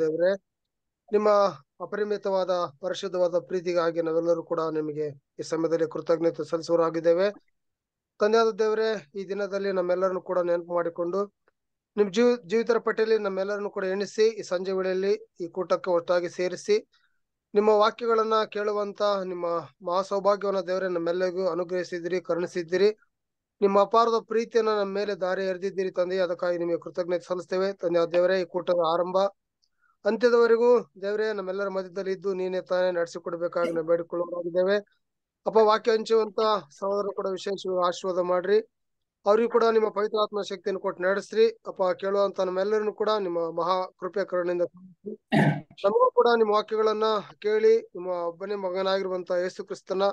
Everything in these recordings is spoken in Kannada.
ದೇವ್ರೆ ನಿಮ್ಮ ಅಪರಿಮಿತವಾದ ಪರಿಶುದ್ಧವಾದ ಪ್ರೀತಿಗಾಗಿ ನಾವೆಲ್ಲರೂ ಕೂಡ ನಿಮಗೆ ಈ ಸಮಯದಲ್ಲಿ ಕೃತಜ್ಞತೆ ಸಲ್ಲಿಸುವರಾಗಿದ್ದೇವೆ ತಂದೆಯಾದ ದೇವರೇ ಈ ದಿನದಲ್ಲಿ ನಮ್ಮೆಲ್ಲರನ್ನು ಕೂಡ ನೆನಪು ಮಾಡಿಕೊಂಡು ನಿಮ್ ಜೀವ ಜೀವಿತರ ಪಟ್ಟಿಯಲ್ಲಿ ನಮ್ಮೆಲ್ಲರನ್ನು ಕೂಡ ಎಣಿಸಿ ಈ ಸಂಜೆ ವೇಳೆಯಲ್ಲಿ ಈ ಕೂಟಕ್ಕೆ ಒಟ್ಟಾಗಿ ಸೇರಿಸಿ ನಿಮ್ಮ ವಾಕ್ಯಗಳನ್ನ ಕೇಳುವಂತ ನಿಮ್ಮ ಮಹಾ ದೇವರೇ ನಮ್ಮೆಲ್ಲರಿಗೂ ಅನುಗ್ರಹಿಸಿದಿರಿ ಕರುಣಿಸಿದ್ದೀರಿ ನಿಮ್ಮ ಅಪಾರದ ಪ್ರೀತಿಯನ್ನ ನಮ್ಮ ಮೇಲೆ ದಾರಿ ಎರೆದಿದ್ದೀರಿ ತಂದೆ ಅದಕ್ಕಾಗಿ ನಿಮಗೆ ಕೃತಜ್ಞತೆ ಸಲ್ಲಿಸ್ತೇವೆ ತಂದೆಯಾದ ದೇವರೇ ಈ ಕೂಟದ ಆರಂಭ ಅಂತ್ಯದವರೆಗೂ ದೇವರೇ ನಮ್ಮೆಲ್ಲರ ಮಧ್ಯದಲ್ಲಿ ಇದ್ದು ನೀನೇ ತಾನೇ ನಡೆಸಿಕೊಡ್ಬೇಕಾಗಿ ನಾವು ಅಪ್ಪ ವಾಕ್ಯ ಹಂಚುವಂತ ಸಹೋದರರು ಕೂಡ ವಿಶೇಷ ಆಶೀರ್ವಾದ ಮಾಡ್ರಿ ಅವ್ರಿಗೂ ಕೂಡ ನಿಮ್ಮ ಪವಿತ್ರಾತ್ಮ ಶಕ್ತಿಯನ್ನು ಕೊಟ್ಟು ನಡೆಸ್ರಿ ಅಪ್ಪ ಕೇಳುವಂತ ನಮ್ಮೆಲ್ಲರನ್ನು ಕೂಡ ನಿಮ್ಮ ಮಹಾ ಕೃಪೆ ಕರುಣೆಯಿಂದ ನಮಗೂ ಕೂಡ ನಿಮ್ಮ ವಾಕ್ಯಗಳನ್ನ ಕೇಳಿ ನಿಮ್ಮ ಒಬ್ಬನೇ ಮಗನಾಗಿರುವಂತ ಯೇಸು ಕ್ರಿಸ್ತನ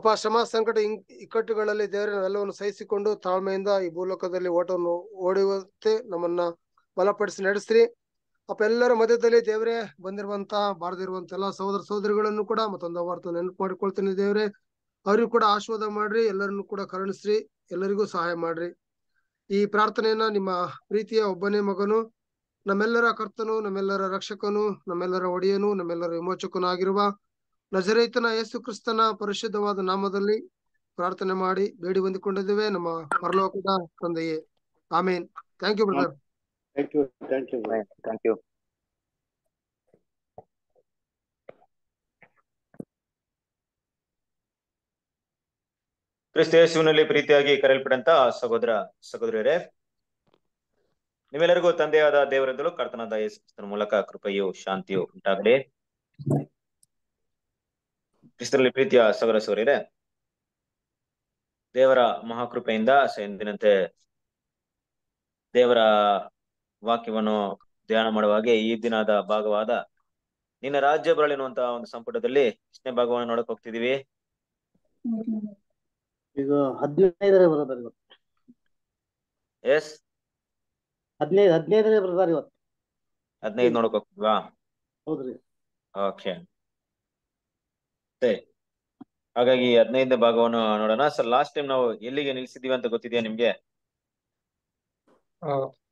ಅಪ್ಪ ಶ್ರಮ ಸಂಕಟ ಇಕ್ಕಟ್ಟುಗಳಲ್ಲಿ ದೇವರ ನಾವೆಲ್ಲವನ್ನು ಸಹಿಸಿಕೊಂಡು ತಾಳ್ಮೆಯಿಂದ ಈ ಭೂಲೋಕದಲ್ಲಿ ಓಟವನ್ನು ಓಡುವಂತೆ ನಮ್ಮನ್ನ ಬಲಪಡಿಸಿ ನಡೆಸ್ರಿ ಎಲ್ಲರ ಮಧ್ಯದಲ್ಲಿ ದೇವ್ರೆ ಬಂದಿರುವಂತ ಬಾರದಿರುವಂತ ಎಲ್ಲಾ ಸಹೋದರ ಸಹೋದರಿಗಳನ್ನು ಕೂಡ ಮತ್ತೊಂದು ಅವಾರ್ತ ನೆನಪು ಮಾಡಿಕೊಳ್ತೇನೆ ದೇವ್ರೆ ಅವ್ರಿಗೂ ಕೂಡ ಆಶೀರ್ವಾದ ಮಾಡ್ರಿ ಎಲ್ಲರನ್ನು ಕೂಡ ಕರುಣಿಸ್ರಿ ಎಲ್ಲರಿಗೂ ಸಹಾಯ ಮಾಡ್ರಿ ಈ ಪ್ರಾರ್ಥನೆಯನ್ನ ನಿಮ್ಮ ಪ್ರೀತಿಯ ಒಬ್ಬನೇ ಮಗನು ನಮ್ಮೆಲ್ಲರ ಕರ್ತನು ನಮ್ಮೆಲ್ಲರ ರಕ್ಷಕನು ನಮ್ಮೆಲ್ಲರ ಒಡೆಯನು ನಮ್ಮೆಲ್ಲರ ವಿಮೋಚಕನು ಆಗಿರುವ ನಜರೈತನ ಯೇಸು ಕ್ರಿಸ್ತನ ಪರಿಶುದ್ಧವಾದ ನಾಮದಲ್ಲಿ ಪ್ರಾರ್ಥನೆ ಮಾಡಿ ಬೇಡಿ ಹೊಂದಿಕೊಂಡಿದ್ದೇವೆ ನಮ್ಮ ಪರಲೋಕದ ತಂದೆಯೇ amen thank you brother Thank you. Thank you. Thank you. ಕ್ರಿಸ್ತೇಸುವಿನಲ್ಲಿ ಪ್ರೀತಿಯಾಗಿ ಕರೆಯಲ್ಪಡಂತ ಸಹೋದರ ಸಹೋದರರೇ ನಿಮ್ಮೆಲ್ಲರಿಗೂ ತಂದೆಯಾದ ದೇವರಿಂದಲೂ ಕರ್ತನಾದ ಯೇಸುಕ್ರಿಸ್ತನ ಮೂಲಕ ಕೃಪೆಯು ಶಾಂತಿಯು ಉಂಟಾಗಲಿ ಕ್ರಿಸ್ತನಲ್ಲಿ ಪ್ರೀತಿಯ ಸಹೋದರ ಸಹೋದರರೇ ದೇವರ ಮಹಾಕೃಪೆಯಿಂದ ಎಂದಿನಂತೆ ದೇವರ ವಾಕ್ಯವನ್ನು ಧ್ಯಾನ ಹಾಗೆ ಈ ದಿನದ ಭಾಗವಾದ ನಿನ್ನ ರಾಜ್ಯ ಬರಲಿರುವಂತಹ ಒಂದು ಸಂಪುಟದಲ್ಲಿ ಇಷ್ಟನೇ ಭಾಗವನ್ನು ನೋಡಕ್ ಹೋಗ್ತಿದೀವಿ ಈಗ ಹದಿನೈದರ ಬರೋದಾರ ಎಸ್ ಹದಿನೈದು ಹದಿನೈದನೇ ಬರೋದಾರ ಇವತ್ತು ನೋಡಕ್ ಹೋಗ್ತೀವಾ ಹೌದ್ರಿ ಓಕೆ ಹಾಗಾಗಿ ಹದಿನೈದನೇ ಭಾಗವನ್ನು ನೋಡೋಣ ಸರ್ ಲಾಸ್ಟ್ ಟೈಮ್ ನಾವು ಎಲ್ಲಿಗೆ ನಿಲ್ಸಿದೀವಿ ಅಂತ ಗೊತ್ತಿದೆಯಾ ನಿಮ್ಗೆ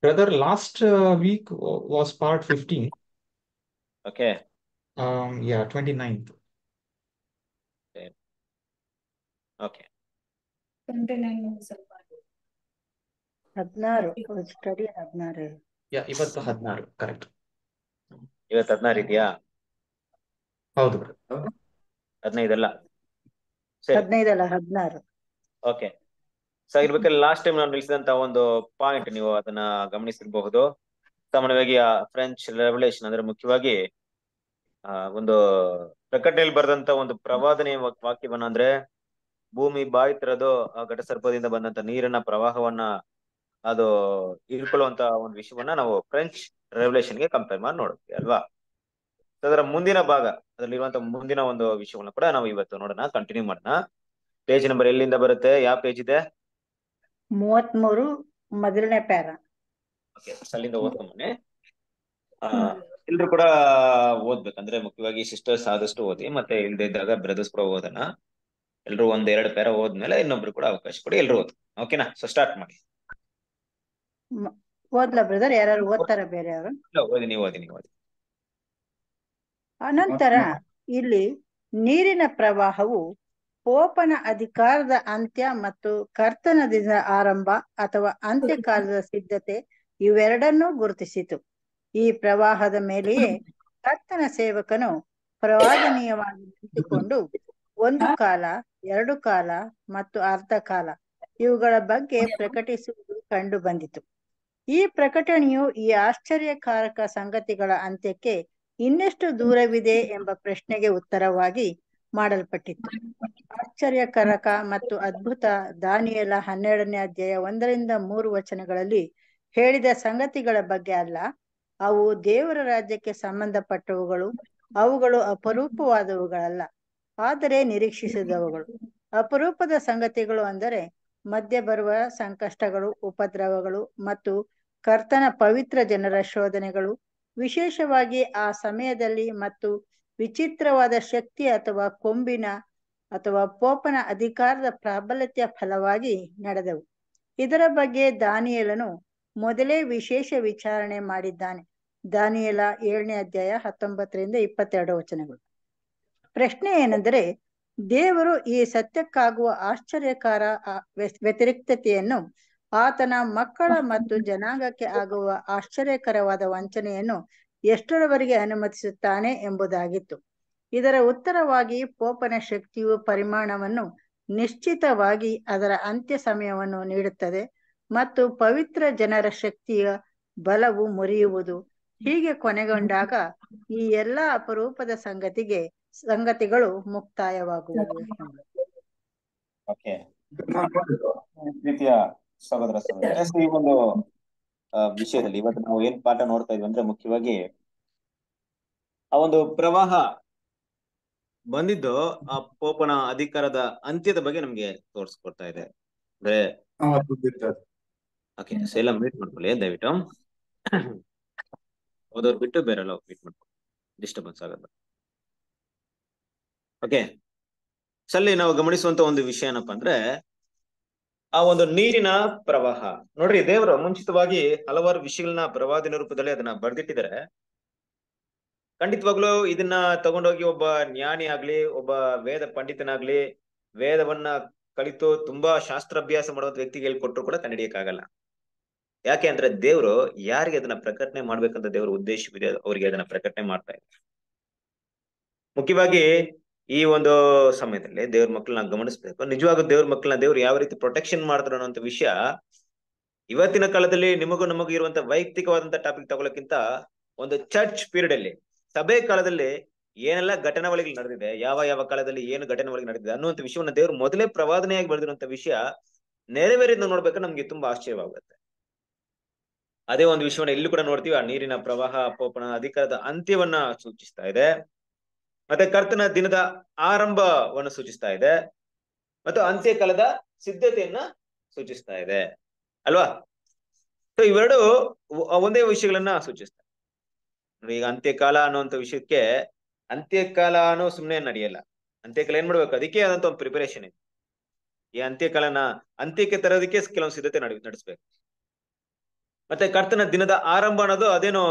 Rather, last uh, week was part 15. Okay. Um, yeah, 29th. Okay. okay. 29 ಹದಿನಾರು ಸ್ಟಡಿ ಹದಿನಾರು ಯಾ ಇವತ್ತು ಹದಿನಾರು ಕರೆಕ್ಟ್ ಇವತ್ತು ಹದಿನಾರು ಇದೆಯಾ ಹೌದು ಹದಿನೈದಲ್ಲ ಹದಿನೈದಲ್ಲ ಹದಿನಾರು ಓಕೆ ಸೊ ಬಗ್ಗೆ ಲಾಸ್ಟ್ ಟೈಮ್ ನಾವು ನಿಲ್ಲಿಸಿದಂತ ಒಂದು ಪಾಯಿಂಟ್ ನೀವು ಅದನ್ನ ಗಮನಿಸಿರಬಹುದು ಸಾಮಾನ್ಯವಾಗಿ ಆ ಫ್ರೆಂಚ್ ರೆವಲ್ಯೂಷನ್ ಅಂದ್ರೆ ಮುಖ್ಯವಾಗಿ ಒಂದು ಪ್ರಕಟಣೆಯಲ್ಲಿ ಬರೆದಂತ ಒಂದು ಪ್ರವಾದನೆ ವಾಕ್ಯವನ್ನ ಅಂದ್ರೆ ಭೂಮಿ ಬಾಯಿ ತರದು ಘಟ ಸರ್ಪದಿಂದ ಬಂದಂತ ನೀರಿನ ಪ್ರವಾಹವನ್ನ ಅದು ಇಳ್ಕೊಳ್ಳುವಂತ ಒಂದು ವಿಷಯವನ್ನ ನಾವು ಫ್ರೆಂಚ್ ರೆವಲ್ಯೂಷನ್ ಗೆ ಕಂಪೇರ್ ಮಾಡಿ ನೋಡ್ತೀವಿ ಅಲ್ವಾ ಅದರ ಮುಂದಿನ ಭಾಗ ಅದರಲ್ಲಿರುವಂತ ಮುಂದಿನ ಒಂದು ವಿಷಯವನ್ನು ಕೂಡ ನಾವು ಇವತ್ತು ನೋಡೋಣ ಕಂಟಿನ್ಯೂ ಮಾಡೋಣ ಪೇಜ್ ನಂಬರ್ ಎಲ್ಲಿಂದ ಬರುತ್ತೆ ಯಾವ ಪೇಜ್ ಇದೆ ಮೂವತ್ಮೂರು ಮೊದಲನೇ ಪ್ಯಾರ ಅಲ್ಲಿಂದ ಓದ್ಕೊಂಬನೆ ಎಲ್ರು ಕೂಡ ಓದ್ಬೇಕು ಅಂದ್ರೆ ಮುಖ್ಯವಾಗಿ ಸಿಸ್ಟರ್ಸ್ ಆದಷ್ಟು ಓದಿ ಮತ್ತೆ ಇಲ್ದೇ ಇದ್ದಾಗ ಬ್ರದರ್ಸ್ ಕೂಡ ಓದೋಣ ಎಲ್ರು ಒಂದ್ ಎರಡು ಪ್ಯಾರ ಓದ್ಮೇಲೆ ಇನ್ನೊಬ್ರು ಕೂಡ ಅವಕಾಶ ಕೊಡಿ ಎಲ್ರು ಓದ್ ಓಕೆನಾ ಸೊ ಸ್ಟಾರ್ಟ್ ಮಾಡಿ ಓದ್ಲ ಬ್ರದರ್ ಯಾರು ಓದ್ತಾರ ಬೇರೆ ಅವರು ಓದಿನಿ ಓದಿನಿ ಓದಿ ಅನಂತರ ಇಲ್ಲಿ ನೀರಿನ ಪ್ರವಾಹವು ಪೋಪನ ಅಧಿಕಾರದ ಅಂತ್ಯ ಮತ್ತು ಕರ್ತನದಿಂದ ಆರಂಭ ಅಥವಾ ಅಂತ್ಯಕಾಲದ ಸಿದ್ಧತೆ ಇವೆರಡನ್ನೂ ಗುರುತಿಸಿತು ಈ ಪ್ರವಾಹದ ಮೇಲೆಯೇ ಕರ್ತನ ಸೇವಕನು ಪ್ರವಾದನೀಯವಾಗಿ ನಿಂತುಕೊಂಡು ಒಂದು ಕಾಲ ಎರಡು ಕಾಲ ಮತ್ತು ಅರ್ಧ ಕಾಲ ಇವುಗಳ ಬಗ್ಗೆ ಪ್ರಕಟಿಸುವುದು ಕಂಡು ಬಂದಿತು ಈ ಪ್ರಕಟಣೆಯು ಈ ಆಶ್ಚರ್ಯಕಾರಕ ಸಂಗತಿಗಳ ಅಂತ್ಯಕ್ಕೆ ಇನ್ನೆಷ್ಟು ದೂರವಿದೆ ಎಂಬ ಪ್ರಶ್ನೆಗೆ ಉತ್ತರವಾಗಿ ಮಾಡಲ್ಪಟ್ಟಿತು ಆಶ್ಚರ್ಯಕರಕ ಮತ್ತು ಅದ್ಭುತ ದಾನಿಯಲ ಹನ್ನೆರಡನೇ ಅಧ್ಯಾಯ ಒಂದರಿಂದ ಮೂರು ವಚನಗಳಲ್ಲಿ ಹೇಳಿದ ಸಂಗತಿಗಳ ಬಗ್ಗೆ ಅಲ್ಲ ಅವು ದೇವರ ರಾಜ್ಯಕ್ಕೆ ಸಂಬಂಧಪಟ್ಟವುಗಳು ಅವುಗಳು ಅಪರೂಪವಾದವುಗಳಲ್ಲ ಆದರೆ ನಿರೀಕ್ಷಿಸಿದವುಗಳು ಅಪರೂಪದ ಸಂಗತಿಗಳು ಅಂದರೆ ಮಧ್ಯೆ ಬರುವ ಸಂಕಷ್ಟಗಳು ಉಪದ್ರವಗಳು ಮತ್ತು ಕರ್ತನ ಪವಿತ್ರ ಜನರ ಶೋಧನೆಗಳು ವಿಶೇಷವಾಗಿ ಆ ಸಮಯದಲ್ಲಿ ಮತ್ತು ವಿಚಿತ್ರವಾದ ಶಕ್ತಿ ಅಥವಾ ಕೊಂಬಿನ ಅಥವಾ ಪೋಪನ ಅಧಿಕಾರದ ಪ್ರಾಬಲ್ಯತೆಯ ಫಲವಾಗಿ ನಡೆದವು ಇದರ ಬಗ್ಗೆ ದಾನಿಯಲನು ಮೊದಲೇ ವಿಶೇಷ ವಿಚಾರಣೆ ಮಾಡಿದ್ದಾನೆ ದಾನಿಯಲ ಏಳನೇ ಅಧ್ಯಾಯ ಹತ್ತೊಂಬತ್ತರಿಂದ ಇಪ್ಪತ್ತೆರಡು ವಚನಗಳು ಪ್ರಶ್ನೆ ಏನೆಂದರೆ ದೇವರು ಈ ಸತ್ಯಕ್ಕಾಗುವ ಆಶ್ಚರ್ಯಕಾರ ವ್ಯತಿರಿಕ್ತತೆಯನ್ನು ಆತನ ಮಕ್ಕಳ ಮತ್ತು ಜನಾಂಗಕ್ಕೆ ಆಗುವ ಆಶ್ಚರ್ಯಕರವಾದ ವಂಚನೆಯನ್ನು ಎಷ್ಟರವರೆಗೆ ಅನುಮತಿಸುತ್ತಾನೆ ಎಂಬುದಾಗಿತ್ತು ಇದರ ಉತ್ತರವಾಗಿ ಪೋಪನ ಶಕ್ತಿಯು ಪರಿಮಾಣವನ್ನು ನಿಶ್ಚಿತವಾಗಿ ಅದರ ಅಂತ್ಯ ಸಮಯವನ್ನು ನೀಡುತ್ತದೆ ಮತ್ತು ಪವಿತ್ರ ಜನರ ಶಕ್ತಿಯ ಬಲವು ಮುರಿಯುವುದು ಹೀಗೆ ಕೊನೆಗೊಂಡಾಗ ಈ ಎಲ್ಲಾ ಅಪರೂಪದ ಸಂಗತಿಗೆ ಸಂಗತಿಗಳು ಮುಕ್ತಾಯವಾಗುವುದು ಸಹೋದರ ಈ ಒಂದು ವಿಷಯದಲ್ಲಿ ಇವತ್ತು ನಾವು ಏನ್ ಪಾಠ ನೋಡ್ತಾ ಇದ್ವಿ ಅಂದ್ರೆ ಮುಖ್ಯವಾಗಿ ಆ ಒಂದು ಪ್ರವಾಹ ಬಂದಿದ್ದು ಆ ಪೋಪನ ಅಧಿಕಾರದ ಅಂತ್ಯದ ಬಗ್ಗೆ ನಮ್ಗೆ ತೋರಿಸ್ಕೊಡ್ತಾ ಇದೆ ಅಂದ್ರೆ ಓಕೆ ಮೀಟ್ ಮಾಡ್ಕೊಳ್ಳಿ ದಯವಿಟ್ಟು ಓದೋರ್ ಬಿಟ್ಟು ಬೇರೆಲ್ಲ ಮೀಟ್ ಮಾಡ್ಕೊಳ್ಳಿ ಡಿಸ್ಟರ್ಬೆನ್ಸ್ ಆಗಲ್ಲ ಓಕೆ ಸಲ್ಲಿ ನಾವು ಗಮನಿಸುವಂತ ಒಂದು ವಿಷಯ ಏನಪ್ಪಾ ಅಂದ್ರೆ ಆ ಒಂದು ನೀರಿನ ಪ್ರವಾಹ ನೋಡ್ರಿ ದೇವರು ಮುಂಚಿತವಾಗಿ ಹಲವಾರು ವಿಷಯಗಳನ್ನ ಪ್ರವಾದಿನ ರೂಪದಲ್ಲಿ ಅದನ್ನ ಬರೆದಿಟ್ಟಿದ್ದಾರೆ ಖಂಡಿತವಾಗ್ಲೂ ಇದನ್ನ ತಗೊಂಡೋಗಿ ಒಬ್ಬ ಜ್ಞಾನಿ ಆಗ್ಲಿ ಒಬ್ಬ ವೇದ ಪಂಡಿತನಾಗ್ಲಿ ವೇದವನ್ನ ಕಲಿತು ತುಂಬಾ ಶಾಸ್ತ್ರಾಭ್ಯಾಸ ಮಾಡುವಂತ ವ್ಯಕ್ತಿಗೆ ಹೇಳ್ಕೊಟ್ರು ಕೂಡ ಕಂಡಿಡಿಯಕ್ಕಾಗಲ್ಲ ಯಾಕೆ ಅಂದ್ರೆ ದೇವ್ರು ಯಾರಿಗೆ ಅದನ್ನ ಪ್ರಕಟಣೆ ಮಾಡ್ಬೇಕಂತ ದೇವರ ಉದ್ದೇಶವಿದೆ ಅವರಿಗೆ ಅದನ್ನ ಪ್ರಕಟಣೆ ಮಾಡ್ತಾ ಇದ್ದಾರೆ ಮುಖ್ಯವಾಗಿ ಈ ಒಂದು ಸಮಯದಲ್ಲಿ ದೇವ್ರ ಮಕ್ಕಳನ್ನ ಗಮನಿಸ್ಬೇಕು ನಿಜವಾಗ ದೇವ್ರ ಮಕ್ಕಳನ್ನ ದೇವ್ರು ಯಾವ ರೀತಿ ಪ್ರೊಟೆಕ್ಷನ್ ಮಾಡ್ತಾರೆ ಅನ್ನೋಂಥ ವಿಷಯ ಇವತ್ತಿನ ಕಾಲದಲ್ಲಿ ನಿಮಗೂ ನಮಗೂ ಇರುವಂತಹ ವೈಯಕ್ತಿಕವಾದಂತ ಟಾಪಿಕ್ ತಗೊಳಕ್ಕಿಂತ ಒಂದು ಚರ್ಚ್ ಪೀರಿಯಡ್ ಅಲ್ಲಿ ಸಭೆ ಕಾಲದಲ್ಲಿ ಏನೆಲ್ಲ ಘಟನಾವಳಿಗಳು ನಡೆದಿದೆ ಯಾವ ಯಾವ ಕಾಲದಲ್ಲಿ ಏನು ಘಟನಾವಳಿಗಳು ನಡೆದಿದೆ ಅನ್ನುವಂಥ ವಿಷಯವನ್ನ ದೇವ್ರು ಮೊದಲೇ ಪ್ರವಾದನೆಯಾಗಿ ಬೆಳೆದಿರುವಂತ ವಿಷಯ ನೆರವೇರಿದ ನೋಡ್ಬೇಕು ನಮ್ಗೆ ತುಂಬಾ ಆಶ್ಚರ್ಯವಾಗುತ್ತೆ ಅದೇ ಒಂದು ವಿಷಯವನ್ನ ಇಲ್ಲೂ ಕೂಡ ನೋಡ್ತೀವಿ ಆ ನೀರಿನ ಪ್ರವಾಹ ಅಪೋಪನ ಅಧಿಕಾರದ ಅಂತ್ಯವನ್ನ ಸೂಚಿಸ್ತಾ ಇದೆ ಮತ್ತೆ ಕರ್ತನ ದಿನದ ಆರಂಭವನ್ನು ಸೂಚಿಸ್ತಾ ಇದೆ ಮತ್ತು ಅಂತ್ಯಕಾಲದ ಸಿದ್ಧತೆಯನ್ನ ಸೂಚಿಸ್ತಾ ಇದೆ ಅಲ್ವಾ ಸೊ ಇವೆರಡು ಒಂದೇ ವಿಷಯಗಳನ್ನ ಸೂಚಿಸ್ತಾ ಈಗ ಅಂತ್ಯಕಾಲ ಅನ್ನುವಂಥ ವಿಷಯಕ್ಕೆ ಅಂತ್ಯಕಾಲ ಅನ್ನೋ ಸುಮ್ಮನೆ ನಡೆಯಲ್ಲ ಅಂತ್ಯಕಾಲ ಏನ್ ಮಾಡ್ಬೇಕು ಅದಕ್ಕೆ ಆದಂತ ಒಂದು ಪ್ರಿಪರೇಷನ್ ಇದೆ ಈ ಅಂತ್ಯಕಾಲನ ಅಂತ್ಯಕ್ಕೆ ತರೋದಕ್ಕೆ ಕೆಲವೊಂದು ಸಿದ್ಧತೆ ನಡೆ ನಡೆಸ್ಬೇಕು ಮತ್ತೆ ಕರ್ತನ ದಿನದ ಆರಂಭ ಅನ್ನೋದು ಅದೇನು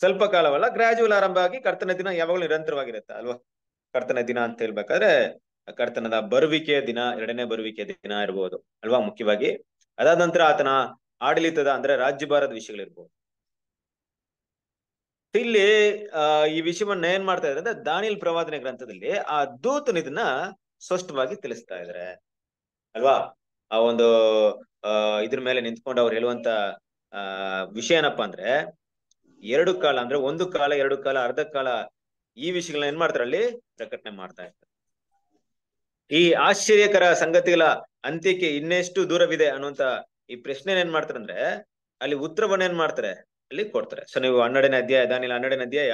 ಸ್ವಲ್ಪ ಕಾಲವಲ್ಲ ಗ್ರಾಜುವಲ್ ಆರಂಭ ಆಗಿ ಕರ್ತನ ದಿನ ಯಾವಾಗಲೂ ನಿರಂತರವಾಗಿರುತ್ತೆ ಅಲ್ವಾ ಕರ್ತನ ದಿನ ಅಂತ ಹೇಳ್ಬೇಕಾದ್ರೆ ಕರ್ತನದ ಬರುವಿಕೆಯ ದಿನ ಎರಡನೇ ಬರುವಿಕೆಯ ದಿನ ಇರಬಹುದು ಅಲ್ವಾ ಮುಖ್ಯವಾಗಿ ಅದಾದ ನಂತರ ಆತನ ಆಡಳಿತದ ಅಂದ್ರೆ ರಾಜ್ಯಭಾರದ ವಿಷಯಗಳಿರ್ಬೋದು ಇಲ್ಲಿ ಈ ವಿಷಯವನ್ನ ಏನ್ ಮಾಡ್ತಾ ಇದ್ದಾರೆ ಅಂದ್ರೆ ದಾನಿಲ್ ಪ್ರವಾದನೆ ಗ್ರಂಥದಲ್ಲಿ ಆ ದೂತನ ಇದನ್ನ ಸ್ಪಷ್ಟವಾಗಿ ತಿಳಿಸ್ತಾ ಇದಾರೆ ಅಲ್ವಾ ಆ ಒಂದು ಇದ್ರ ಮೇಲೆ ನಿಂತ್ಕೊಂಡು ಅವ್ರು ಹೇಳುವಂತ ಆ ವಿಷಯ ಏನಪ್ಪಾ ಅಂದ್ರೆ ಎರಡು ಕಾಲ ಅಂದ್ರೆ ಒಂದು ಕಾಲ ಎರಡು ಕಾಲ ಅರ್ಧ ಕಾಲ ಈ ವಿಷಯಗಳನ್ನ ಏನ್ ಮಾಡ್ತಾರೆ ಅಲ್ಲಿ ಪ್ರಕಟಣೆ ಮಾಡ್ತಾ ಇರ್ತಾರೆ ಈ ಆಶ್ಚರ್ಯಕರ ಸಂಗತಿಗಳ ಅಂತ್ಯಕ್ಕೆ ಇನ್ನೆಷ್ಟು ದೂರವಿದೆ ಅನ್ನುವಂತ ಈ ಪ್ರಶ್ನೆ ಏನ್ ಮಾಡ್ತಾರೆ ಅಂದ್ರೆ ಅಲ್ಲಿ ಉತ್ತರವನ್ನ ಏನ್ ಮಾಡ್ತಾರೆ ಅಲ್ಲಿ ಕೊಡ್ತಾರೆ ಸೊ ನೀವು ಹನ್ನೆರಡನೇ ಅಧ್ಯಾಯ ದಾನಿಲ ಹನ್ನೆರಡನೇ ಅಧ್ಯಾಯ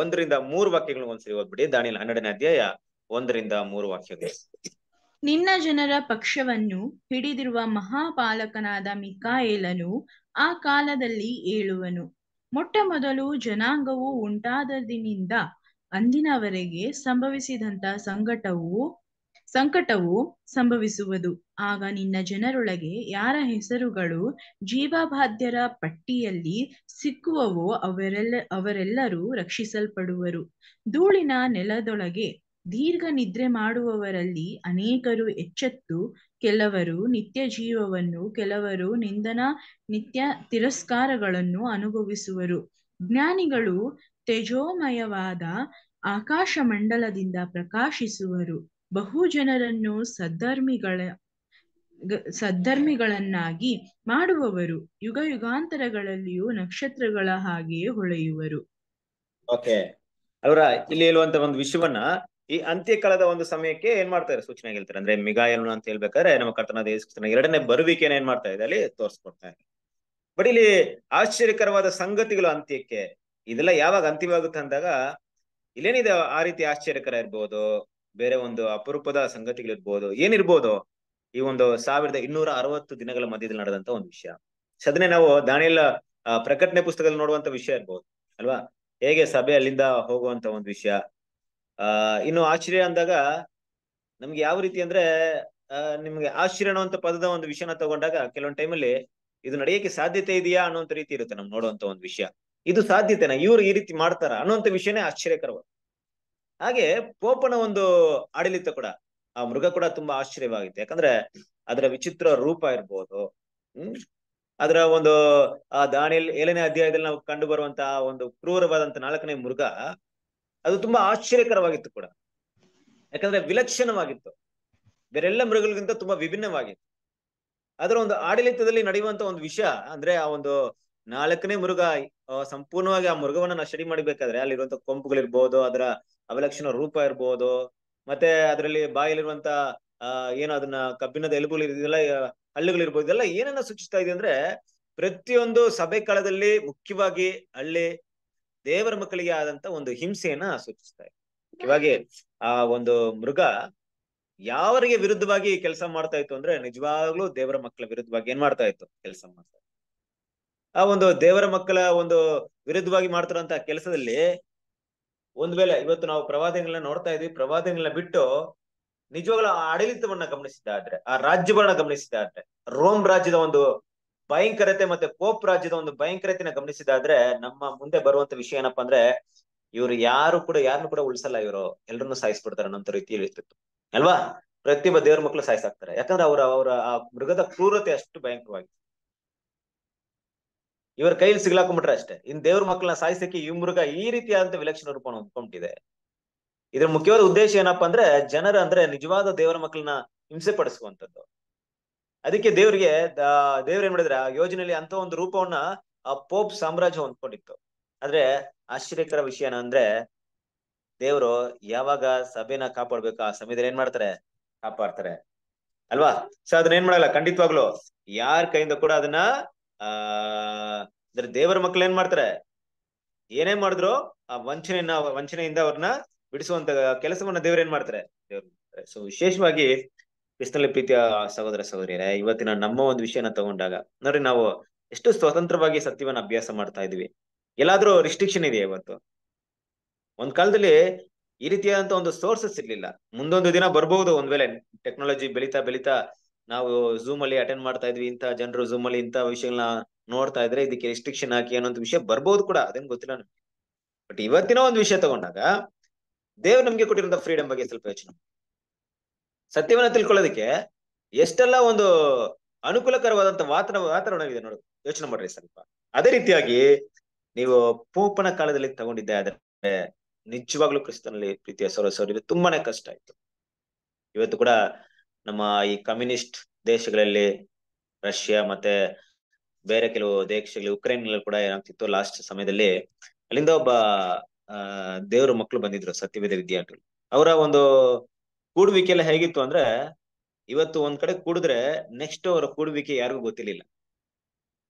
ಒಂದರಿಂದ ಮೂರು ವಾಕ್ಯಗಳು ಒಂದ್ಸರಿ ಓದ್ಬಿಡಿ ದಾನಿಲ್ ಹನ್ನೆರಡನೇ ಅಧ್ಯಾಯ ಒಂದರಿಂದ ಮೂರು ವಾಕ್ಯಗಳು ನಿನ್ನ ಜನರ ಪಕ್ಷವನ್ನು ಹಿಡಿದಿರುವ ಮಹಾಪಾಲಕನಾದ ಮಿಕಾಯೇಲನು ಆ ಕಾಲದಲ್ಲಿ ಏಳುವನು ಮೊಟ್ಟ ಮೊದಲು ಜನಾಂಗವು ಉಂಟಾದದಿನಿಂದ ಅಂದಿನವರೆಗೆ ಸಂಭವಿಸಿದಂತ ಸಂಕಟವು ಸಂಕಟವು ಸಂಭವಿಸುವುದು ಆಗ ನಿನ್ನ ಜನರೊಳಗೆ ಯಾರ ಹೆಸರುಗಳು ಜೀವಬಾಧ್ಯರ ಪಟ್ಟಿಯಲ್ಲಿ ಸಿಕ್ಕುವವೋ ಅವರೆಲ್ಲ ಅವರೆಲ್ಲರೂ ರಕ್ಷಿಸಲ್ಪಡುವರು ಧೂಳಿನ ನೆಲದೊಳಗೆ ದೀರ್ಘ ನಿದ್ರೆ ಮಾಡುವವರಲ್ಲಿ ಅನೇಕರು ಎಚ್ಚೆತ್ತು ಕೆಲವರು ನಿತ್ಯ ಜೀವವನ್ನು ಕೆಲವರು ನಿಂದನ ನಿತ್ಯ ತಿರಸ್ಕಾರಗಳನ್ನು ಅನುಭವಿಸುವರು ಜ್ಞಾನಿಗಳು ತೇಜೋಮಯವಾದ ಆಕಾಶ ಮಂಡಲದಿಂದ ಪ್ರಕಾಶಿಸುವರು ಬಹು ಜನರನ್ನು ಸದ್ಧರ್ಮಿಗಳ ಸದ್ಧರ್ಮಿಗಳನ್ನಾಗಿ ಮಾಡುವವರು ಯುಗ ಯುಗಾಂತರಗಳಲ್ಲಿಯೂ ನಕ್ಷತ್ರಗಳ ಹಾಗೆಯೇ ಹೊಳೆಯುವರು ಓಕೆ ಅವರ ಇಲ್ಲಿ ಹೇಳುವಂತ ಒಂದು ವಿಷಯವನ್ನ ಈ ಅಂತ್ಯಕಾಲದ ಒಂದು ಸಮಯಕ್ಕೆ ಏನ್ ಮಾಡ್ತಾರೆ ಸೂಚನೆ ಹೇಳ್ತಾರೆ ಅಂದ್ರೆ ಮಿಗಾಯನು ಅಂತ ಹೇಳ್ಬೇಕಾದ್ರೆ ನಮ್ಮ ಕರ್ತನ ಯೇಸುಕ್ರಿಸ್ತನ ಎರಡನೇ ಬರುವಿಕೆನ ಏನ್ ಮಾಡ್ತಾ ಇದೆ ಅಲ್ಲಿ ತೋರಿಸ್ಕೊಡ್ತಾರೆ ಬಟ್ ಇಲ್ಲಿ ಆಶ್ಚರ್ಯಕರವಾದ ಸಂಗತಿಗಳು ಅಂತ್ಯಕ್ಕೆ ಇದೆಲ್ಲ ಯಾವಾಗ ಅಂತ್ಯವಾಗುತ್ತೆ ಅಂದಾಗ ಇಲ್ಲೇನಿದೆ ಆ ರೀತಿ ಆಶ್ಚರ್ಯಕರ ಇರ್ಬೋದು ಬೇರೆ ಒಂದು ಅಪರೂಪದ ಸಂಗತಿಗಳಿರ್ಬೋದು ಏನಿರ್ಬೋದು ಈ ಒಂದು ಸಾವಿರದ ಇನ್ನೂರ ಅರವತ್ತು ದಿನಗಳ ಮಧ್ಯದಲ್ಲಿ ನಡೆದಂತ ಒಂದು ವಿಷಯ ಸದನೆ ನಾವು ದಾನಿಯಲ್ಲ ಪ್ರಕಟಣೆ ಪುಸ್ತಕದಲ್ಲಿ ನೋಡುವಂತ ವಿಷಯ ಇರ್ಬೋದು ಅಲ್ವಾ ಹೇಗೆ ಸಭೆ ಅಲ್ಲಿಂದ ಹೋಗುವಂತ ಒಂದು ವಿಷಯ ಆ ಇನ್ನು ಆಶ್ಚರ್ಯ ಅಂದಾಗ ನಮ್ಗೆ ಯಾವ ರೀತಿ ಅಂದ್ರೆ ನಿಮ್ಗೆ ಆಶ್ರಯ ಅನ್ನುವಂತ ಪದದ ಒಂದು ವಿಷಯನ ತಗೊಂಡಾಗ ಕೆಲವೊಂದು ಟೈಮಲ್ಲಿ ಇದು ನಡೆಯಕ್ಕೆ ಸಾಧ್ಯತೆ ಇದೆಯಾ ಅನ್ನೋಂತ ರೀತಿ ಇರುತ್ತೆ ನಮ್ಗೆ ನೋಡುವಂತ ಒಂದು ವಿಷಯ ಇದು ಸಾಧ್ಯತೆನಾ ಇವ್ರು ಈ ರೀತಿ ಮಾಡ್ತಾರ ಅನ್ನೋಂತ ವಿಷಯನೇ ಆಶ್ಚರ್ಯಕರವಾದ ಹಾಗೆ ಪೋಪನ ಒಂದು ಆಡಳಿತ ಕೂಡ ಆ ಮೃಗ ಕೂಡ ತುಂಬಾ ಆಶ್ಚರ್ಯವಾಗಿತ್ತು ಯಾಕಂದ್ರೆ ಅದರ ವಿಚಿತ್ರ ರೂಪ ಇರ್ಬೋದು ಹ್ಮ್ ಅದರ ಒಂದು ಆ ದಾನಿಯಲ್ ಏಳನೇ ಅಧ್ಯಾಯದಲ್ಲಿ ನಾವು ಕಂಡು ಬರುವಂತಹ ಒಂದು ಕ್ರೂರವಾದಂತ ನಾಲ್ಕನೇ ಮೃಗ ಅದು ತುಂಬಾ ಆಶ್ಚರ್ಯಕರವಾಗಿತ್ತು ಕೂಡ ಯಾಕಂದ್ರೆ ವಿಲಕ್ಷಣವಾಗಿತ್ತು ಬೇರೆಲ್ಲ ಮೃಗಗಳಿಗಿಂತ ತುಂಬಾ ವಿಭಿನ್ನವಾಗಿತ್ತು ಅದರ ಒಂದು ಆಡಳಿತದಲ್ಲಿ ನಡೆಯುವಂತ ಒಂದು ವಿಷಯ ಅಂದ್ರೆ ಆ ಒಂದು ನಾಲ್ಕನೇ ಮೃಗ ಸಂಪೂರ್ಣವಾಗಿ ಆ ಮೃಗವನ್ನ ನಾವು ಸ್ಟಡಿ ಮಾಡಬೇಕಾದ್ರೆ ಅಲ್ಲಿರುವಂತ ಕೊಂಪುಗಳಿರ್ಬೋದು ಅದರ ಅವಲಕ್ಷಣ ರೂಪ ಇರ್ಬೋದು ಮತ್ತೆ ಅದರಲ್ಲಿ ಬಾಯಲ್ಲಿರುವಂತ ಏನು ಏನೋ ಅದನ್ನ ಕಬ್ಬಿಣದ ಎಲುಬುಗಳು ಇದೆಲ್ಲ ಹಳ್ಳಿಗಳಿರ್ಬೋದು ಇದೆಲ್ಲ ಏನನ್ನ ಸೂಚಿಸ್ತಾ ಇದೆ ಅಂದ್ರೆ ಪ್ರತಿಯೊಂದು ಸಭೆ ಕಾಲದಲ್ಲಿ ಮುಖ್ಯವಾಗಿ ಹಳ್ಳಿ ದೇವರ ಮಕ್ಕಳಿಗೆ ಆದಂತ ಒಂದು ಹಿಂಸೆಯನ್ನ ಸೂಚಿಸ್ತಾ ಇದೆ ಇವಾಗೆ ಆ ಒಂದು ಮೃಗ ಯಾವರಿಗೆ ವಿರುದ್ಧವಾಗಿ ಕೆಲಸ ಮಾಡ್ತಾ ಇತ್ತು ಅಂದ್ರೆ ನಿಜವಾಗ್ಲೂ ದೇವರ ಮಕ್ಕಳ ವಿರುದ್ಧವಾಗಿ ಏನ್ ಮಾಡ್ತಾ ಇತ್ತು ಕೆಲಸ ಮಾಡ್ತಾ ಇತ್ತು ಆ ಒಂದು ದೇವರ ಮಕ್ಕಳ ಒಂದು ವಿರುದ್ಧವಾಗಿ ಮಾಡ್ತಿರೋಂತ ಕೆಲಸದಲ್ಲಿ ಒಂದ್ ವೇಳೆ ಇವತ್ತು ನಾವು ಪ್ರವಾದಿಗಳನ್ನ ನೋಡ್ತಾ ಇದೀವಿ ಪ್ರವಾದಿಗಳನ್ನ ಬಿಟ್ಟು ನಿಜವಾಗ್ಲೂ ಆ ಆಡಳಿತವನ್ನ ಇದ್ರೆ ಆ ರಾಜ್ಯವನ್ನ ಗಮನಿಸಿದಾದ್ರೆ ರೋಮ್ ರಾಜ್ಯದ ಒಂದು ಭಯಂಕರತೆ ಮತ್ತೆ ಕೋಪ್ ರಾಜ್ಯದ ಒಂದು ಭಯಂಕರತೆನ ಗಮನಿಸಿದಾದ್ರೆ ನಮ್ಮ ಮುಂದೆ ಬರುವಂತ ವಿಷಯ ಏನಪ್ಪಾ ಅಂದ್ರೆ ಇವ್ರು ಯಾರು ಕೂಡ ಯಾರನ್ನು ಕೂಡ ಉಳಿಸಲ್ಲ ಇವರು ಎಲ್ಲರನ್ನು ಸಾಯಿಸ್ಬಿಡ್ತಾರೆ ಅನ್ನೋ ರೀತಿಯಲ್ಲಿ ಇರ್ತಿತ್ತು ಅಲ್ವಾ ಪ್ರತಿಯೊಬ್ಬ ದೇವ್ರ ಮಕ್ಕಳು ಸಾಯಿಸಾಕ್ತಾರೆ ಯಾಕಂದ್ರೆ ಅವರ ಅವರ ಆ ಮೃಗದ ಕ್ರೂರತೆ ಅಷ್ಟು ಭಯಂಕರವಾಗಿತ್ತು ಇವ್ರ ಕೈಲಿ ಸಿಗ್ಲಾಕೊಂಡ್ಬಿಟ್ರೆ ಅಷ್ಟೇ ಇನ್ ದೇವ್ರ ಮಕ್ಕಳನ್ನ ಸಾಯಿಸಕ್ಕೆ ಈ ಮೃಗ ಈ ರೀತಿಯಾದಂತ ವಿಲಕ್ಷಣ ರೂಪವನ್ನು ಹೊಂದ್ಕೊಂಡಿದೆ ಇದ್ರ ಮುಖ್ಯವಾದ ಉದ್ದೇಶ ಏನಪ್ಪಾ ಅಂದ್ರೆ ಜನರ ಅಂದ್ರೆ ನಿಜವಾದ ದೇವರ ಮಕ್ಕಳನ್ನ ಹಿಂಸೆ ಪಡಿಸುವಂತದ್ದು ಅದಕ್ಕೆ ದೇವ್ರಿಗೆ ದೇವ್ರ ಏನ್ ಮಾಡಿದ್ರೆ ಆ ಯೋಜನೆಯಲ್ಲಿ ಅಂತ ಒಂದು ರೂಪವನ್ನ ಆ ಪೋಪ್ ಸಾಮ್ರಾಜ್ಯ ಹೊಂದ್ಕೊಂಡಿತ್ತು ಆದ್ರೆ ಆಶ್ಚರ್ಯಕರ ವಿಷಯ ಅಂದ್ರೆ ದೇವ್ರು ಯಾವಾಗ ಸಭೆನ ಕಾಪಾಡ್ಬೇಕು ಆ ಸಮಯದಲ್ಲಿ ಏನ್ ಮಾಡ್ತಾರೆ ಕಾಪಾಡ್ತಾರೆ ಅಲ್ವಾ ಸೊ ಅದನ್ನ ಏನ್ ಮಾಡಲ್ಲ ಖಂಡಿತವಾಗ್ಲು ಯಾರ ಕೈಯಿಂದ ಕೂಡ ಅದನ್ನ ಆ ಅಂದ್ರೆ ದೇವರ ಮಕ್ಳು ಏನ್ ಮಾಡ್ತಾರೆ ಏನೇ ಮಾಡಿದ್ರು ಆ ವಂಚನೆಯನ್ನ ವಂಚನೆಯಿಂದ ಅವ್ರನ್ನ ಬಿಡಿಸುವಂತ ಕೆಲಸವನ್ನ ದೇವ್ರ ಏನ್ ಮಾಡ್ತಾರೆ ದೇವ್ರ ಸೊ ವಿಶೇಷವಾಗಿ ಕ್ರಿಸ್ತನಲ್ಲಿ ಪ್ರೀತಿಯ ಸಹೋದರ ಸಹೋದರಿಯರೇ ಇವತ್ತಿನ ನಮ್ಮ ಒಂದು ವಿಷಯನ ತಗೊಂಡಾಗ ನೋಡ್ರಿ ನಾವು ಎಷ್ಟು ಸ್ವತಂತ್ರವಾಗಿ ಸತ್ಯವನ್ನ ಅಭ್ಯಾಸ ಮಾಡ್ತಾ ಇದ್ವಿ ಎಲ್ಲಾದ್ರೂ ರಿಸ್ಟ್ರಿಕ್ಷನ್ ಇದೆಯಾ ಇವತ್ತು ಒಂದ್ ಕಾಲದಲ್ಲಿ ಈ ರೀತಿಯಾದಂತ ಒಂದು ಸೋರ್ಸಸ್ ಇರ್ಲಿಲ್ಲ ಮುಂದೊಂದು ದಿನ ಬರ್ಬಹುದು ಒಂದ್ ವೇಳೆ ಟೆಕ್ನಾಲಜಿ ಬೆಳೀತಾ ಬೆಳೀತಾ ನಾವು ಝೂಮ್ ಅಲ್ಲಿ ಅಟೆಂಡ್ ಮಾಡ್ತಾ ಇದ್ವಿ ಇಂತ ಜನರು ಝೂಮ್ ಅಲ್ಲಿ ಇಂತ ವಿಷಯಗಳನ್ನ ನೋಡ್ತಾ ಇದ್ರೆ ಇದಕ್ಕೆ ರಿಸ್ಟ್ರಿಕ್ಷನ್ ಹಾಕಿ ಅನ್ನೋ ವಿಷಯ ಬರ್ಬೋದು ಕೂಡ ಅದೇನ್ ಗೊತ್ತಿಲ್ಲ ನಮ್ಗೆ ಬಟ್ ಇವತ್ತಿನ ಒಂದು ವಿಷಯ ತಗೊಂಡಾಗ ದೇವ್ರು ನಮ್ಗೆ ಕೊಟ್ಟಿರುವಂತ ಫ್ರೀಡಮ್ ಬಗ್ಗೆ ಸ್ವಲ್ಪ ಯೋಚನೆ ಸತ್ಯವನ್ನ ತಿಳ್ಕೊಳ್ಳೋದಕ್ಕೆ ಎಷ್ಟೆಲ್ಲ ಒಂದು ಅನುಕೂಲಕರವಾದಂತ ವಾತಾವರಣ ವಾತಾವರಣವಿದೆ ನೋಡಿ ಯೋಚನೆ ಮಾಡ್ರಿ ಸ್ವಲ್ಪ ಅದೇ ರೀತಿಯಾಗಿ ನೀವು ಪೂಪನ ಕಾಲದಲ್ಲಿ ತಗೊಂಡಿದ್ದೆ ಆದ್ರೆ ನಿಜವಾಗ್ಲೂ ಕ್ರಿಸ್ತನಲ್ಲಿ ಪ್ರೀತಿಯ ಸೌರಸೌರ್ಯ ತುಂಬಾನೇ ಕಷ್ಟ ಆಯ್ತು ಇವತ್ತು ಕೂಡ ನಮ್ಮ ಈ ಕಮ್ಯುನಿಸ್ಟ್ ದೇಶಗಳಲ್ಲಿ ರಷ್ಯಾ ಮತ್ತೆ ಬೇರೆ ಕೆಲವು ದೇಶಗಳಲ್ಲಿ ಉಕ್ರೇನ್ ನಲ್ಲಿ ಕೂಡ ಏನಾಗ್ತಿತ್ತು ಲಾಸ್ಟ್ ಸಮಯದಲ್ಲಿ ಅಲ್ಲಿಂದ ಒಬ್ಬ ದೇವರ ಮಕ್ಕಳು ಬಂದಿದ್ರು ಸತ್ಯವೇದ ವಿದ್ಯಾರ್ಥಿಗಳು ಅವರ ಒಂದು ಕೂಡುವಿಕೆ ಎಲ್ಲ ಹೇಗಿತ್ತು ಅಂದ್ರೆ ಇವತ್ತು ಒಂದ್ ಕಡೆ ಕೂಡಿದ್ರೆ ನೆಕ್ಸ್ಟ್ ಅವರ ಕೂಡುವಿಕೆ ಯಾರಿಗೂ ಗೊತ್ತಿರ್ಲಿಲ್ಲ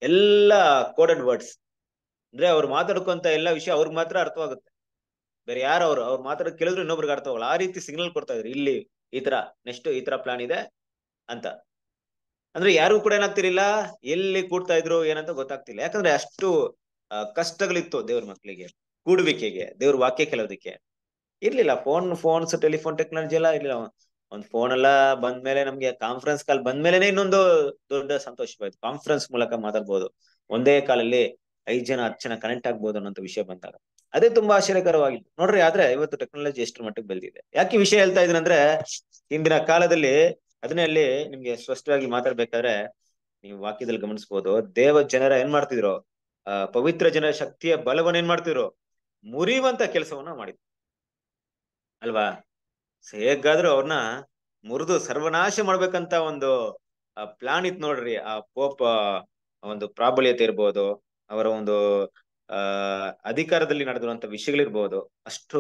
ಎಲ್ಲ ಕೋಡೆಡ್ ವರ್ಡ್ಸ್ ಅಂದ್ರೆ ಅವ್ರು ಮಾತಾಡ್ಕೊಂತ ಎಲ್ಲ ವಿಷಯ ಅವ್ರಿಗೆ ಮಾತ್ರ ಅರ್ಥವಾಗುತ್ತೆ ಬೇರೆ ಯಾರು ಅವ್ರು ಅವ್ರು ಮಾತಾಡೋದು ಕೇಳಿದ್ರು ಇನ್ನೊಬ್ರಿಗೆ ಅರ್ಥವಾಗಲ್ಲ ಆ ರೀತಿ ಸಿಗ್ನಲ್ ಕೊಡ್ತಾ ಇದ್ರು ಇಲ್ಲಿ ಈ ತರ ನೆಕ್ಸ್ಟ್ ಈ ತರ ಪ್ಲಾನ್ ಇದೆ ಅಂತ ಅಂದ್ರೆ ಯಾರಿಗೂ ಕೂಡ ಏನಾಗ್ತಿರ್ಲಿಲ್ಲ ಎಲ್ಲಿ ಕೂಡ್ತಾ ಇದ್ರು ಏನಂತ ಗೊತ್ತಾಗ್ತಿಲ್ಲ ಯಾಕಂದ್ರೆ ಅಷ್ಟು ಕಷ್ಟಗಳಿತ್ತು ದೇವ್ರ ಮಕ್ಕಳಿಗೆ ಕೂಡುವಿಕೆಗೆ ದೇವ್ರ ವಾಕ್ಯ ಕೆಲೋದಕ್ಕೆ ಇರ್ಲಿಲ್ಲ ಫೋನ್ ಫೋನ್ಸ್ ಟೆಲಿಫೋನ್ ಟೆಕ್ನಾಲಜಿ ಎಲ್ಲ ಇರ್ಲಿಲ್ಲ ಒಂದ್ ಫೋನ್ ಎಲ್ಲ ಬಂದ್ಮೇಲೆ ನಮ್ಗೆ ಕಾನ್ಫರೆನ್ಸ್ ಕಾಲ್ ಬಂದ್ಮೇಲೆ ಇನ್ನೊಂದು ದೊಡ್ಡ ಸಂತೋಷವಾಯ್ತು ಕಾನ್ಫರೆನ್ಸ್ ಮೂಲಕ ಮಾತಾಡ್ಬೋದು ಒಂದೇ ಕಾಲಲ್ಲಿ ಐದ್ ಜನ ಹತ್ತು ಜನ ಕನೆಕ್ಟ್ ಆಗ್ಬೋದು ಅನ್ನೋಂತ ವಿಷಯ ಬಂದಾಗ ಅದೇ ತುಂಬಾ ಆಶ್ಚರ್ಯಕರವಾಗಿತ್ತು ನೋಡ್ರಿ ಆದ್ರೆ ಇವತ್ತು ಟೆಕ್ನಾಲಜಿ ಎಷ್ಟು ಮಟ್ಟಕ್ಕೆ ಬೆಳೆದಿದೆ ಯಾಕೆ ವಿಷಯ ಹೇಳ್ತಾ ಅಂದ್ರೆ ಇಂದಿನ ಕಾಲದಲ್ಲಿ ಅದನ್ನೇ ಅಲ್ಲಿ ನಿಮ್ಗೆ ಸ್ಪಷ್ಟವಾಗಿ ಮಾತಾಡ್ಬೇಕಾದ್ರೆ ನೀವು ವಾಕ್ಯದಲ್ಲಿ ಗಮನಿಸಬಹುದು ದೇವ ಜನರ ಏನ್ ಮಾಡ್ತಿದ್ರು ಪವಿತ್ರ ಜನರ ಶಕ್ತಿಯ ಬಲವನ್ನ ಏನ್ ಮಾಡ್ತಿದ್ರು ಮುರಿಯುವಂತ ಕೆಲಸವನ್ನ ಮಾಡಿದ್ರು ಅಲ್ವಾ ಹೇಗಾದ್ರೂ ಅವ್ರನ್ನ ಮುರಿದು ಸರ್ವನಾಶ ಮಾಡ್ಬೇಕಂತ ಒಂದು ಪ್ಲಾನ್ ಇತ್ತು ನೋಡ್ರಿ ಆ ಪೋಪ್ ಒಂದು ಪ್ರಾಬಲ್ಯತೆ ಇರ್ಬೋದು ಅವರ ಒಂದು ಆ ಅಧಿಕಾರದಲ್ಲಿ ನಡೆದಿರುವಂತ ವಿಷಯಗಳಿರ್ಬೋದು ಅಷ್ಟು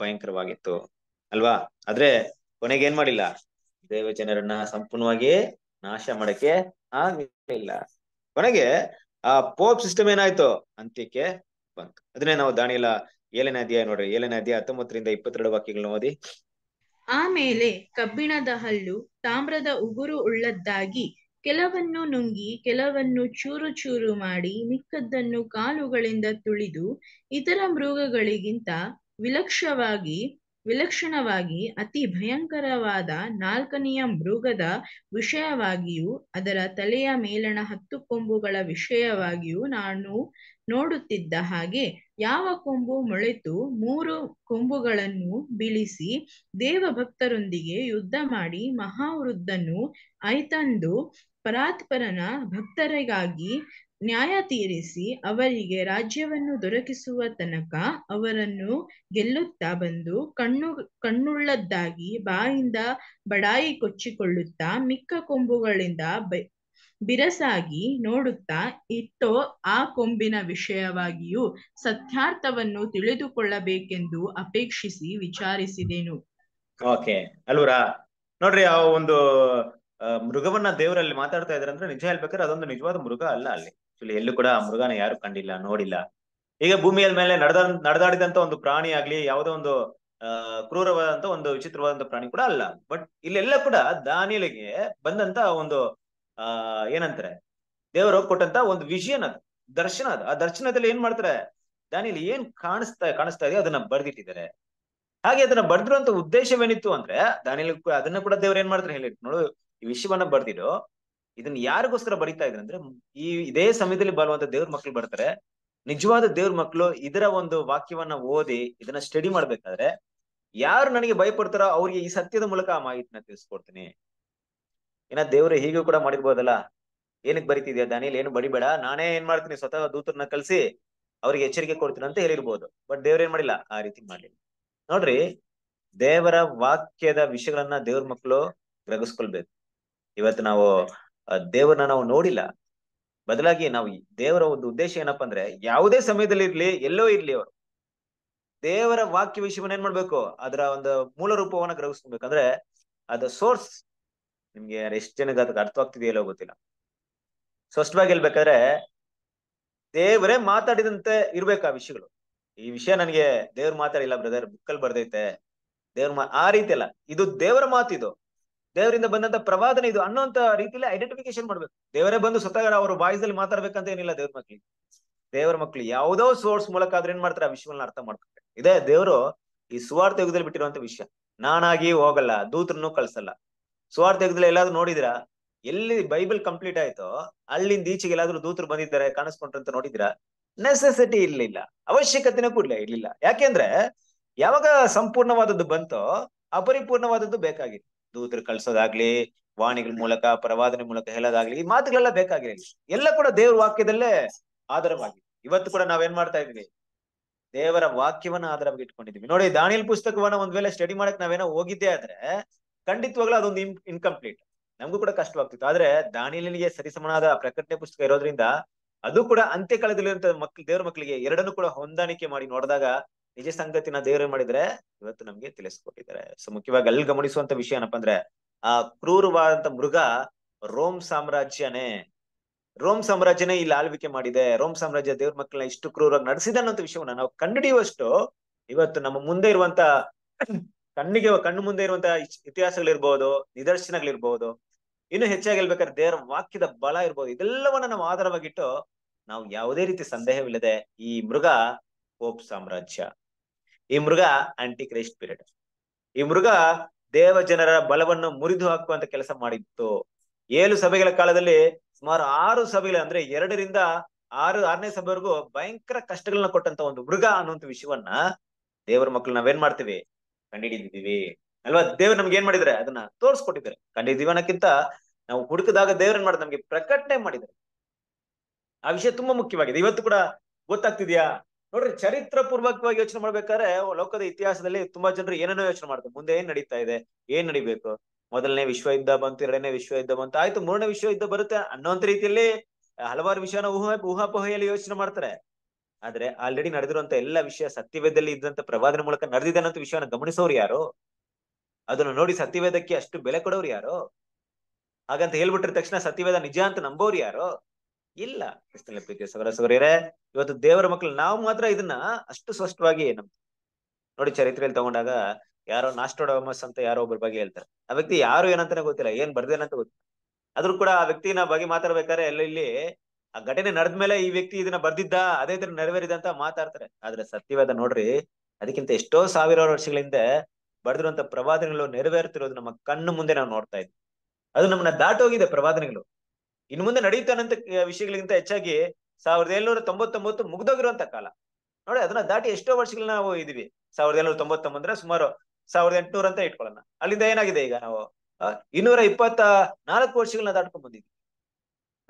ಭಯಂಕರವಾಗಿತ್ತು ಅಲ್ವಾ ಆದ್ರೆ ಕೊನೆಗೆ ಏನ್ ಮಾಡಿಲ್ಲ ದೇವ ಜನರನ್ನ ಸಂಪೂರ್ಣವಾಗಿ ನಾಶ ಮಾಡಕ್ಕೆ ಆಗಿಲ್ಲ ಕೊನೆಗೆ ಆ ಪೋಪ್ ಸಿಸ್ಟಮ್ ಏನಾಯ್ತು ಅಂತ್ಯಕ್ಕೆ ಬಂತು ಅದನ್ನೇ ನಾವು ದಾನಿಯಲ್ಲ ಏಳನೇ ಅಧ್ಯಾಯ ನೋಡ್ರಿ ಏಳನೇ ಅಧ್ಯಾಯ ಹತ್ತೊಂಬತ್ತರಿಂದ ಇಪ್ಪತ್ತೆರಡು ವಾಕ್ಯಗಳನ್ನ ಓದಿ ಆಮೇಲೆ ಕಬ್ಬಿಣದ ಹಲ್ಲು ತಾಮ್ರದ ಉಗುರು ಉಳ್ಳದ್ದಾಗಿ ಕೆಲವನ್ನು ನುಂಗಿ ಕೆಲವನ್ನು ಚೂರು ಚೂರು ಮಾಡಿ ಮಿಕ್ಕದ್ದನ್ನು ಕಾಲುಗಳಿಂದ ತುಳಿದು ಇತರ ಮೃಗಗಳಿಗಿಂತ ವಿಲಕ್ಷವಾಗಿ ವಿಲಕ್ಷಣವಾಗಿ ಅತಿ ಭಯಂಕರವಾದ ನಾಲ್ಕನೆಯ ಮೃಗದ ವಿಷಯವಾಗಿಯೂ ಅದರ ತಲೆಯ ಮೇಲಣ ಹತ್ತು ಕೊಂಬುಗಳ ವಿಷಯವಾಗಿಯೂ ನಾನು ನೋಡುತ್ತಿದ್ದ ಹಾಗೆ ಯಾವ ಕೊಂಬು ಮೊಳೆತು ಮೂರು ಕೊಂಬುಗಳನ್ನು ಬೀಳಿಸಿ ದೇವಭಕ್ತರೊಂದಿಗೆ ಯುದ್ಧ ಮಾಡಿ ಮಹಾವೃದ್ಧನು ಐತಂದು ಪರಾತ್ಪರನ ಭಕ್ತರಿಗಾಗಿ ನ್ಯಾಯ ತೀರಿಸಿ ಅವರಿಗೆ ರಾಜ್ಯವನ್ನು ದೊರಕಿಸುವ ತನಕ ಅವರನ್ನು ಗೆಲ್ಲುತ್ತಾ ಬಂದು ಕಣ್ಣು ಕಣ್ಣುಳ್ಳದ್ದಾಗಿ ಬಾಯಿಂದ ಬಡಾಯಿ ಕೊಚ್ಚಿಕೊಳ್ಳುತ್ತಾ ಮಿಕ್ಕ ಕೊಂಬುಗಳಿಂದ ಬೆ ಬಿರಸಾಗಿ ನೋಡುತ್ತಾ ಇತ್ತೋ ಆ ಕೊಂಬಿನ ವಿಷಯವಾಗಿಯೂ ಸತ್ಯಾರ್ಥವನ್ನು ತಿಳಿದುಕೊಳ್ಳಬೇಕೆಂದು ಅಪೇಕ್ಷಿಸಿ ವಿಚಾರಿಸಿದೆನು ಓಕೆ ಅಲ್ವರಾ ನೋಡ್ರಿ ಆ ಒಂದು ಮೃಗವನ್ನ ದೇವರಲ್ಲಿ ಮಾತಾಡ್ತಾ ಇದಾರೆ ಅಂದ್ರೆ ನಿಜ ಹೇಳ್ಬೇಕಾದ್ರೆ ಅದೊಂದು ನಿಜವಾದ ಮೃಗ ಅಲ್ಲ ಅಲ್ಲಿ ಆಕ್ಚುಲಿ ಎಲ್ಲೂ ಕೂಡ ಆ ಮೃಗನ ಯಾರು ಕಂಡಿಲ್ಲ ನೋಡಿಲ್ಲ ಈಗ ಭೂಮಿಯ ಮೇಲೆ ನಡೆದ ನಡೆದಾಡಿದಂತ ಒಂದು ಪ್ರಾಣಿ ಆಗ್ಲಿ ಯಾವುದೋ ಒಂದು ಅಹ್ ಕ್ರೂರವಾದಂತ ಒಂದು ವಿಚಿತ್ರವಾದಂತ ಪ್ರಾಣಿ ಕೂಡ ಅಲ್ಲ ಬಟ್ ಇಲ್ಲೆಲ್ಲ ಕೂಡ ದಾನಿಯಲಿಗೆ ಬಂದಂತ ಒಂದು ಆ ಏನಂತಾರೆ ದೇವರು ಕೊಟ್ಟಂತ ಒಂದು ವಿಷಯನ ಅದು ದರ್ಶನ ಅದು ಆ ದರ್ಶನದಲ್ಲಿ ಏನ್ ಮಾಡ್ತಾರೆ ದಾನಿಯಲ್ಲಿ ಏನ್ ಕಾಣಿಸ್ತಾ ಕಾಣಿಸ್ತಾ ಇದೆಯೋ ಅದನ್ನ ಬರ್ದಿಟ್ಟಿದ್ದಾರೆ ಹಾಗೆ ಅದನ್ನ ಬರ್ದಿರುವಂತ ಉದ್ದೇಶವೇನಿತ್ತು ಅಂದ್ರೆ ದಾನಿಲಿ ಅದನ್ನ ಕೂಡ ದೇವ್ರು ಏನ್ ಮಾಡ್ತಾರೆ ಹೇಳಿ ನೋಡು ಈ ವಿಷಯವನ್ನ ಬರ್ದಿಡು ಇದನ್ನ ಯಾರಿಗೋಸ್ಕರ ಬರೀತಾ ಇದ್ರೆ ಅಂದ್ರೆ ಈ ಇದೇ ಸಮಯದಲ್ಲಿ ಬರುವಂತ ದೇವ್ರ ಮಕ್ಳು ಬರ್ತಾರೆ ನಿಜವಾದ ದೇವ್ರ ಮಕ್ಳು ಇದರ ಒಂದು ವಾಕ್ಯವನ್ನ ಓದಿ ಇದನ್ನ ಸ್ಟಡಿ ಮಾಡ್ಬೇಕಾದ್ರೆ ಯಾರು ನನಗೆ ಭಯಪಡ್ತಾರೋ ಅವ್ರಿಗೆ ಈ ಸತ್ಯದ ಮೂಲಕ ಆ ಮಾಹಿತಿನ ತಿಳಿಸ್ಕೊಡ್ತೀನಿ ಇನ್ನ ದೇವ್ರು ಹೀಗೂ ಕೂಡ ಮಾಡಿರ್ಬೋದಲ್ಲ ಏನಕ್ಕೆ ಬರಿತಿದ್ಯಾ ದಾನಿಲ್ ಏನು ಬಡಿಬೇಡ ನಾನೇ ಏನ್ ಮಾಡ್ತೀನಿ ಸ್ವತಃ ದೂತರನ್ನ ಕಲ್ಸಿ ಅವ್ರಿಗೆ ಎಚ್ಚರಿಕೆ ಕೊಡ್ತೀನಿ ಅಂತ ಹೇಳಿರ್ಬೋದು ಬಟ್ ದೇವ್ರ ಏನ್ ಮಾಡಿಲ್ಲ ಆ ರೀತಿ ಮಾಡಿಲ್ಲ ನೋಡ್ರಿ ದೇವರ ವಾಕ್ಯದ ವಿಷಯಗಳನ್ನ ದೇವ್ರ ಮಕ್ಕಳು ಗ್ರಹಿಸ್ಕೊಳ್ಬೇಕು ಇವತ್ತು ನಾವು ದೇವರನ್ನ ನಾವು ನೋಡಿಲ್ಲ ಬದಲಾಗಿ ನಾವು ದೇವರ ಒಂದು ಉದ್ದೇಶ ಏನಪ್ಪಾ ಅಂದ್ರೆ ಯಾವುದೇ ಸಮಯದಲ್ಲಿ ಇರ್ಲಿ ಎಲ್ಲೋ ಇರ್ಲಿ ಅವರು ದೇವರ ವಾಕ್ಯ ವಿಷಯವನ್ನ ಏನ್ ಮಾಡ್ಬೇಕು ಅದರ ಒಂದು ಮೂಲ ರೂಪವನ್ನ ಗ್ರಹಿಸ್ಕೊಬೇಕಂದ್ರೆ ಅದ ಸೋರ್ಸ್ ನಿಮ್ಗೆ ಎಷ್ಟು ಜನಕ್ಕೆ ಅದಕ್ಕೆ ಅರ್ಥವಾಗ್ತಿದೆಯಲ್ಲೋ ಗೊತ್ತಿಲ್ಲ ಸ್ಪಷ್ಟವಾಗಿ ಹೇಳ್ಬೇಕಾದ್ರೆ ದೇವರೇ ಮಾತಾಡಿದಂತೆ ಇರ್ಬೇಕು ಆ ವಿಷಯಗಳು ಈ ವಿಷಯ ನನಗೆ ದೇವ್ರ ಮಾತಾಡಿಲ್ಲ ಬ್ರದರ್ ಬುಕ್ಕಲ್ಲಿ ಬರ್ದೈತೆ ದೇವ್ರ ಮಾ ಆ ರೀತಿ ಅಲ್ಲ ಇದು ದೇವರ ಮಾತು ಇದು ದೇವರಿಂದ ಬಂದಂತ ಪ್ರವಾದನೆ ಇದು ಅನ್ನೋಂತ ರೀತಿಯಲ್ಲಿ ಐಡೆಂಟಿಫಿಕೇಶನ್ ಮಾಡ್ಬೇಕು ದೇವರೇ ಬಂದು ಸ್ವತಃ ಅವ್ರ ಬಾಯ್ಸ್ ಅಲ್ಲಿ ಮಾತಾಡ್ಬೇಕಂತ ಏನಿಲ್ಲ ದೇವ್ರ ಮಕ್ಳಿಗೆ ದೇವರ ಮಕ್ಳು ಯಾವುದೋ ಸೋರ್ಸ್ ಮೂಲಕ ಆದ್ರೆ ಏನ್ ಮಾಡ್ತಾರೆ ಆ ವಿಷಯವನ್ನ ಅರ್ಥ ಮಾಡ್ಕೊಬೇಕು ಇದೇ ದೇವರು ಈ ಸುವಾರ್ಥ ಯುಗದಲ್ಲಿ ಬಿಟ್ಟಿರುವಂತ ವಿಷಯ ನಾನಾಗಿ ಹೋಗಲ್ಲ ದೂತ್ರನ್ನು ಕಳ್ಸಲ್ಲ ಸುವಾರ್ತೆಗದಲ್ಲಿ ಎಲ್ಲಾದ್ರೂ ನೋಡಿದಿರಾ ಎಲ್ಲಿ ಬೈಬಲ್ ಕಂಪ್ಲೀಟ್ ಆಯ್ತೋ ಅಲ್ಲಿಂದ ಈಚೆಗೆ ಎಲ್ಲಾದ್ರೂ ದೂತರು ಬಂದಿದ್ದಾರೆ ಕಾಣಿಸ್ಕೊಂಡ್ರು ಅಂತ ನೋಡಿದಿರಾ ನೆಸೆಸಿಟಿ ಇರ್ಲಿಲ್ಲ ಅವಶ್ಯಕತೆನೂ ಕೂಡ ಇರ್ಲಿಲ್ಲ ಯಾಕೆಂದ್ರೆ ಯಾವಾಗ ಸಂಪೂರ್ಣವಾದದ್ದು ಬಂತೋ ಅಪರಿಪೂರ್ಣವಾದದ್ದು ಬೇಕಾಗಿತ್ತು ದೂತರು ಕಳ್ಸೋದಾಗ್ಲಿ ವಾಣಿಗಳ ಮೂಲಕ ಪ್ರವಾದನೆ ಮೂಲಕ ಹೇಳೋದಾಗ್ಲಿ ಈ ಮಾತುಗಳೆಲ್ಲ ಬೇಕಾಗಿರಲಿಲ್ಲ ಎಲ್ಲ ಕೂಡ ದೇವ್ರ ವಾಕ್ಯದಲ್ಲೇ ಆಧಾರವಾಗಿ ಇವತ್ತು ಕೂಡ ನಾವೇನ್ ಮಾಡ್ತಾ ಇದ್ವಿ ದೇವರ ವಾಕ್ಯವನ್ನ ಆಧಾರವಾಗಿ ಇಟ್ಕೊಂಡಿದ್ವಿ ನೋಡಿ ದಾನಿಲ್ ಪುಸ್ತಕವನ್ನ ಒಂದ್ ವೇಳೆ ಸ್ಟಡಿ ಮಾಡಕ್ ನಾವೇನೋ ಹೋಗಿದ್ದೆ ಆದ್ರೆ ಖಂಡಿತವಾಗ್ಲೂ ಅದೊಂದು ಇನ್ಕಂಪ್ಲೀಟ್ ನಮಗೂ ಕೂಡ ಕಷ್ಟವಾಗ್ತಿತ್ತು ಆದ್ರೆ ಸರಿ ಸರಿಸಮನಾದ ಪ್ರಕಟಣೆ ಪುಸ್ತಕ ಇರೋದ್ರಿಂದ ಅದು ಕೂಡ ಅಂತ್ಯ ಕಾಲದಲ್ಲಿರುವಂತಹ ಮಕ್ಳು ದೇವ್ರ ಮಕ್ಕಳಿಗೆ ಎರಡನ್ನೂ ಕೂಡ ಹೊಂದಾಣಿಕೆ ಮಾಡಿ ನೋಡಿದಾಗ ನಿಜ ಸಂಗತಿನ ದೇವ್ರ ಮಾಡಿದ್ರೆ ಇವತ್ತು ನಮ್ಗೆ ತಿಳಿಸ್ಕೊಟ್ಟಿದ್ದಾರೆ ಸೊ ಮುಖ್ಯವಾಗಿ ಅಲ್ಲಿ ಗಮನಿಸುವಂತ ವಿಷಯ ಏನಪ್ಪ ಅಂದ್ರೆ ಆ ಕ್ರೂರವಾದಂತ ಮೃಗ ರೋಮ್ ಸಾಮ್ರಾಜ್ಯನೇ ರೋಮ್ ಸಾಮ್ರಾಜ್ಯನೇ ಇಲ್ಲಿ ಆಳ್ವಿಕೆ ಮಾಡಿದೆ ರೋಮ್ ಸಾಮ್ರಾಜ್ಯ ದೇವ್ರ ಮಕ್ಕಳನ್ನ ಇಷ್ಟು ಕ್ರೂರಾಗಿ ನಡೆಸಿದ ಅನ್ನೋ ವಿಷಯವನ್ನ ನಾವು ಕಂಡಿಡಿಯುವಷ್ಟು ಇವತ್ತು ನಮ್ಮ ಮುಂದೆ ಇರುವಂತ ಕಣ್ಣಿಗೆ ಕಣ್ಣು ಮುಂದೆ ಇರುವಂತಹ ಇತಿಹಾಸಗಳಿರ್ಬಹುದು ನಿದರ್ಶನಗಳಿರ್ಬಹುದು ಇನ್ನು ಹೆಚ್ಚಾಗಿ ಹೇಳ್ಬೇಕಾದ್ರೆ ದೇವರ ವಾಕ್ಯದ ಬಲ ಇರ್ಬೋದು ಇದೆಲ್ಲವನ್ನ ನಾವು ಆಧಾರವಾಗಿಟ್ಟು ನಾವು ಯಾವುದೇ ರೀತಿ ಸಂದೇಹವಿಲ್ಲದೆ ಈ ಮೃಗ ಕೋಪ್ ಸಾಮ್ರಾಜ್ಯ ಈ ಮೃಗ ಆಂಟಿ ಕ್ರೈಸ್ಟ್ ಪೀರಿಯಡ್ ಈ ಮೃಗ ದೇವ ಜನರ ಬಲವನ್ನು ಮುರಿದು ಹಾಕುವಂತ ಕೆಲಸ ಮಾಡಿತ್ತು ಏಳು ಸಭೆಗಳ ಕಾಲದಲ್ಲಿ ಸುಮಾರು ಆರು ಸಭೆಗಳ ಅಂದ್ರೆ ಎರಡರಿಂದ ಆರು ಆರನೇ ಸಭೆವರೆಗೂ ಭಯಂಕರ ಕಷ್ಟಗಳನ್ನ ಕೊಟ್ಟಂತ ಒಂದು ಮೃಗ ಅನ್ನುವಂಥ ವಿಷಯವನ್ನ ದೇವರ ಮಕ್ಕಳು ನಾವೇನ್ ಮಾಡ್ತೀವಿ ಕಂಡಿಡಿದೀವಿ ಅಲ್ವಾ ದೇವ್ರು ನಮ್ಗೆ ಏನ್ ಮಾಡಿದ್ರೆ ಅದನ್ನ ತೋರಿಸ್ಕೊಟ್ಟಿದ್ದಾರೆ ಕಂಡಿದೀವಿ ನಾವು ಹುಡುಕದಾಗ ದೇವ್ರ ಮಾಡಿದ್ರೆ ನಮ್ಗೆ ಪ್ರಕಟಣೆ ಮಾಡಿದ್ರೆ ಆ ವಿಷಯ ತುಂಬಾ ಮುಖ್ಯವಾಗಿದೆ ಇವತ್ತು ಕೂಡ ಗೊತ್ತಾಗ್ತಿದ್ಯಾ ನೋಡ್ರಿ ಚರಿತ್ರ ಪೂರ್ವಕವಾಗಿ ಯೋಚನೆ ಮಾಡ್ಬೇಕಾದ್ರೆ ಲೋಕದ ಇತಿಹಾಸದಲ್ಲಿ ತುಂಬಾ ಜನರು ಏನೇನೋ ಯೋಚನೆ ಮಾಡ್ತಾರೆ ಮುಂದೆ ಏನ್ ನಡೀತಾ ಇದೆ ಏನ್ ನಡಿಬೇಕು ಮೊದಲನೇ ವಿಶ್ವ ಯುದ್ಧ ಬಂತು ಎರಡನೇ ವಿಶ್ವ ಯುದ್ಧ ಬಂತು ಆಯ್ತು ಮೂರನೇ ವಿಶ್ವ ಯುದ್ಧ ಬರುತ್ತೆ ಅನ್ನೋಂತ ರೀತಿಯಲ್ಲಿ ಹಲವಾರು ವಿಷಯನ ಊಹಾ ಊಹಾಪೋಹೆಯಲ್ಲಿ ಯೋಚನೆ ಮಾಡ್ತಾರೆ ಆದ್ರೆ ಆಲ್ರೆಡಿ ನಡೆದಿರುವಂತ ಎಲ್ಲಾ ವಿಷಯ ಸತ್ಯವೇದದಲ್ಲಿ ಇದ್ದಂತ ಪ್ರವಾದನ ಮೂಲಕ ಅನ್ನೋ ವಿಷಯವನ್ನ ಗಮನಿಸೋರು ಯಾರು ಅದನ್ನು ನೋಡಿ ಸತ್ಯವೇದಕ್ಕೆ ಅಷ್ಟು ಬೆಲೆ ಕೊಡೋರು ಯಾರು ಹಾಗಂತ ಹೇಳ್ಬಿಟ್ರ ತಕ್ಷಣ ಸತ್ಯವೇದ ನಿಜ ಅಂತ ನಂಬೋರು ಯಾರು ಇಲ್ಲ ಕೃಷ್ಣ ಸಗರ ಸಗರಿಯರೇ ಇವತ್ತು ದೇವರ ಮಕ್ಕಳು ನಾವು ಮಾತ್ರ ಇದನ್ನ ಅಷ್ಟು ಸ್ಪಷ್ಟವಾಗಿ ನಮ್ ನೋಡಿ ಚರಿತ್ರೆಯಲ್ಲಿ ತಗೊಂಡಾಗ ಯಾರೋ ಮಸ್ ಅಂತ ಯಾರೋ ಒಬ್ಬರ ಬಗ್ಗೆ ಹೇಳ್ತಾರೆ ಆ ವ್ಯಕ್ತಿ ಯಾರು ಏನಂತಾನೆ ಗೊತ್ತಿಲ್ಲ ಏನ್ ಬರ್ದೇನಂತ ಗೊತ್ತಿಲ್ಲ ಆದ್ರೂ ಕೂಡ ಆ ವ್ಯಕ್ತಿನ ಬಗ್ಗೆ ಮಾತಾಡ್ಬೇಕಾದ್ರೆ ಎಲ್ಲ ಇಲ್ಲಿ ಆ ಘಟನೆ ನಡೆದ ಮೇಲೆ ಈ ವ್ಯಕ್ತಿ ಇದನ್ನ ಬರ್ದಿದ್ದ ಅದೇ ತರ ನೆರವೇರಿದ ಅಂತ ಮಾತಾಡ್ತಾರೆ ಆದ್ರೆ ಸತ್ಯವಾದ ನೋಡ್ರಿ ಅದಕ್ಕಿಂತ ಎಷ್ಟೋ ಸಾವಿರಾರು ವರ್ಷಗಳ ಹಿಂದೆ ಬರೆದಿರುವಂತ ಪ್ರವಾದನೆಗಳು ನೆರವೇರ್ತಿರೋದು ನಮ್ಮ ಕಣ್ಣು ಮುಂದೆ ನಾವು ನೋಡ್ತಾ ಇದ್ವಿ ಅದು ನಮ್ಮನ್ನ ದಾಟೋಗಿದೆ ಪ್ರವಾದನೆಗಳು ಇನ್ ಮುಂದೆ ನಡೆಯುತ್ತಾನಂತ ವಿಷಯಗಳಿಗಿಂತ ಹೆಚ್ಚಾಗಿ ಸಾವಿರದ ಏಳ್ನೂರ ತೊಂಬತ್ತೊಂಬತ್ತು ಮುಗ್ದೋಗಿರುವಂತ ಕಾಲ ನೋಡಿ ಅದನ್ನ ದಾಟಿ ಎಷ್ಟೋ ವರ್ಷಗಳು ನಾವು ಇದೀವಿ ಸಾವಿರದ ಏಳ್ನೂರ ತೊಂಬತ್ತೊಂಬತ್ತರ ಸುಮಾರು ಸಾವಿರದ ಎಂಟುನೂರ ಅಂತ ಇಟ್ಕೊಳ್ಳೋಣ ಅಲ್ಲಿಂದ ಏನಾಗಿದೆ ಈಗ ನಾವು ಇನ್ನೂರ ಇಪ್ಪತ್ತ ನಾಲ್ಕು ವರ್ಷಗಳನ್ನ ದಾಟ್ಕೊಂಡ್ ಬಂದಿದ್ವಿ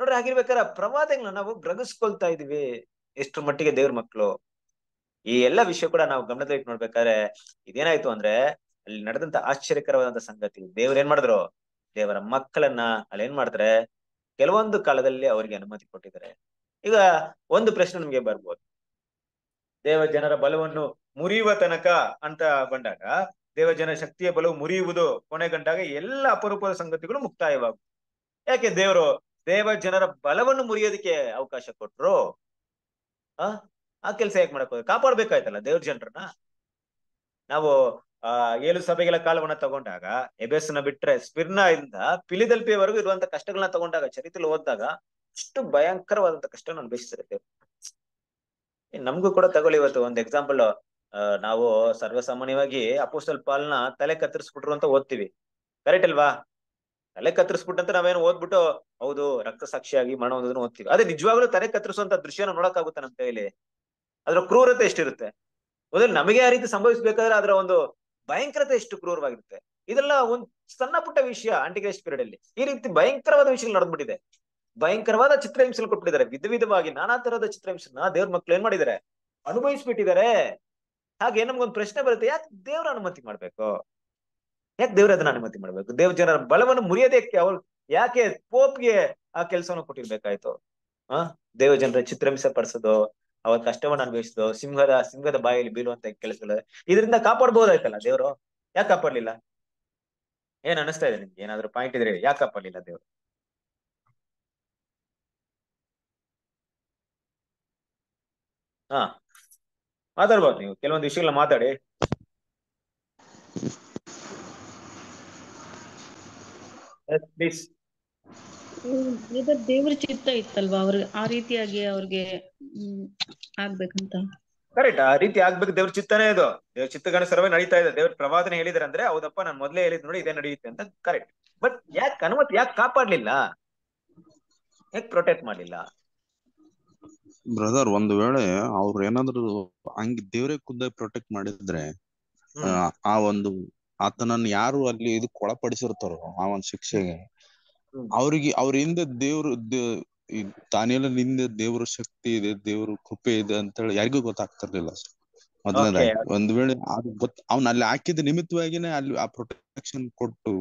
ನೋಡ್ರಿ ಆಗಿರ್ಬೇಕಾದ್ರೆ ಪ್ರಮಾದಗಳನ್ನ ನಾವು ಗ್ರಹಿಸ್ಕೊಳ್ತಾ ಇದೀವಿ ಎಷ್ಟು ಮಟ್ಟಿಗೆ ದೇವ್ರ ಮಕ್ಕಳು ಈ ಎಲ್ಲ ವಿಷಯ ಕೂಡ ನಾವು ಗಮನದಲ್ಲಿ ನೋಡ್ಬೇಕಾದ್ರೆ ಇದೇನಾಯ್ತು ಅಂದ್ರೆ ಅಲ್ಲಿ ನಡೆದಂತ ಆಶ್ಚರ್ಯಕರವಾದಂತ ಸಂಗತಿ ದೇವ್ರ ಏನ್ ಮಾಡಿದ್ರು ದೇವರ ಮಕ್ಕಳನ್ನ ಅಲ್ಲಿ ಏನ್ ಮಾಡ್ತಾರೆ ಕೆಲವೊಂದು ಕಾಲದಲ್ಲಿ ಅವರಿಗೆ ಅನುಮತಿ ಕೊಟ್ಟಿದ್ದಾರೆ ಈಗ ಒಂದು ಪ್ರಶ್ನೆ ನಮ್ಗೆ ಬರ್ಬೋದು ದೇವ ಜನರ ಬಲವನ್ನು ಮುರಿಯುವ ತನಕ ಅಂತ ಬಂದಾಗ ದೇವ ಜನರ ಶಕ್ತಿಯ ಬಲವು ಮುರಿಯುವುದು ಕೊನೆಗಂಟಾಗ ಎಲ್ಲ ಅಪರೂಪದ ಸಂಗತಿಗಳು ಮುಕ್ತಾಯವಾಗುವುದು ಯಾಕೆ ದೇವರು ದೇವ ಜನರ ಬಲವನ್ನು ಮುರಿಯೋದಕ್ಕೆ ಅವಕಾಶ ಕೊಟ್ರು ಆ ಆ ಕೆಲಸ ಯಾಕೆ ಮಾಡಕ್ ಕಾಪಾಡ್ಬೇಕಾಯ್ತಲ್ಲ ದೇವ್ರ ಜನರನ್ನ ನಾವು ಆ ಏಳು ಸಭೆಗಳ ಕಾಲವನ್ನ ತಗೊಂಡಾಗ ಎಬೆಸ್ನ ಬಿಟ್ರೆ ಸ್ಪಿರ್ನ ಇಂದ ಪಿಲಿದಲ್ಪಿಯವರೆಗೂ ಇರುವಂತ ಕಷ್ಟಗಳನ್ನ ತಗೊಂಡಾಗ ಚರಿತ್ರೆ ಓದಿದಾಗ ಅಷ್ಟು ಭಯಂಕರವಾದಂತ ಕಷ್ಟ ಅನುಭವಿಸಿರುತ್ತೆ ನಮ್ಗೂ ಕೂಡ ತಗೊಳ್ಳಿ ಇವತ್ತು ಒಂದು ಎಕ್ಸಾಂಪಲ್ ನಾವು ಸರ್ವಸಾಮಾನ್ಯವಾಗಿ ಅಪೋಸ್ಟಲ್ ಪಾಲ್ನ ತಲೆ ಕತ್ತರಿಸ್ಬಿಟ್ರು ಅಂತ ಓದ್ತೀವಿ ಕರೆಕ್ಟ್ ಅಲ್ವಾ ತಲೆ ಕತ್ತರಿಸ್ಬಿಟ್ಟಂತ ನಾವೇನು ಓದ್ಬಿಟ್ಟು ಹೌದು ರಕ್ತ ಸಾಕ್ಷಿಯಾಗಿ ಮರಣ ಹೊಂದಿದ್ರು ಓದ್ತೀವಿ ಅದೇ ನಿಜವಾಗ್ಲೂ ತಲೆ ಕತ್ತರಿಸುವಂತ ದೃಶ್ಯನ ನೋಡಕ್ಕಾಗುತ್ತೆ ನಮ್ಮ ಕೈಲಿ ಅದ್ರ ಕ್ರೂರತೆ ಎಷ್ಟಿರುತ್ತೆ ಮೊದಲು ನಮಗೆ ಆ ರೀತಿ ಸಂಭವಿಸ್ಬೇಕಾದ್ರೆ ಅದರ ಒಂದು ಭಯಂಕರತೆ ಎಷ್ಟು ಕ್ರೂರವಾಗಿರುತ್ತೆ ಇದೆಲ್ಲ ಒಂದು ಸಣ್ಣ ಪುಟ್ಟ ವಿಷಯ ಆಂಟಿಕ್ರೈಸ್ಟ್ ಪೀರಿಯಡ್ ಅಲ್ಲಿ ಈ ರೀತಿ ಭಯಂಕರವಾದ ವಿಷಯ ನಡೆದ್ಬಿಟ್ಟಿದೆ ಭಯಂಕರವಾದ ಚಿತ್ರಹಿಂಸೆಗಳು ಕೊಟ್ಬಿಟ್ಟಿದ್ದಾರೆ ವಿಧ ವಿಧವಾಗಿ ನಾನಾ ತರಹದ ಚಿತ್ರಹಿಂಸನ ದೇವ್ರ ಮಕ್ಳು ಏನ್ ಮಾಡಿದ್ದಾರೆ ಅನುಭವಿಸ್ಬಿಟ್ಟಿದ್ದಾರೆ ಹಾಗೆ ನಮ್ಗೊಂದು ಪ್ರಶ್ನೆ ಬರುತ್ತೆ ಯಾಕೆ ದೇವ್ರ ಅನುಮತಿ ಮಾಡ್ಬೇಕು ಯಾಕೆ ದೇವ್ರ ಅದನ್ನ ಅನುಮತಿ ಮಾಡ್ಬೇಕು ದೇವ್ ಜನರ ಬಲವನ್ನು ಮುರಿಯೋದಕ್ಕೆ ಅವ್ರು ಯಾಕೆ ಪೋಪ್ಗೆ ಆ ಕೆಲಸವನ್ನು ಕೊಟ್ಟಿರ್ಬೇಕಾಯ್ತು ಆ ದೇವ ಜನರ ಚಿತ್ರಮಿಸ ಪಡಿಸೋದು ಅವರ ಕಷ್ಟವನ್ನ ಅನುಭವಿಸೋದು ಸಿಂಹದ ಸಿಂಹದ ಬಾಯಲ್ಲಿ ಬೀಳುವಂತ ಕೆಲಸಗಳು ಇದರಿಂದ ಕಾಪಾಡ್ಬೋದಾಯ್ತಲ್ಲ ದೇವ್ರು ಯಾಕೆ ಕಾಪಾಡ್ಲಿಲ್ಲ ಏನ್ ಅನಿಸ್ತಾ ಇದೆ ನಿಮ್ಗೆ ಏನಾದ್ರು ಪಾಯಿಂಟ್ ಇದ್ರೆ ಯಾಕೆ ಕಾಪಾಡ್ಲಿಲ್ಲ ದೇವ್ರು ಹಾ ಮಾತಾಡ್ಬೋದು ನೀವು ಕೆಲವೊಂದು ವಿಷಯಗಳನ್ನ ಮಾತಾಡಿ ದೇವ್ರ ಚಿತ್ತ ಇತ್ತಲ್ವಾ ಅವ್ರ ಆ ರೀತಿಯಾಗಿ ಅವ್ರಿಗೆ ಆಗ್ಬೇಕಂತ ಕರೆಕ್ಟ್ ಆ ರೀತಿ ಆಗ್ಬೇಕು ದೇವ್ರ ಚಿತ್ತನೇ ಇದು ದೇವ್ರ ಚಿತ್ತಗಣ ಸರ್ವೇ ನಡೀತಾ ಇದೆ ದೇವ್ರ ಹೇಳಿದ್ರೆ ಅಂದ್ರೆ ಹೌದಪ್ಪ ನಾನು ಮೊದಲೇ ಹೇಳಿದ್ ನೋಡಿ ಇದೇ ನಡೆಯುತ್ತೆ ಅಂತ ಕರೆಕ್ಟ್ ಬಟ್ ಯಾಕೆ ಅನುಮತಿ ಯಾಕೆ ಕಾಪಾಡ್ಲಿಲ್ಲ ಯಾಕೆ ಪ್ರೊಟೆಕ್ಟ್ ಮಾಡ್ಲಿಲ್ಲ ಬ್ರದರ್ ಒಂದು ವೇಳೆ ಅವ್ರು ಏನಾದ್ರು ಹಂಗೆ ದೇವ್ರೇ ಖುದ್ದಾಗಿ ಪ್ರೊಟೆಕ್ಟ್ ಮಾಡಿದ್ರೆ ಆ ಒಂದು ಆತನನ್ನ ಯಾರು ಅಲ್ಲಿ ಇದಕ್ ಒಳಪಡಿಸಿರ್ತಾರೋ ಆ ಒಂದ್ ಶಿಕ್ಷೆಗೆ ಅವ್ರಿಗೆ ಅವ್ರಿಂದ ದೇವ್ರ ತಾನೆಲ್ಲ ನಿಂದ ದೇವ್ರ ಶಕ್ತಿ ಇದೆ ದೇವ್ರ ಕೃಪೆ ಇದೆ ಅಂತ ಹೇಳಿ ಯಾರಿಗೂ ಗೊತ್ತಾಗ್ತಿರ್ಲಿಲ್ಲ ಮೊದಲನೇದಾಗಿ ಒಂದ್ ವೇಳೆ ಅದು ಗೊತ್ತ ಅವ್ನ ಅಲ್ಲಿ ಹಾಕಿದ ನಿಮಿತ್ತವಾಗಿನೇ ಅಲ್ಲಿ ಆ ಪ್ರೊಟೆಕ್ಷನ್ ಕೊಟ್ಟು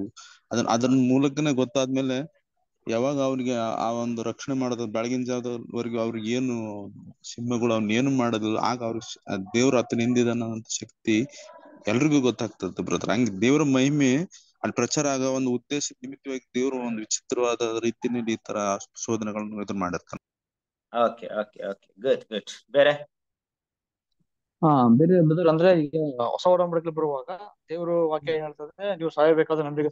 ಅದನ್ನ ಅದ್ರ ಮೂಲಕನೆ ಗೊತ್ತಾದ್ಮೇಲೆ ಯಾವಾಗ ಅವ್ರಿಗೆ ಆ ಒಂದು ರಕ್ಷಣೆ ಮಾಡದ ಬೆಳಗಿನ ಜಾವದವರೆಗೂ ಅವ್ರಿಗೆ ಏನು ಸಿಂಹಗಳು ಅವ್ನ ಏನು ಮಾಡೋದು ಆಗ ಅವ್ರ ದೇವ್ರ ಆತನ ನಿಂದಿದ ಶಕ್ತಿ ಎಲ್ರಿಗೂ ಗೊತ್ತಾಗ್ತದ ಬ್ರದರ್ ಹಂಗ ದೇವರ ಮಹಿಮೆ ಅಲ್ಲಿ ಪ್ರಚಾರ ಆಗ ಒಂದು ಉದ್ದೇಶ ನಿಮಿತ್ತವಾಗಿ ದೇವ್ರು ಒಂದು ವಿಚಿತ್ರವಾದ ರೀತಿಯಲ್ಲಿ ಈ ತರ ಶೋಧನೆಗಳನ್ನು ಇದನ್ನ ಮಾಡಿರ್ತಾನೆ okay okay okay good good ಬೇರೆ ಹಾ ಬೇರೆ ಬ್ರದರ್ ಅಂದ್ರೆ ಈಗ ಹೊಸ ಒಡಂಬಡಿಕೆ ಬರುವಾಗ ದೇವರು ವಾಕ್ಯ ಏನ್ ಹೇಳ್ತದೆ ನೀವು ಸಾಯಬೇಕಾದ ನಂಬಿಕೆ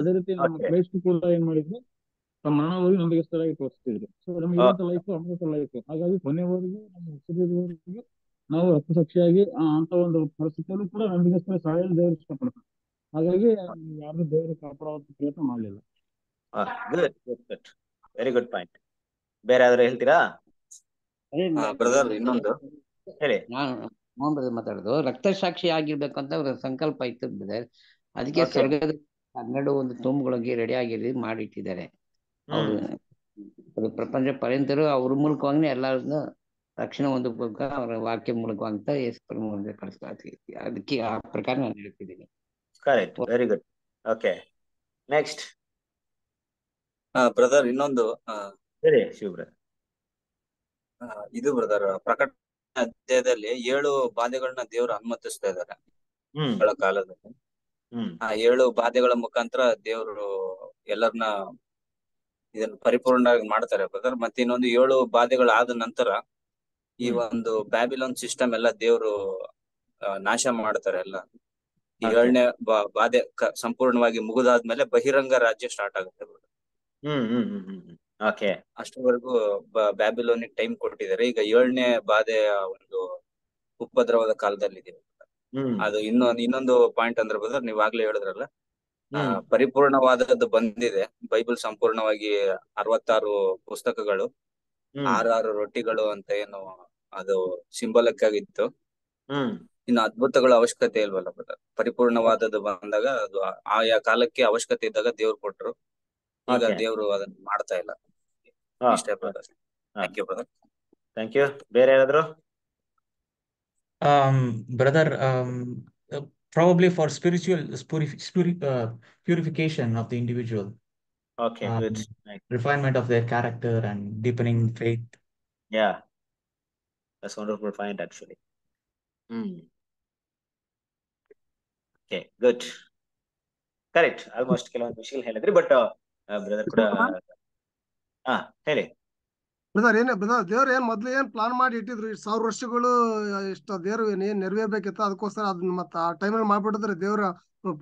ಅದೇ ರೀತಿ ನಮ್ಮ ಕ್ರೈಸ್ತ ಕೂಡ ಏನ್ ಮಾಡಿದ್ರು ನಮ್ಮ ಮಾನವರಿಗೆ ನಂಬಿಕೆಸ್ಥರಾಗಿ ತೋರಿಸ್ತಿದ್ರು ಸೊ ನಮ್ಗೆ ಲೈಫ್ ಅಮೃತ ಲೈಫ್ ಹಾಗಾಗಿ ಕೊನೆವರೆಗೂ ನಮ್ಮ ಶರೀರದವರೆಗೂ ನಾವು ರಕ್ತಸಾಕ್ಷಿಯಾಗಿ ಅಂತ ಒಂದು ಪರಿಸ್ಥಿತಿಯಲ್ಲೂ ಕೂಡ ನಂಬಿಕಸ್ಥರ ಸಹಾಯ ದೇವರು ಇಷ್ಟಪಡ್ತಾರೆ ಹಾಗಾಗಿ ಯಾರು ದೇವರು ಕಾಪಾಡೋ ಪ್ರಯತ್ನ ಮಾಡಲಿಲ್ಲ ವೆರಿ ಗುಡ್ ಪಾಯಿಂಟ್ ಬೇರೆ ಆದ್ರೆ ಹೇಳ್ತೀರಾ ಬ್ರದರ್ ಇನ್ನೊಂದು ಹೇಳಿ ನಾನು ಬ್ರದರ್ ಮಾತಾಡೋದು ರಕ್ತ ಸಾಕ್ಷಿ ಆಗಿರ್ಬೇಕಂತ ಅವ್ರ ಸಂಕಲ್ಪ ಇತ್ತು ಬ್ರದರ್ ಅದಕ್ಕೆ ಸ್ವರ್ಗದ ಹನ್ನೆರಡು ಒಂದು ತುಂಬಗಳಿಗೆ ರೆಡಿ ಆಗಿರಿ ಮಾಡಿಟ್ಟಿದ್ದಾರೆ ಪ್ರಪಂಚ ಪರ್ಯಂತರು ಅವ್ರ ಮೂಲಕವಾಗಿ ಎಲ್ಲರನ್ನು ರಕ್ಷಣೆ ಒಂದು ಮೂಲಕ ಅವರ ವಾಕ್ಯ ಮೂಲಕ ಅಂತ ಮುಂದೆ ಕಳಿಸ್ತಾರೆ ಅದಕ್ಕೆ ಆ ಪ್ರಕಾರ ನಾನು ಹೇಳ್ತಿದ್ದೀನಿ very good okay next brother ಇನ್ನೊಂದು ಸರಿ ಇದು ಬ್ರದರ್ ಪ್ರಕಟ ಅಧ್ಯಾಯದಲ್ಲಿ ಏಳು ಬಾಧೆಗಳನ್ನ ದೇವರು ಅನುಮತಿಸ್ತಾ ಇದ್ದಾರೆ ಕಾಲದಲ್ಲಿ ಆ ಏಳು ಬಾಧೆಗಳ ಮುಖಾಂತರ ದೇವರು ಎಲ್ಲರನ್ನ ಇದನ್ನ ಪರಿಪೂರ್ಣವಾಗಿ ಮಾಡ್ತಾರೆ ಬ್ರದರ್ ಮತ್ತೆ ಇನ್ನೊಂದು ಏಳು ಆದ ನಂತರ ಈ ಒಂದು ಬ್ಯಾಬಿಲೋನ್ ಸಿಸ್ಟಮ್ ಎಲ್ಲ ದೇವರು ನಾಶ ಮಾಡ್ತಾರೆ ಎಲ್ಲ ಈ ಏಳನೇ ಬಾಧೆ ಸಂಪೂರ್ಣವಾಗಿ ಮುಗಿದಾದ್ಮೇಲೆ ಬಹಿರಂಗ ರಾಜ್ಯ ಸ್ಟಾರ್ಟ್ ಆಗುತ್ತೆ ಓಕೆ ಅಷ್ಟವರೆಗೂ ಬ್ಯಾಬಿಲೋನಿಗ್ ಟೈಮ್ ಕೊಟ್ಟಿದ್ದಾರೆ ಈಗ ಏಳನೇ ಬಾಧೆಯ ಒಂದು ಉಪದ್ರವದ ಕಾಲದಲ್ಲಿ ಅದು ಇನ್ನೊಂದು ಇನ್ನೊಂದು ಪಾಯಿಂಟ್ ಅಂದ್ರೆ ಬದಲು ನೀವ್ ಆಗ್ಲೇ ಹೇಳಿದ್ರಲ್ಲ ಪರಿಪೂರ್ಣವಾದದ್ದು ಬಂದಿದೆ ಬೈಬಲ್ ಸಂಪೂರ್ಣವಾಗಿ ಅರವತ್ತಾರು ಪುಸ್ತಕಗಳು ಆರಾರು ರೊಟ್ಟಿಗಳು ಅಂತ ಏನು ಅದು ಸಿಂಬಲಕ್ ಆಗಿತ್ತು ಹ್ಮ್ ಇನ್ನು ಅದ್ಭುತಗಳ ಅವಶ್ಯಕತೆ ಇಲ್ವಲ್ಲ ಬ್ರದರ್ ಪರಿಪೂರ್ಣವಾದದ್ದು ಬಂದಾಗ ಅದು ಆಯಾ ಕಾಲಕ್ಕೆ ಅವಶ್ಯಕತೆ ಇದ್ದಾಗ ದೇವ್ರು ಕೊಟ್ರು ಈಗ ದೇವ್ರು ಅದನ್ನ ಮಾಡ್ತಾ ಇಲ್ಲ ಇಷ್ಟೇ brother thank you brother thank you ಬೇರೆ ಯಾರಾದ್ರು brother um, um, probably for spiritual spirit, uh, purification of the individual. Okay, um, good. Nice. Refinement of That's wonderful point, actually. Mm. Okay, good. Correct almost ಕೆಲವೊಂದು ವಿಷಯಗಳು ಹೇಳಿದ್ರಿ ಬಟ್ ಬ್ರದರ್ ಕೂಡ ಹಾ ಹೇಳಿ ಬ್ರದರ್ ಏನ್ ಬ್ರದರ್ ದೇವ್ರ ಏನ್ ಮೊದ್ಲು ಏನ್ ಪ್ಲಾನ್ ಮಾಡಿ ಇಟ್ಟಿದ್ರು ಇಷ್ಟು ಸಾವಿರ ವರ್ಷಗಳು ಇಷ್ಟ ದೇವ್ರ ಏನ್ ನೆರವೇರ್ಬೇಕಿತ್ತು ಅದಕ್ಕೋಸ್ಕರ ಅದನ್ನ ಮತ್ತೆ ಆ ಟೈಮಲ್ಲಿ ಮಾಡ್ಬಿಟ್ಟಿದ್ರೆ ದೇವ್ರ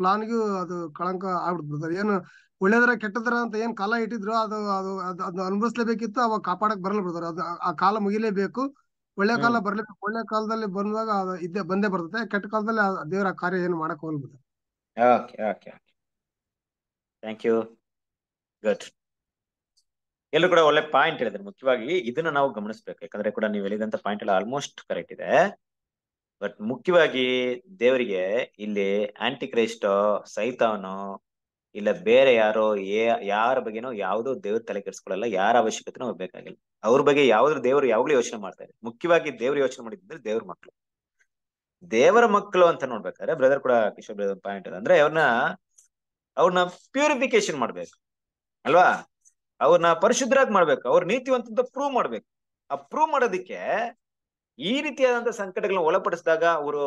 ಪ್ಲಾನ್ಗೂ ಅದು ಕಳಂಕ ಆಗ್ಬಿಡ್ತು ಬ್ರದರ್ ಏನು ಒಳ್ಳೇದ್ರ ಕೆಟ್ಟದ್ರ ಅಂತ ಏನ್ ಕಾಲ ಇಟ್ಟಿದ್ರು ಅದು ಅದು ಅದು ಅನುಭವಿಸ್ಲೇಬೇಕಿತ್ತು ಅವಾಗ ಕಾಪಾಡಕ್ ಬರಲ್ಲ ಬ್ರದರ್ ಅದು ಆ ಕಾಲ ಮುಗಿಲೇಬೇಕು ಒಳ್ಳೆ ಕಾಲ ಬರ್ಲಿಕ್ಕೆ ಒಳ್ಳೆ ಕಾಲದಲ್ಲಿ ಬಂದಾಗ ಇದೆ ಇದ್ದೇ ಬಂದೇ ಬರ್ತದೆ ಕೆಟ್ಟ ಕಾಲದಲ್ಲಿ ದೇವರ ಕಾರ್ಯ ಏನು ಮಾಡಕ್ ಹೋಗ್ಬೋದು okay okay thank you good ಎಲ್ಲರೂ ಕೂಡ ಒಳ್ಳೆ ಪಾಯಿಂಟ್ ಹೇಳಿದ್ರೆ ಮುಖ್ಯವಾಗಿ ಇದನ್ನ ನಾವು ಗಮನಿಸ್ಬೇಕು ಯಾಕಂದ್ರೆ ಕೂಡ ನೀವು ಹೇಳಿದಂತ ಪಾಯಿಂಟ್ ಎಲ್ಲ ಆಲ್ಮೋಸ್ಟ್ ಕರೆಕ್ಟ್ ಇದೆ ಬಟ್ ಮುಖ್ಯವಾಗಿ ದೇವರಿಗೆ ಇಲ್ಲಿ ಆಂಟಿ ಕ್ರೈಸ್ಟೋ ಸೈತಾವನು ಇಲ್ಲ ಬೇರೆ ಯಾರೋ ಏ ಯಾರ ಬಗ್ಗೆನೋ ಯಾವುದೋ ದೇವ್ರ ತಲೆ ಕೆಡಿಸ್ಕೊಳ್ಳಲ್ಲ ಯಾರ ಅವಶ್ಯಕತೆನೂ ಬೇಕಾಗಿಲ್ಲ ಅವ್ರ ಬಗ್ಗೆ ಯಾವ್ದ್ರ ದೇವ್ರು ಯಾವಾಗ್ಲೂ ಯೋಚನೆ ಮಾಡ್ತಾರೆ ಮುಖ್ಯವಾಗಿ ದೇವ್ರ ಯೋಚನೆ ಮಾಡಿದ್ರೆ ದೇವ್ರ ಮಕ್ಕಳು ದೇವರ ಮಕ್ಕಳು ಅಂತ ನೋಡ್ಬೇಕಾದ್ರೆ ಬ್ರದರ್ ಕೂಡ ಕಿಶೋರ್ ಬ್ರದರ್ ಪಾಯಿಂಟ್ ಅಂದ್ರೆ ಅವ್ರನ್ನ ಅವ್ರನ್ನ ಪ್ಯೂರಿಫಿಕೇಶನ್ ಮಾಡ್ಬೇಕು ಅಲ್ವಾ ಅವ್ರನ್ನ ಪರಿಶುದ್ಧರಾಗಿ ಮಾಡ್ಬೇಕು ಅವ್ರ ನೀತಿವಂತ ಪ್ರೂವ್ ಮಾಡ್ಬೇಕು ಆ ಪ್ರೂವ್ ಮಾಡೋದಿಕ್ಕೆ ಈ ರೀತಿಯಾದಂತ ಸಂಕಟಗಳನ್ನ ಒಳಪಡಿಸಿದಾಗ ಅವರು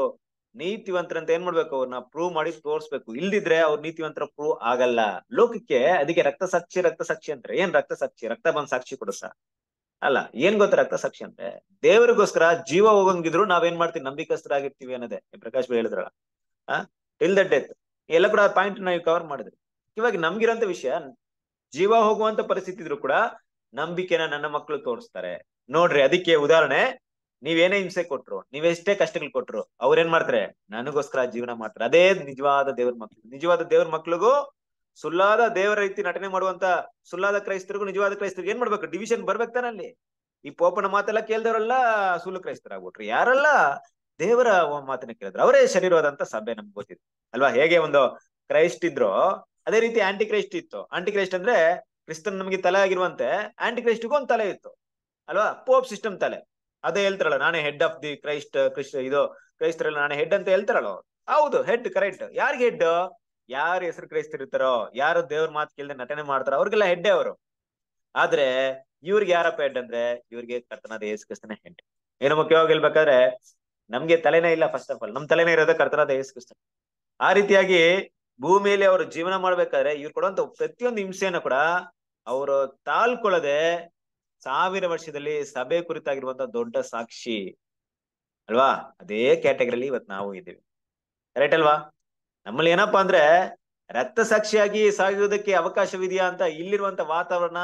ನೀತಿವಂತರ ಅಂತ ಏನ್ ಮಾಡ್ಬೇಕು ಅವ್ರನ್ನ ಪ್ರೂವ್ ಮಾಡಿ ತೋರ್ಸ್ಬೇಕು ಇಲ್ದಿದ್ರೆ ಅವ್ರ ನೀತಿವಂತರ ಪ್ರೂವ್ ಆಗಲ್ಲ ಲೋಕಕ್ಕೆ ಅದಕ್ಕೆ ರಕ್ತ ಸಾಕ್ಷಿ ರಕ್ತ ಸಾಕ್ಷಿ ಅಂದ್ರೆ ಏನ್ ರಕ್ತ ಸಾಕ್ಷಿ ರಕ್ತ ಬಂದ್ ಸಾಕ್ಷಿ ಕೊಡಸ ಅಲ್ಲ ಏನ್ ಗೊತ್ತ ರಕ್ತ ಸಾಕ್ಷಿ ಅಂದ್ರೆ ದೇವರಿಗೋಸ್ಕರ ಜೀವ ಹೋಗಂಗಿದ್ರು ಏನ್ ಮಾಡ್ತೀವಿ ನಂಬಿಕಸ್ಥರಾಗಿರ್ತೀವಿ ಅನ್ನೋದೇ ಪ್ರಕಾಶ್ ಬಿ ಹೇಳಿದ್ರಲ್ಲ ಟಿಲ್ ದ ಡೆತ್ ಎಲ್ಲ ಕೂಡ ಪಾಯಿಂಟ್ ನಾವು ಕವರ್ ಮಾಡಿದ್ರಿ ಇವಾಗ ನಮ್ಗಿರೋಂತ ವಿಷಯ ಜೀವ ಹೋಗುವಂತ ಪರಿಸ್ಥಿತಿ ಇದ್ರು ಕೂಡ ನಂಬಿಕೆನ ನನ್ನ ಮಕ್ಕಳು ತೋರಿಸ್ತಾರೆ ನೋಡ್ರಿ ಅದಕ್ಕೆ ಉದಾಹರಣೆ ನೀವೇನೇ ಹಿಂಸೆ ಕೊಟ್ರು ನೀವೆಷ್ಟೇ ಕಷ್ಟಗಳು ಕೊಟ್ರು ಏನ್ ಮಾಡ್ತಾರೆ ನನಗೋಸ್ಕರ ಜೀವನ ಮಾಡ್ತಾರೆ ಅದೇ ನಿಜವಾದ ದೇವ್ರ ಮಕ್ಳು ನಿಜವಾದ ದೇವ್ರ ಮಕ್ಳಿಗೂ ಸುಳ್ಳಾದ ದೇವರ ರೀತಿ ನಟನೆ ಮಾಡುವಂತ ಸುಳ್ಳಾದ ಕ್ರೈಸ್ತರಿಗೂ ನಿಜವಾದ ಕ್ರೈಸ್ತರಿಗೂ ಏನ್ ಮಾಡ್ಬೇಕು ಡಿವಿಷನ್ ಬರ್ಬೇಕು ತಾನಲ್ಲಿ ಈ ಪೋಪನ ಮಾತೆಲ್ಲ ಸುಲ್ಲು ಸುಳ್ಳು ಕ್ರೈಸ್ತರಾಗ್ಬಿಟ್ರು ಯಾರೆಲ್ಲ ದೇವರ ಮಾತನ್ನ ಕೇಳಿದ್ರು ಅವರೇ ಶರೀರವಾದಂತ ಸಭೆ ನಮ್ಗೆ ಗೊತ್ತಿದೆ ಅಲ್ವಾ ಹೇಗೆ ಒಂದು ಕ್ರೈಸ್ಟ್ ಇದ್ರು ಅದೇ ರೀತಿ ಆಂಟಿ ಕ್ರೈಸ್ಟ್ ಇತ್ತು ಆಂಟಿ ಕ್ರೈಸ್ಟ್ ಅಂದ್ರೆ ಕ್ರಿಸ್ತನ್ ನಮಗೆ ತಲೆ ಆಗಿರುವಂತೆ ಆಂಟಿ ಕ್ರೈಸ್ಟ್ಗೂ ಒಂದು ತಲೆ ಇತ್ತು ಅಲ್ವಾ ಪೋಪ್ ಸಿಸ್ಟಮ್ ತಲೆ ಅದೇ ಹೇಳ್ತಾರಲ್ಲ ನಾನೇ head of the Christ Christ ಇದು ಕ್ರೈಸ್ತರಲ್ಲ ನಾನೇ ಹೆಡ್ ಅಂತ ಹೇಳ್ತಾರಲ್ಲ ಹೌದು ಹೆಡ್ ಕರೆಕ್ಟ್ ಯಾರಿಗೆ ಹೆಡ್ ಯಾರು ಹೆಸರು ಕ್ರೈಸ್ತಿರ್ತಾರೋ ಯಾರು ದೇವ್ರ ಮಾತು ಕೇಳಿದ್ರೆ ನಟನೆ ಮಾಡ್ತಾರೋ ಅವ್ರಿಗೆಲ್ಲ ಹೆಡ್ ಅವರು ಆದ್ರೆ ಇವ್ರಿಗೆ ಯಾರಪ್ಪ ಹೆಡ್ ಅಂದ್ರೆ ಇವ್ರಿಗೆ ಕರ್ತನಾದ ಯೇಸು ಹೆಡ್ ಏನೋ ಮುಖ್ಯವಾಗಿ ಹೇಳ್ಬೇಕಾದ್ರೆ ನಮ್ಗೆ ತಲೆನೇ ಇಲ್ಲ ಫಸ್ಟ್ ಆಫ್ ಆಲ್ ನಮ್ ತಲೆನೇ ಇರೋದೇ ಕರ್ತನಾದ ಯೇಸು ಆ ರೀತಿಯಾಗಿ ಭೂಮಿಯಲ್ಲಿ ಅವರು ಜೀವನ ಮಾಡ್ಬೇಕಾದ್ರೆ ಇವ್ರು ಕೊಡುವಂತ ಪ್ರತಿಯೊಂದು ಹಿಂಸೆಯನ್ನು ಕೂಡ ಅವರು ತಾಳ್ಕೊಳ್ಳದೆ ಸಾವಿರ ವರ್ಷದಲ್ಲಿ ಸಭೆ ಕುರಿತಾಗಿರುವಂತಹ ದೊಡ್ಡ ಸಾಕ್ಷಿ ಅಲ್ವಾ ಅದೇ ಕ್ಯಾಟಗರಿಲಿ ಇವತ್ ನಾವು ಇದ್ದೀವಿ ರೈಟ್ ಅಲ್ವಾ ನಮ್ಮಲ್ಲಿ ಏನಪ್ಪಾ ಅಂದ್ರೆ ರಕ್ತ ಸಾಕ್ಷಿಯಾಗಿ ಸಾಗಿರೋದಕ್ಕೆ ಅವಕಾಶವಿದೆಯಾ ಅಂತ ಇಲ್ಲಿರುವಂತ ವಾತಾವರಣ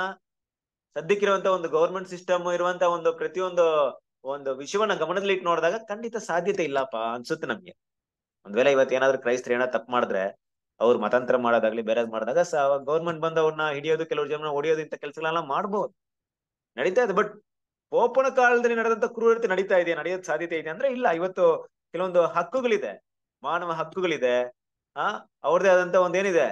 ಸದ್ಯಕ್ಕಿರುವಂತ ಒಂದು ಗೌರ್ಮೆಂಟ್ ಸಿಸ್ಟಮ್ ಇರುವಂತ ಒಂದು ಪ್ರತಿಯೊಂದು ಒಂದು ವಿಷಯವನ್ನ ಗಮನದಲ್ಲಿ ಇಟ್ಟು ನೋಡಿದಾಗ ಖಂಡಿತ ಸಾಧ್ಯತೆ ಇಲ್ಲಪ್ಪ ಅನ್ಸುತ್ತೆ ನಮ್ಗೆ ಒಂದ್ ವೇಳೆ ಇವತ್ತು ಏನಾದ್ರು ಕ್ರೈಸ್ತರು ಏನೋ ತಪ್ಪು ಮಾಡಿದ್ರೆ ಅವ್ರು ಮತಾಂತರ ಮಾಡೋದಾಗ್ಲಿ ಬೇರೆ ಮಾಡಿದಾಗ ಗೌರ್ಮೆಂಟ್ ಬಂದು ಅವ್ರನ್ನ ಹಿಡಿಯೋದು ಕೆಲವರು ಜನ ಹೊಡಿಯೋದು ಇಂಥ ಕೆಲಸಗಳೆಲ್ಲ ಮಾಡ್ಬೋದು ನಡೀತಾ ಇದೆ ಬಟ್ ಓಪನ ಕಾಲದಲ್ಲಿ ನಡೆದಂತ ಕ್ರೂರತೆ ನಡೀತಾ ಇದೆ ನಡೆಯೋದ್ ಸಾಧ್ಯತೆ ಇದೆ ಅಂದ್ರೆ ಇಲ್ಲ ಇವತ್ತು ಕೆಲವೊಂದು ಹಕ್ಕುಗಳಿದೆ ಮಾನವ ಹಕ್ಕುಗಳಿದೆ ಆ ಅವ್ರದೇ ಆದಂತ ಒಂದೇನಿದೆ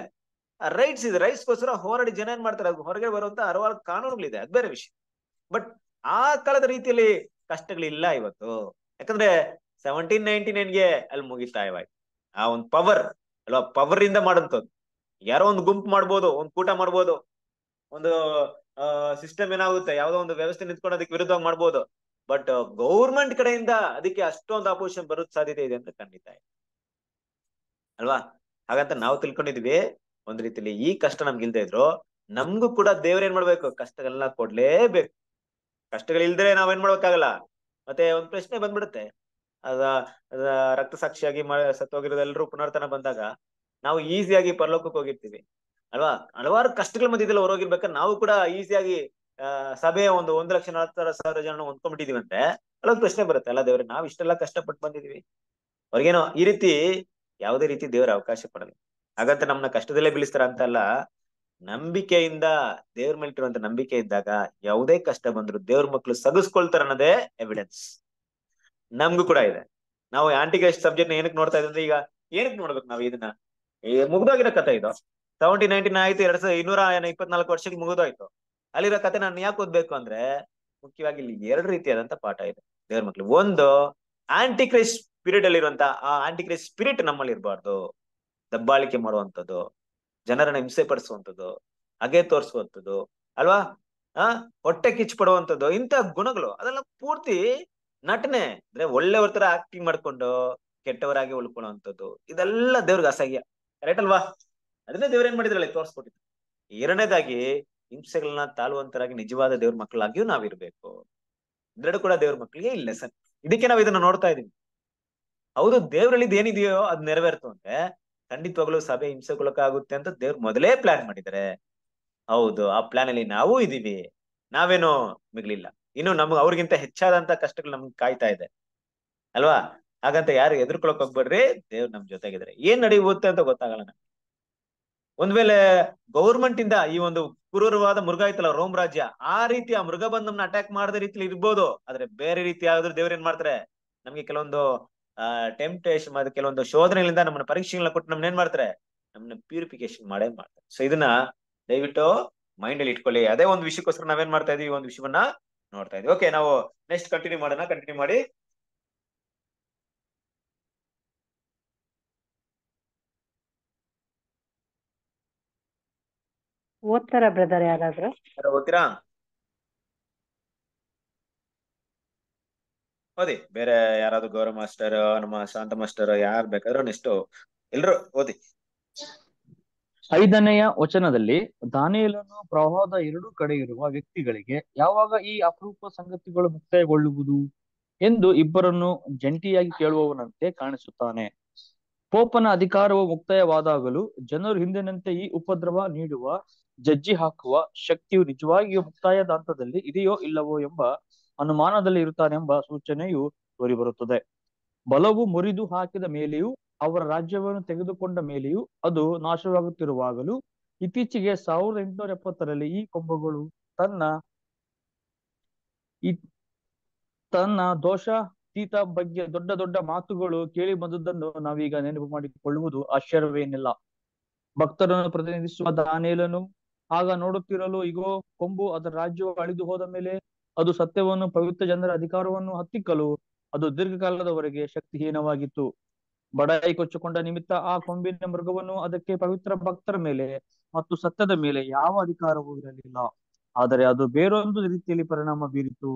ರೈಟ್ಸ್ ಇದೆ ರೈಟ್ಸ್ಗೋಸ್ಕರ ಹೋರಾಡಿ ಜನ ಏನ್ ಮಾಡ್ತಾರೆ ಹೊರಗೆ ಬರುವಂತ ಹಲವಾರು ಕಾನೂನುಗಳಿದೆ ಅದ್ ಬೇರೆ ವಿಷಯ ಬಟ್ ಆ ಕಾಲದ ರೀತಿಯಲ್ಲಿ ಕಷ್ಟಗಳಿಲ್ಲ ಇವತ್ತು ಯಾಕಂದ್ರೆ ಸೆವೆಂಟೀನ್ ನೈನ್ಟಿ ನೈನ್ಗೆ ಅಲ್ಲಿ ಮುಗಿತಾ ಇವಾಗ ಆ ಒಂದು ಪವರ್ ಅಲ್ವಾ ಪವರ್ ಇಂದ ಮಾಡಂತದ್ದು ಯಾರೋ ಒಂದು ಗುಂಪು ಮಾಡ್ಬೋದು ಒಂದು ಕೂಟ ಮಾಡ್ಬೋದು ಒಂದು ಸಿಸ್ಟಮ್ ಏನಾಗುತ್ತೆ ಯಾವ್ದೋ ಒಂದು ವ್ಯವಸ್ಥೆ ನಿಂತ್ಕೊಂಡು ವಿರುದ್ಧವಾಗಿ ಮಾಡ್ಬೋದು ಬಟ್ ಗೌರ್ಮೆಂಟ್ ಕಡೆಯಿಂದ ಅದಕ್ಕೆ ಅಷ್ಟೊಂದು ಅಪೋಸಿಷನ್ ಬರೋದ್ ಸಾಧ್ಯತೆ ಇದೆ ಅಂತ ಖಂಡಿತ ಅಲ್ವಾ ಹಾಗಂತ ನಾವು ತಿಳ್ಕೊಂಡಿದ್ವಿ ಒಂದ್ ರೀತಿಲಿ ಈ ಕಷ್ಟ ನಮ್ಗೆ ಇಲ್ದೇ ಇದ್ರು ನಮ್ಗೂ ಕೂಡ ಏನ್ ಮಾಡ್ಬೇಕು ಕಷ್ಟಗಳನ್ನ ಕೊಡ್ಲೇಬೇಕು ನಾವ್ ಏನ್ ಮಾಡ್ಬೇಕಾಗಲ್ಲ ಮತ್ತೆ ಒಂದ್ ಪ್ರಶ್ನೆ ಬಂದ್ಬಿಡುತ್ತೆ ಅದ ರಕ್ತ ಸಾಕ್ಷಿಯಾಗಿ ಸತ್ತೋಗಿರೋದೆಲ್ಲರೂ ಪುನರ್ತನ ಬಂದಾಗ ನಾವು ಈಸಿಯಾಗಿ ಪರಲೋಕಕ್ಕೆ ಹೋಗಿರ್ತೀವಿ ಅಲ್ವಾ ಹಲವಾರು ಕಷ್ಟಗಳ ಮಧ್ಯದಲ್ಲಿ ಹೊರಗಿರ್ಬೇಕಾದ್ರೆ ನಾವು ಕೂಡ ಈಸಿಯಾಗಿ ಸಭೆ ಒಂದು ಒಂದು ಲಕ್ಷ ನಲವತ್ತರ ಸಾವಿರ ಜನ ಹೊಂದ್ಕೊಂಡ್ಬಿಟ್ಟಿದೀವಿ ಅಂದ್ರೆ ಅಲ್ಲೊಂದು ಪ್ರಶ್ನೆ ಬರುತ್ತೆ ಅಲ್ಲ ದೇವ್ರೆ ನಾವು ಇಷ್ಟೆಲ್ಲ ಕಷ್ಟಪಟ್ಟು ಬಂದಿದೀವಿ ಅವ್ರಿಗೇನೋ ಈ ರೀತಿ ಯಾವುದೇ ರೀತಿ ದೇವರ ಅವಕಾಶ ಕೊಡಲ್ಲ ಹಾಗಂತ ನಮ್ನ ಕಷ್ಟದಲ್ಲೇ ಬೀಳಿಸ್ತಾರ ಅಂತ ಅಲ್ಲ ನಂಬಿಕೆಯಿಂದ ದೇವ್ರ ಮೇಲೆ ಇರುವಂತ ನಂಬಿಕೆ ಇದ್ದಾಗ ಯಾವುದೇ ಕಷ್ಟ ಬಂದ್ರು ದೇವ್ರ ಮಕ್ಳು ಸಗಸ್ಕೊಳ್ತಾರ ಅನ್ನೋದೇ ಎವಿಡೆನ್ಸ್ ನಮ್ಗೂ ಕೂಡ ಇದೆ ನಾವು ಆಂಟಿಗಸ್ಟ್ ಸಬ್ಜೆಕ್ಟ್ ಏನಕ್ಕೆ ನೋಡ್ತಾ ಇದ್ರೆ ಈಗ ಏನಕ್ಕೆ ನೋಡ್ಬೇಕು ನಾವು ಇದನ್ನ ಮುಗ್ದೋಗಿರೋ ಕಥೆ ಇದು ಸೆವೆಂಟಿ ನೈನ್ಟೀನ್ ಆಯ್ತು ಎರಡ್ ಸಾವಿರದ ಇನ್ನೂರ ಇಪ್ಪತ್ನಾಲ್ಕು ವರ್ಷಕ್ಕೆ ಮುಗಿದೋಯ್ತು ಅಲ್ಲಿರೋ ಕತೆ ನಾನು ಯಾಕೆ ಓದ್ಬೇಕು ಅಂದ್ರೆ ಮುಖ್ಯವಾಗಿ ಇಲ್ಲಿ ಎರಡು ರೀತಿಯಾದಂತ ಪಾಠ ಇದೆ ದೇವ್ರ ಮಕ್ಳು ಒಂದು ಆಂಟಿ ಕ್ರೈಸ್ ಸ್ಪಿರಿಟ್ ಅಲ್ಲಿರುವಂತಹ ಆ ಆಂಟಿ ಸ್ಪಿರಿಟ್ ನಮ್ಮಲ್ಲಿ ಇರಬಾರ್ದು ದಬ್ಬಾಳಿಕೆ ಮಾಡುವಂಥದ್ದು ಜನರನ್ನ ಹಿಂಸೆ ಪಡಿಸುವಂಥದ್ದು ಅಗೆ ತೋರಿಸುವಂಥದ್ದು ಅಲ್ವಾ ಆ ಹೊಟ್ಟೆ ಕಿಚ್ಚು ಪಡುವಂಥದ್ದು ಇಂತಹ ಗುಣಗಳು ಅದೆಲ್ಲ ಪೂರ್ತಿ ನಟನೆ ಅಂದ್ರೆ ಒಳ್ಳೆಯವ್ರ ತರ ಆಕ್ಟಿಂಗ್ ಮಾಡ್ಕೊಂಡು ಕೆಟ್ಟವರಾಗಿ ಉಳ್ಕೊಳ್ಳುವಂಥದ್ದು ಇದೆಲ್ಲ ದೇವ್ರಿಗೆ ಅಸಹ್ಯ ಕರೆಕ್ಟ್ ಅಲ್ವಾ ಅದನ್ನೇ ದೇವ್ರ ಏನ್ ಮಾಡಿದ್ರಲ್ಲ ತೋರಿಸ್ಕೊಟ್ಟಿದ್ರು ಎರಡನೇದಾಗಿ ಹಿಂಸೆಗಳನ್ನ ತಾಳುವಂತರಾಗಿ ನಿಜವಾದ ದೇವ್ರ ಮಕ್ಕಳಾಗಿಯೂ ನಾವಿರ್ಬೇಕು ಇದೆರಡು ಕೂಡ ದೇವ್ರ ಮಕ್ಕಳಿಗೆ ಇಲ್ಲ ಸರ್ ಇದಕ್ಕೆ ನಾವು ಇದನ್ನ ನೋಡ್ತಾ ಇದೀವಿ ಹೌದು ದೇವ್ರಲ್ಲಿ ಏನಿದೆಯೋ ಅದ್ ನೆರವೇರ್ತು ಅಂದ್ರೆ ಖಂಡಿತವಾಗ್ಲೂ ಸಭೆ ಹಿಂಸೆಗೊಳಕಾಗುತ್ತೆ ಅಂತ ದೇವ್ರ ಮೊದಲೇ ಪ್ಲಾನ್ ಮಾಡಿದ್ದಾರೆ ಹೌದು ಆ ಪ್ಲಾನ್ ಅಲ್ಲಿ ನಾವು ಇದೀವಿ ನಾವೇನು ಮಿಗ್ಲಿಲ್ಲ ಇನ್ನು ನಮ್ಗೆ ಅವ್ರಿಗಿಂತ ಹೆಚ್ಚಾದಂತ ಕಷ್ಟಗಳು ನಮ್ಗೆ ಕಾಯ್ತಾ ಇದೆ ಅಲ್ವಾ ಹಾಗಂತ ಯಾರು ಎದುರ್ಕೊಳಕ್ ಹೋಗ್ಬೇಡ್ರಿ ದೇವ್ರ ನಮ್ ಜೊತೆಗಿದ್ರೆ ಏನ್ ನಡೆಯುತ್ತೆ ಅಂತ ಗೊತ್ತಾಗಲ್ಲ ನಮ್ಗೆ ಒಂದ್ ವೇಳೆ ಗೌರ್ಮೆಂಟ್ ಇಂದ ಈ ಒಂದು ಕ್ರೂರವಾದ ಮೃಗ ಐತಲ್ಲ ರೋಮ್ ರಾಜ್ಯ ಆ ರೀತಿ ಆ ಮೃಗ ಬಂದ್ ಅಟ್ಯಾಕ್ ಮಾಡದ ರೀತಿಲಿ ಇರ್ಬೋದು ಆದ್ರೆ ಬೇರೆ ರೀತಿ ಯಾವ್ದಾದ್ರು ದೇವ್ರ ಏನ್ ಮಾಡ್ತಾರೆ ನಮ್ಗೆ ಕೆಲವೊಂದು ಟೆಂಪ್ಟೇಷನ್ ಕೆಲವೊಂದು ಶೋಧನೆಗಳಿಂದ ನಮ್ಮನ್ನ ಪರೀಕ್ಷೆಗಳನ್ನ ಕೊಟ್ಟು ನಮ್ನ ಏನ್ ಮಾಡ್ತಾರೆ ನಮ್ನ ಪ್ಯೂರಿಫಿಕೇಶನ್ ಮಾಡೇ ಮಾಡ್ತಾರೆ ಸೊ ಇದನ್ನ ದಯವಿಟ್ಟು ಮೈಂಡ್ ಅಲ್ಲಿ ಇಟ್ಕೊಳ್ಳಿ ಅದೇ ಒಂದು ವಿಷಯಕ್ಕೋಸ್ಕರ ನಾವೇನ್ ಮಾಡ್ತಾ ಇದೀವಿ ಒಂದು ವಿಷಯವನ್ನ ನೋಡ್ತಾ ಇದೀವಿ ಓಕೆ ನಾವು ನೆಕ್ಸ್ಟ್ ಕಂಟಿನ್ಯೂ ಮಾಡೋಣ ಕಂಟಿನ್ಯೂ ಮಾಡಿ ಓದ್ತಾರ ಬ್ರದರ್ ಯಾರಾದ್ರೂ ಓದ್ತೀರಾ ಓದಿ ಬೇರೆ ಯಾರಾದ್ರೂ ಗೌರವ ಮಾಸ್ಟರ್ ನಮ್ಮ ಶಾಂತ ಮಾಸ್ಟರ್ ಯಾರು ಬೇಕಾದ್ರೂ ನೆಕ್ಸ್ಟ್ ಎಲ್ರು ಓದಿ ಐದನೆಯ ವಚನದಲ್ಲಿ ದಾನಿಯಲನ್ನು ಪ್ರವಾಹದ ಎರಡು ಕಡೆ ಇರುವ ವ್ಯಕ್ತಿಗಳಿಗೆ ಯಾವಾಗ ಈ ಅಪರೂಪ ಸಂಗತಿಗಳು ಮುಕ್ತಾಯಗೊಳ್ಳುವುದು ಎಂದು ಇಬ್ಬರನ್ನು ಜಂಟಿಯಾಗಿ ಕೇಳುವವನಂತೆ ಕಾಣಿಸುತ್ತಾನೆ ಪೋಪನ ಅಧಿಕಾರವು ಮುಕ್ತಾಯವಾದಾಗಲೂ ಜನರು ಹಿಂದಿನಂತೆ ಈ ಉಪದ್ರವ ನೀಡುವ ಜಜ್ಜಿ ಹಾಕುವ ಶಕ್ತಿಯು ನಿಜವಾಗಿಯೂ ಮುಕ್ತಾಯದ ಹಂತದಲ್ಲಿ ಇದೆಯೋ ಇಲ್ಲವೋ ಎಂಬ ಅನುಮಾನದಲ್ಲಿ ಇರುತ್ತಾನೆಂಬ ಸೂಚನೆಯು ತೋರಿಬರುತ್ತದೆ ಬಲವು ಮುರಿದು ಹಾಕಿದ ಮೇಲೆಯೂ ಅವರ ರಾಜ್ಯವನ್ನು ತೆಗೆದುಕೊಂಡ ಮೇಲೆಯೂ ಅದು ನಾಶವಾಗುತ್ತಿರುವಾಗಲೂ ಇತ್ತೀಚೆಗೆ ಸಾವಿರದ ಎಂಟುನೂರ ಎಪ್ಪತ್ತರಲ್ಲಿ ಈ ಕೊಂಬಗಳು ತನ್ನ ತನ್ನ ದೋಷ ತೀತ ಬಗ್ಗೆ ದೊಡ್ಡ ದೊಡ್ಡ ಮಾತುಗಳು ಕೇಳಿ ಬಂದದ್ದನ್ನು ನಾವೀಗ ನೆನಪು ಮಾಡಿಕೊಳ್ಳುವುದು ಆಶ್ಚರ್ಯವೇನಿಲ್ಲ ಭಕ್ತರನ್ನು ಪ್ರತಿನಿಧಿಸುವ ದಾನೇಲನು ಆಗ ನೋಡುತ್ತಿರಲು ಇಗೋ ಕೊಂಬು ಅದರ ರಾಜ್ಯವು ಅಳಿದು ಹೋದ ಮೇಲೆ ಅದು ಸತ್ಯವನ್ನು ಪವಿತ್ರ ಜನರ ಅಧಿಕಾರವನ್ನು ಹತ್ತಿಕ್ಕಲು ಅದು ದೀರ್ಘಕಾಲದವರೆಗೆ ಶಕ್ತಿಹೀನವಾಗಿತ್ತು ಬಡಾಯಿ ಕೊಚ್ಚಿಕೊಂಡ ನಿಮಿತ್ತ ಆ ಕೊಂಬಿನ ಮೃಗವನ್ನು ಅದಕ್ಕೆ ಪವಿತ್ರ ಭಕ್ತರ ಮೇಲೆ ಮತ್ತು ಸತ್ಯದ ಮೇಲೆ ಯಾವ ಅಧಿಕಾರವೂ ಇರಲಿಲ್ಲ ಆದರೆ ಅದು ಬೇರೊಂದು ರೀತಿಯಲ್ಲಿ ಪರಿಣಾಮ ಬೀರಿತು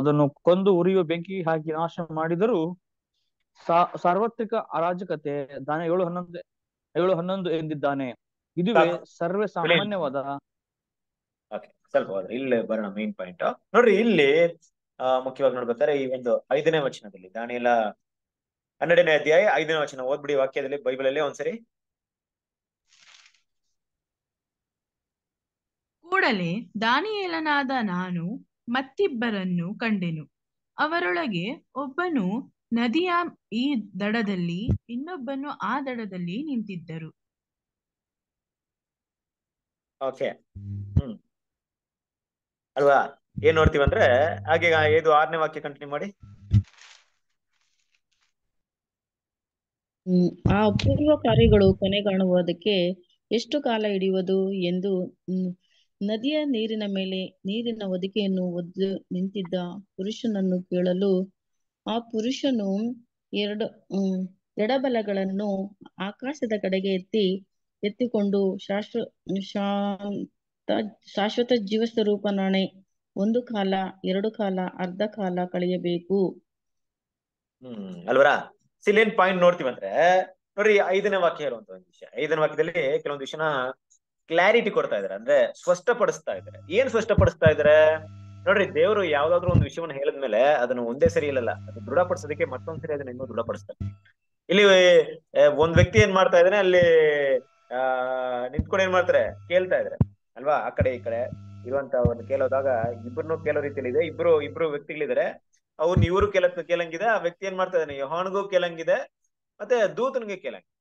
ಅದನ್ನು ಕೊಂದು ಉರಿಯುವ ಬೆಂಕಿ ಹಾಕಿ ನಾಶ ಮಾಡಿದರೂ ಸಾ ಸಾರ್ವತ್ರಿಕ ಅರಾಜಕತೆ ದಾನ ಏಳು ಹನ್ನೊಂದು ಏಳು ಹನ್ನೊಂದು ಎಂದಿದ್ದಾನೆ ಇದುವೇ ಸರ್ವೇ ಸಾಮಾನ್ಯವಾದ ಸ್ವಲ್ಪ ಇಲ್ಲಿ ಬರೋಣ ಮೇನ್ ಪಾಯಿಂಟ್ ನೋಡ್ರಿ ಇಲ್ಲಿ ಮುಖ್ಯವಾಗಿ ನೋಡ್ಬೇಕಾದ್ರೆ ಈ ಒಂದು ಐದನೇ ವಚನದಲ್ಲಿ ದಾನಿಯಲ ಹನ್ನೆರಡನೇ ಅಧ್ಯಾಯ ಐದನೇ ವಚನ ಓದ್ಬಿಡಿ ವಾಕ್ಯದಲ್ಲಿ ಬೈಬಲ್ ಅಲ್ಲಿ ಒಂದ್ಸರಿ ಕೂಡಲೇ ದಾನಿಯೇಲನಾದ ನಾನು ಮತ್ತಿಬ್ಬರನ್ನು ಕಂಡೆನು ಅವರೊಳಗೆ ಒಬ್ಬನು ನದಿಯ ಈ ದಡದಲ್ಲಿ ಇನ್ನೊಬ್ಬನು ಆ ದಡದಲ್ಲಿ ನಿಂತಿದ್ದರು ಓಕೆ ಹ್ಮ್ ಅಲ್ವಾ ಏನ್ ಅಂದ್ರೆ ಹಾಗೆ ಇದು ಆರನೇ ವಾಕ್ಯ ಕಂಟಿನ್ಯೂ ಮಾಡಿ ಆ ಪೂರ್ವ ಕಾರ್ಯಗಳು ಕೊನೆಗಾಣುವುದಕ್ಕೆ ಎಷ್ಟು ಕಾಲ ಹಿಡಿಯುವುದು ಎಂದು ನದಿಯ ನೀರಿನ ಮೇಲೆ ನೀರಿನ ಒದಿಕೆಯನ್ನು ಒದ್ದು ನಿಂತಿದ್ದ ಪುರುಷನನ್ನು ಕೇಳಲು ಆ ಪುರುಷನು ಎರಡು ಎಡಬಲಗಳನ್ನು ಆಕಾಶದ ಕಡೆಗೆ ಎತ್ತಿ ಎತ್ತಿಕೊಂಡು ಶಾಶ್ವ ಶಾಂತ ಶಾಶ್ವತ ಜೀವಸ್ವರೂಪನಾಣೆ ಒಂದು ಕಾಲ ಎರಡು ಕಾಲ ಅರ್ಧ ಕಾಲ ಕಳೆಯಬೇಕು ಹ್ಮ್ ಅಲ್ವರಾ ಸಿಲೇನ್ ಪಾಯಿಂಟ್ ಅಂದ್ರೆ ನೋಡ್ರಿ ಐದನೇ ವಾಕ್ಯ ಇರುವಂತ ಒಂದು ವಿಷಯ ಐದನೇ ವಾಕ್ಯದಲ್ಲಿ ಕೆಲವೊಂದು ವಿಷಯನ ಕ್ಲಾರಿಟಿ ಕೊಡ್ತಾ ಇದಾರೆ ಅಂದ್ರೆ ಸ್ಪಷ್ಟಪಡಿಸ್ತಾ ಇದಾರೆ ಏನ್ ಸ್ಪಷ್ಟಪಡಿಸ್ತಾ ಇದಾರೆ ನೋಡ್ರಿ ದೇವರು ಯಾವ್ದಾದ್ರು ಒಂದು ವಿಷಯವನ್ನ ಹೇಳಿದ್ಮೇಲೆ ಅದನ್ನ ಒಂದೇ ಸರಿ ಇಲ್ಲಲ್ಲ ಅದು ದೃಢಪಡಿಸೋದಕ್ಕೆ ಮತ್ತೊಂದ್ಸರಿ ಅದನ್ನ ಇನ್ನೂ ದೃಢಪಡಿಸ್ತಾರೆ ಇಲ್ಲಿ ಒಂದ್ ವ್ಯಕ್ತಿ ಏನ್ ಮಾಡ್ತಾ ಇದ್ದಾನೆ ಅಲ್ಲಿ ಆ ನಿಂತ್ಕೊಂಡು ಏನ್ ಮಾಡ್ತಾರೆ ಕೇಳ್ತಾ ಇದ್ರೆ ಅಲ್ವಾ ಆ ಕಡೆ ಈ ಕಡೆ ಇರುವಂತ ಒಂದು ಕೇಳೋದಾಗ ಇಬ್ರು ಕೇಳೋ ರೀತಿಯಲ್ಲಿ ಇದೆ ಇಬ್ರು ಇಬ್ರು ವ್ಯಕ್ತಿಗಳಿದ್ದಾರೆ ಅವ್ರು ಇವರು ಕೆಲ ಕೇಳಂಗಿದೆ ಆ ವ್ಯಕ್ತಿ ಏನ್ ಮಾಡ್ತಾ ಇದ್ದಾನೆ ಯೋಹಾನ್ಗೂ ಕೇಳಂಗಿದೆ ಮತ್ತೆ ದೂತನ್ಗೆ ಕೇಳಂಗಿದೆ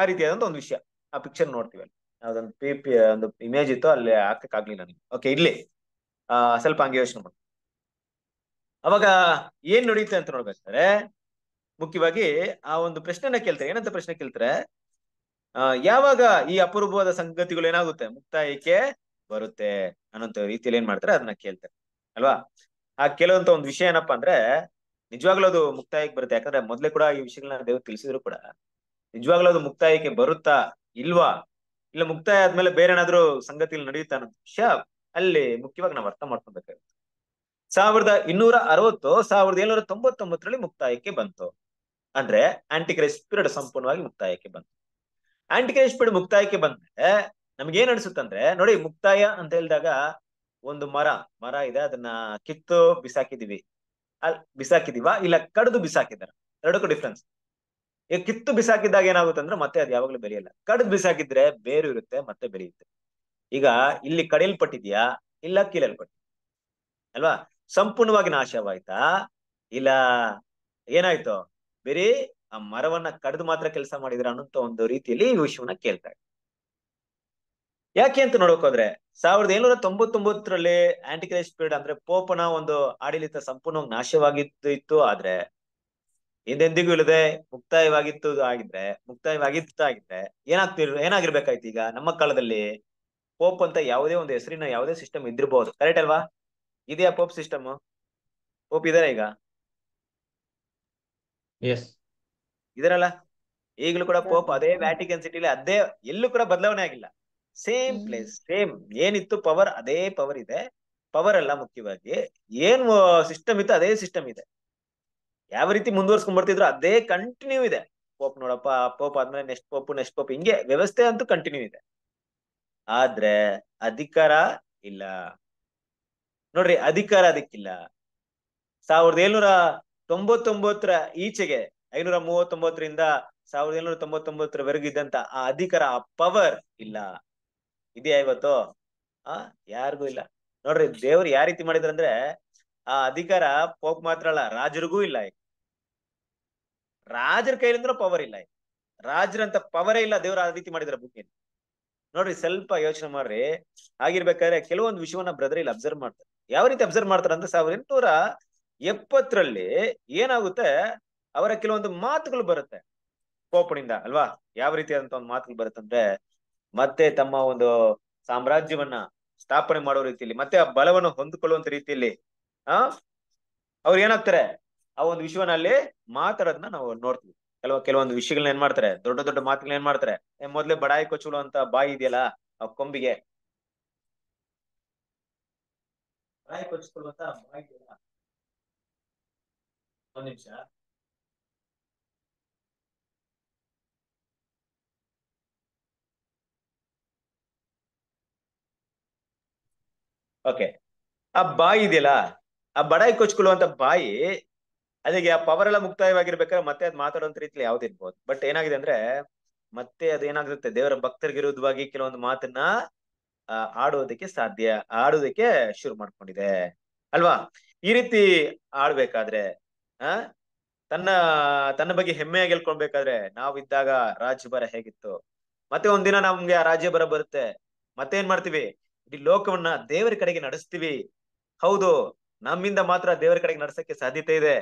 ಆ ರೀತಿಯಾದಂತ ಒಂದು ವಿಷಯ ಆ ಪಿಕ್ಚರ್ ನೋಡ್ತೀವಿ ಅಲ್ಲಿ ಅದೊಂದು ಪಿ ಪಿ ಒಂದು ಇಮೇಜ್ ಇತ್ತು ಅಲ್ಲಿ ಹಾಕಕ್ ಆಗ್ಲಿಲ್ಲ ನನಗೆ ಓಕೆ ಇಲ್ಲಿ ಆ ಸ್ವಲ್ಪ ಹಂಗೆ ಯೋಚನೆ ಮಾಡಿ ಅವಾಗ ಏನ್ ನಡೀತೆ ಅಂತ ನೋಡ್ಬೇಕಾದ್ರೆ ಮುಖ್ಯವಾಗಿ ಆ ಒಂದು ಪ್ರಶ್ನೆನ ಕೇಳ್ತಾರೆ ಏನಂತ ಪ್ರಶ್ನೆ ಕೇಳ್ತಾರೆ ಯಾವಾಗ ಈ ಅಪರೂಪವಾದ ಸಂಗತಿಗಳು ಏನಾಗುತ್ತೆ ಮುಕ್ತಾಯಕ್ಕೆ ಬರುತ್ತೆ ಅನ್ನೋಂತ ರೀತಿಯಲ್ಲಿ ಏನ್ ಮಾಡ್ತಾರೆ ಅದನ್ನ ಕೇಳ್ತಾರೆ ಅಲ್ವಾ ಆ ಕೇಳುವಂತ ಒಂದು ವಿಷಯ ಏನಪ್ಪಾ ಅಂದ್ರೆ ನಿಜವಾಗ್ಲೂ ಅದು ಮುಕ್ತಾಯಕ್ಕೆ ಬರುತ್ತೆ ಯಾಕಂದ್ರೆ ಮೊದ್ಲೇ ಕೂಡ ಈ ವಿಷಯಗಳನ್ನ ದೇವ್ರು ತಿಳಿಸಿದ್ರು ಕೂಡ ನಿಜವಾಗ್ಲೂ ಅದು ಮುಕ್ತಾಯಕ್ಕೆ ಬರುತ್ತಾ ಇಲ್ವಾ ಇಲ್ಲ ಮುಕ್ತಾಯ ಆದ್ಮೇಲೆ ಬೇರೆ ಏನಾದ್ರು ಸಂಗತಿ ನಡೆಯುತ್ತಾ ಅನ್ನೋ ವಿಷಯ ಅಲ್ಲಿ ಮುಖ್ಯವಾಗಿ ನಾವು ಅರ್ಥ ಮಾಡ್ಕೊಬೇಕಾಗುತ್ತೆ ಸಾವಿರದ ಇನ್ನೂರ ಅರವತ್ತು ಸಾವಿರದ ಏಳ್ನೂರ ತೊಂಬತ್ತೊಂಬತ್ತರಲ್ಲಿ ಮುಕ್ತಾಯಕ್ಕೆ ಬಂತು ಅಂದ್ರೆ ಆಂಟಿಕ್ರೈಸ್ಟ್ ಪೀರಿಯಡ್ ಸಂಪೂರ್ಣವಾಗಿ ಮುಕ್ತಾಯಕ್ಕೆ ಬಂತು ಆಂಟಿಕೇಶ್ ಪಿಡ್ ಮುಕ್ತಾಯಕ್ಕೆ ಬಂದ್ರೆ ನಮ್ಗೆ ಏನ್ ಅನ್ಸುತ್ತಂದ್ರೆ ನೋಡಿ ಮುಕ್ತಾಯ ಅಂತ ಹೇಳಿದಾಗ ಒಂದು ಮರ ಮರ ಇದೆ ಅದನ್ನ ಕಿತ್ತು ಬಿಸಾಕಿದೀವಿ ಅಲ್ ಬಿಸಾಕಿದೀವಾ ಇಲ್ಲ ಕಡ್ದು ಬಿಸಾಕಿದಾರ ಎರಡಕ್ಕೂ ಡಿಫ್ರೆನ್ಸ್ ಈಗ ಕಿತ್ತು ಬಿಸಾಕಿದಾಗ ಏನಾಗುತ್ತೆ ಅಂದ್ರೆ ಮತ್ತೆ ಅದು ಯಾವಾಗ್ಲೂ ಬೆಳೆಯಲ್ಲ ಕಡ್ದು ಬಿಸಾಕಿದ್ರೆ ಬೇರು ಇರುತ್ತೆ ಮತ್ತೆ ಬೆಳೆಯುತ್ತೆ ಈಗ ಇಲ್ಲಿ ಕಡಿಯಲ್ಪಟ್ಟಿದ್ಯಾ ಇಲ್ಲ ಕೀಳಲ್ಪಟ್ಟ ಅಲ್ವಾ ಸಂಪೂರ್ಣವಾಗಿ ನಾಶವಾಯ್ತಾ ಇಲ್ಲ ಏನಾಯ್ತು ಬರೀ ಆ ಮರವನ್ನ ಕಡ್ದು ಮಾತ್ರ ಕೆಲಸ ಮಾಡಿದ್ರ ಅನ್ನಂತ ಒಂದು ರೀತಿಯಲ್ಲಿ ವಿಷಯವನ್ನ ಕೇಳ್ತಾರೆ ಯಾಕೆ ಅಂತ ನೋಡಕ್ ಸಾವಿರದ ಏಳ್ನೂರ ತೊಂಬತ್ತೊಂಬತ್ತರಲ್ಲಿ ಆಂಟಿಕ್ರೈಸ್ಟ್ ಪೀರಿಯಡ್ ಅಂದ್ರೆ ಪೋಪನ ಒಂದು ಆಡಳಿತ ಸಂಪೂರ್ಣವಾಗಿ ನಾಶವಾಗಿತ್ತು ಇತ್ತು ಆದ್ರೆ ಹಿಂದೆಂದಿಗೂ ಇಲ್ಲದೆ ಮುಕ್ತಾಯವಾಗಿತ್ತು ಆಗಿದ್ರೆ ಮುಕ್ತಾಯವಾಗಿತ್ತು ಆಗಿದ್ರೆ ಏನಾಗ್ತಿರ್ ಏನಾಗಿರ್ಬೇಕಾಯ್ತು ಈಗ ನಮ್ಮ ಕಾಲದಲ್ಲಿ ಪೋಪ್ ಅಂತ ಯಾವುದೇ ಒಂದು ಹೆಸರಿನ ಯಾವುದೇ ಸಿಸ್ಟಮ್ ಇದ್ದಿರ್ಬಹುದು ಕರೆಕ್ಟ್ ಅಲ್ವಾ ಇದೆಯಾ ಪೋಪ್ ಸಿಸ್ಟಮ್ ಪೋಪ್ ಇದಾರೆ ಈಗ ಇದರಲ್ಲ ಈಗಲೂ ಕೂಡ ಪೋಪ್ ಅದೇ ವ್ಯಾಟಿಕನ್ ಸಿಟಿಲಿ ಅದೇ ಎಲ್ಲೂ ಕೂಡ ಬದಲಾವಣೆ ಆಗಿಲ್ಲ ಸೇಮ್ ಪ್ಲೇಸ್ ಸೇಮ್ ಏನಿತ್ತು ಪವರ್ ಅದೇ ಪವರ್ ಇದೆ ಪವರ್ ಅಲ್ಲ ಮುಖ್ಯವಾಗಿ ಏನ್ ಸಿಸ್ಟಮ್ ಇತ್ತು ಅದೇ ಸಿಸ್ಟಮ್ ಇದೆ ಯಾವ ರೀತಿ ಮುಂದುವರ್ಸ್ಕೊಂಡ್ ಬರ್ತಿದ್ರು ಅದೇ ಕಂಟಿನ್ಯೂ ಇದೆ ಪೋಪ್ ನೋಡಪ್ಪ ಪೋಪ್ ಆದ್ಮೇಲೆ ನೆಕ್ಸ್ಟ್ ಪೋಪ್ ನೆಕ್ಸ್ಟ್ ಪೋಪ್ ಹಿಂಗೆ ವ್ಯವಸ್ಥೆ ಅಂತೂ ಕಂಟಿನ್ಯೂ ಇದೆ ಆದ್ರೆ ಅಧಿಕಾರ ಇಲ್ಲ ನೋಡ್ರಿ ಅಧಿಕಾರ ಅದಕ್ಕಿಲ್ಲ ಸಾವಿರದ ಏಳ್ನೂರ ತೊಂಬತ್ತೊಂಬತ್ತರ ಈಚೆಗೆ ಐನೂರ ಮೂವತ್ತೊಂಬತ್ತರಿಂದ ಸಾವಿರದ ಏಳ್ನೂರ ಇದ್ದಂತ ಆ ಅಧಿಕಾರ ಆ ಪವರ್ ಇಲ್ಲ ಇದೆಯಾ ಇವತ್ತು ಆ ಯಾರಿಗೂ ಇಲ್ಲ ನೋಡ್ರಿ ದೇವ್ರು ಯಾವ ರೀತಿ ಅಂದ್ರೆ ಆ ಅಧಿಕಾರ ಪೋಪ್ ಮಾತ್ರ ಅಲ್ಲ ರಾಜರಿಗೂ ಇಲ್ಲ ರಾಜರ ಕೈಲಿಂದ ಪವರ್ ಇಲ್ಲ ರಾಜರಂತ ಪವರೇ ಇಲ್ಲ ದೇವ್ರು ಆ ರೀತಿ ಮಾಡಿದ್ರ ಭೂಮಿಯಲ್ಲಿ ನೋಡ್ರಿ ಸ್ವಲ್ಪ ಯೋಚನೆ ಮಾಡ್ರಿ ಆಗಿರ್ಬೇಕಾದ್ರೆ ಕೆಲವೊಂದು ವಿಷಯವನ್ನ ಬ್ರದರ್ ಇಲ್ಲಿ ಅಬ್ಸರ್ವ್ ಮಾಡ್ತಾರೆ ಯಾವ ರೀತಿ ಅಬ್ಸರ್ವ್ ಮಾಡ್ತಾರೆ ಅಂದ್ರೆ ಸಾವಿರದ ಎಂಟುನೂರ ಎಪ್ಪತ್ತರಲ್ಲಿ ಏನಾಗುತ್ತೆ ಅವರ ಕೆಲವೊಂದು ಮಾತುಗಳು ಬರುತ್ತೆ ಕೋಪನಿಂದ ಅಲ್ವಾ ಯಾವ ರೀತಿಯಾದಂತ ಒಂದು ಮಾತುಗಳು ಅಂದ್ರೆ ಮತ್ತೆ ತಮ್ಮ ಒಂದು ಸಾಮ್ರಾಜ್ಯವನ್ನ ಸ್ಥಾಪನೆ ಮಾಡೋ ರೀತಿಯಲ್ಲಿ ಮತ್ತೆ ಆ ಬಲವನ್ನು ಹೊಂದಿಕೊಳ್ಳುವಂತ ರೀತಿಯಲ್ಲಿ ಆ ಅವ್ರು ಏನಾಗ್ತಾರೆ ಆ ಒಂದು ವಿಶ್ವನಲ್ಲಿ ಮಾತಾಡೋದನ್ನ ನಾವು ನೋಡ್ತೀವಿ ಕೆಲವ ಕೆಲವೊಂದು ವಿಷಯಗಳನ್ನ ಏನ್ ಮಾಡ್ತಾರೆ ದೊಡ್ಡ ದೊಡ್ಡ ಮಾತುಗಳನ್ನ ಏನ್ ಮಾಡ್ತಾರೆ ಮೊದ್ಲೇ ಬಡಾಯಿ ಕೊಚ್ಚಲು ಅಂತ ಬಾಯಿ ಇದೆಯಲ್ಲ ಆ ಕೊಂಬಿಗೆ ಬಡಾಯಿ ಕೊಚ್ಚಿಕೊಳ್ಳುವಂತ ಬಾಯಿ ಇದೆಯಲ್ಲ ಒಂದ್ ನಿಮಿಷ ಓಕೆ ಆ ಬಾಯಿ ಇದೆಯಲ್ಲ ಆ ಬಡಾಯಿ ಕೊಚ್ಕೊಳ್ಳುವಂತ ಬಾಯಿ ಅದಕ್ಕೆ ಆ ಪವರ್ ಎಲ್ಲ ಮುಕ್ತಾಯವಾಗಿರ್ಬೇಕಾದ್ರೆ ಮತ್ತೆ ಅದ್ ಮಾತಾಡುವಂತ ರೀತಿಲಿ ಇರ್ಬೋದು ಬಟ್ ಏನಾಗಿದೆ ಅಂದ್ರೆ ಮತ್ತೆ ಏನಾಗುತ್ತೆ ದೇವರ ಭಕ್ತರಿಗೆ ವಿರುದ್ಧವಾಗಿ ಕೆಲವೊಂದು ಮಾತನ್ನ ಆಡೋದಕ್ಕೆ ಸಾಧ್ಯ ಆಡೋದಕ್ಕೆ ಶುರು ಮಾಡ್ಕೊಂಡಿದೆ ಅಲ್ವಾ ಈ ರೀತಿ ಆಡ್ಬೇಕಾದ್ರೆ ಆ ತನ್ನ ತನ್ನ ಬಗ್ಗೆ ಹೆಮ್ಮೆಯಾಗಿ ಹೇಳ್ಕೊಳ್ಬೇಕಾದ್ರೆ ನಾವಿದ್ದಾಗ ಬರ ಹೇಗಿತ್ತು ಮತ್ತೆ ಒಂದಿನ ನಮ್ಗೆ ಆ ಬರ ಬರುತ್ತೆ ಮತ್ತೆ ಏನ್ ಮಾಡ್ತೀವಿ ಇಡೀ ಲೋಕವನ್ನ ದೇವರ ಕಡೆಗೆ ನಡೆಸ್ತೀವಿ ಹೌದು ನಮ್ಮಿಂದ ಮಾತ್ರ ದೇವರ ಕಡೆಗೆ ನಡೆಸಕ್ಕೆ ಸಾಧ್ಯತೆ ಇದೆ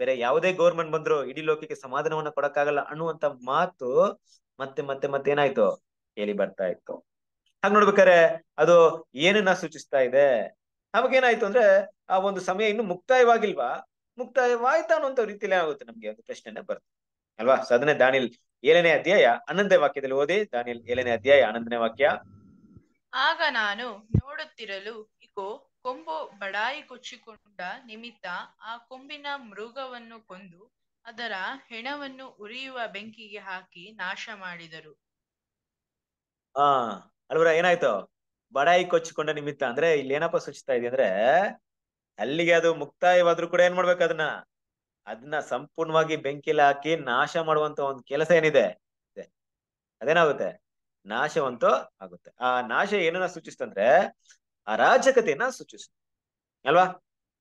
ಬೇರೆ ಯಾವುದೇ ಗೌರ್ಮೆಂಟ್ ಬಂದ್ರು ಇಡೀ ಲೋಕಕ್ಕೆ ಸಮಾಧಾನವನ್ನ ಕೊಡಕ್ಕಾಗಲ್ಲ ಅನ್ನುವಂತ ಮಾತು ಮತ್ತೆ ಮತ್ತೆ ಮತ್ತೆ ಏನಾಯ್ತು ಹೇಳಿ ಬರ್ತಾ ಇತ್ತು ಹಂಗ ನೋಡ್ಬೇಕಾರೆ ಅದು ಏನನ್ನ ಸೂಚಿಸ್ತಾ ಇದೆ ಅವಾಗ ಏನಾಯ್ತು ಅಂದ್ರೆ ಆ ಒಂದು ಸಮಯ ಇನ್ನು ಮುಕ್ತಾಯವಾಗಿಲ್ವಾ ಮುಕ್ತಾಯವಾಯ್ತಾ ಅನ್ನೋಂತ ರೀತಿಯಲ್ಲಿ ಆಗುತ್ತೆ ನಮ್ಗೆ ಒಂದು ಪ್ರಶ್ನೆನೇ ಬರ್ತದೆ ಅಲ್ವಾ ಸದನೆ ದಾನಿಲ್ ಏಳನೇ ಅಧ್ಯಾಯ ಹನ್ನೊಂದನೇ ವಾಕ್ಯದಲ್ಲಿ ಓದಿ ದಾನಿಲ್ ಏಳನೇ ಅಧ್ಯಾಯ ಹನ್ನೊಂದನೇ ವಾಕ್ಯ ಆಗ ನಾನು ನೋಡುತ್ತಿರಲು ಇಗೋ ಕೊಂಬು ಬಡಾಯಿ ಕೊಚ್ಚಿಕೊಂಡ ನಿಮಿತ್ತ ಆ ಕೊಂಬಿನ ಮೃಗವನ್ನು ಕೊಂದು ಅದರ ಹೆಣವನ್ನು ಉರಿಯುವ ಬೆಂಕಿಗೆ ಹಾಕಿ ನಾಶ ಮಾಡಿದರು ಆ ಅಲ್ವರ ಏನಾಯ್ತು ಬಡಾಯಿ ಕೊಚ್ಚಿಕೊಂಡ ನಿಮಿತ್ತ ಅಂದ್ರೆ ಇಲ್ಲಿ ಏನಪ್ಪ ಸೂಚಿಸ್ತಾ ಇದೆ ಅಂದ್ರೆ ಅಲ್ಲಿಗೆ ಅದು ಮುಕ್ತಾಯವಾದ್ರೂ ಕೂಡ ಏನ್ ಮಾಡ್ಬೇಕು ಅದನ್ನ ಅದನ್ನ ಸಂಪೂರ್ಣವಾಗಿ ಬೆಂಕಿಲಿ ಹಾಕಿ ನಾಶ ಮಾಡುವಂತ ಒಂದು ಕೆಲಸ ಏನಿದೆ ಅದೇನಾಗುತ್ತೆ ನಾಶವಂತೂ ಆಗುತ್ತೆ ಆ ನಾಶ ಏನನ್ನ ಸೂಚಿಸ್ತಂದ್ರೆ ಅರಾಜಕತೆಯನ್ನ ಸೂಚಿಸ್ತದೆ ಅಲ್ವಾ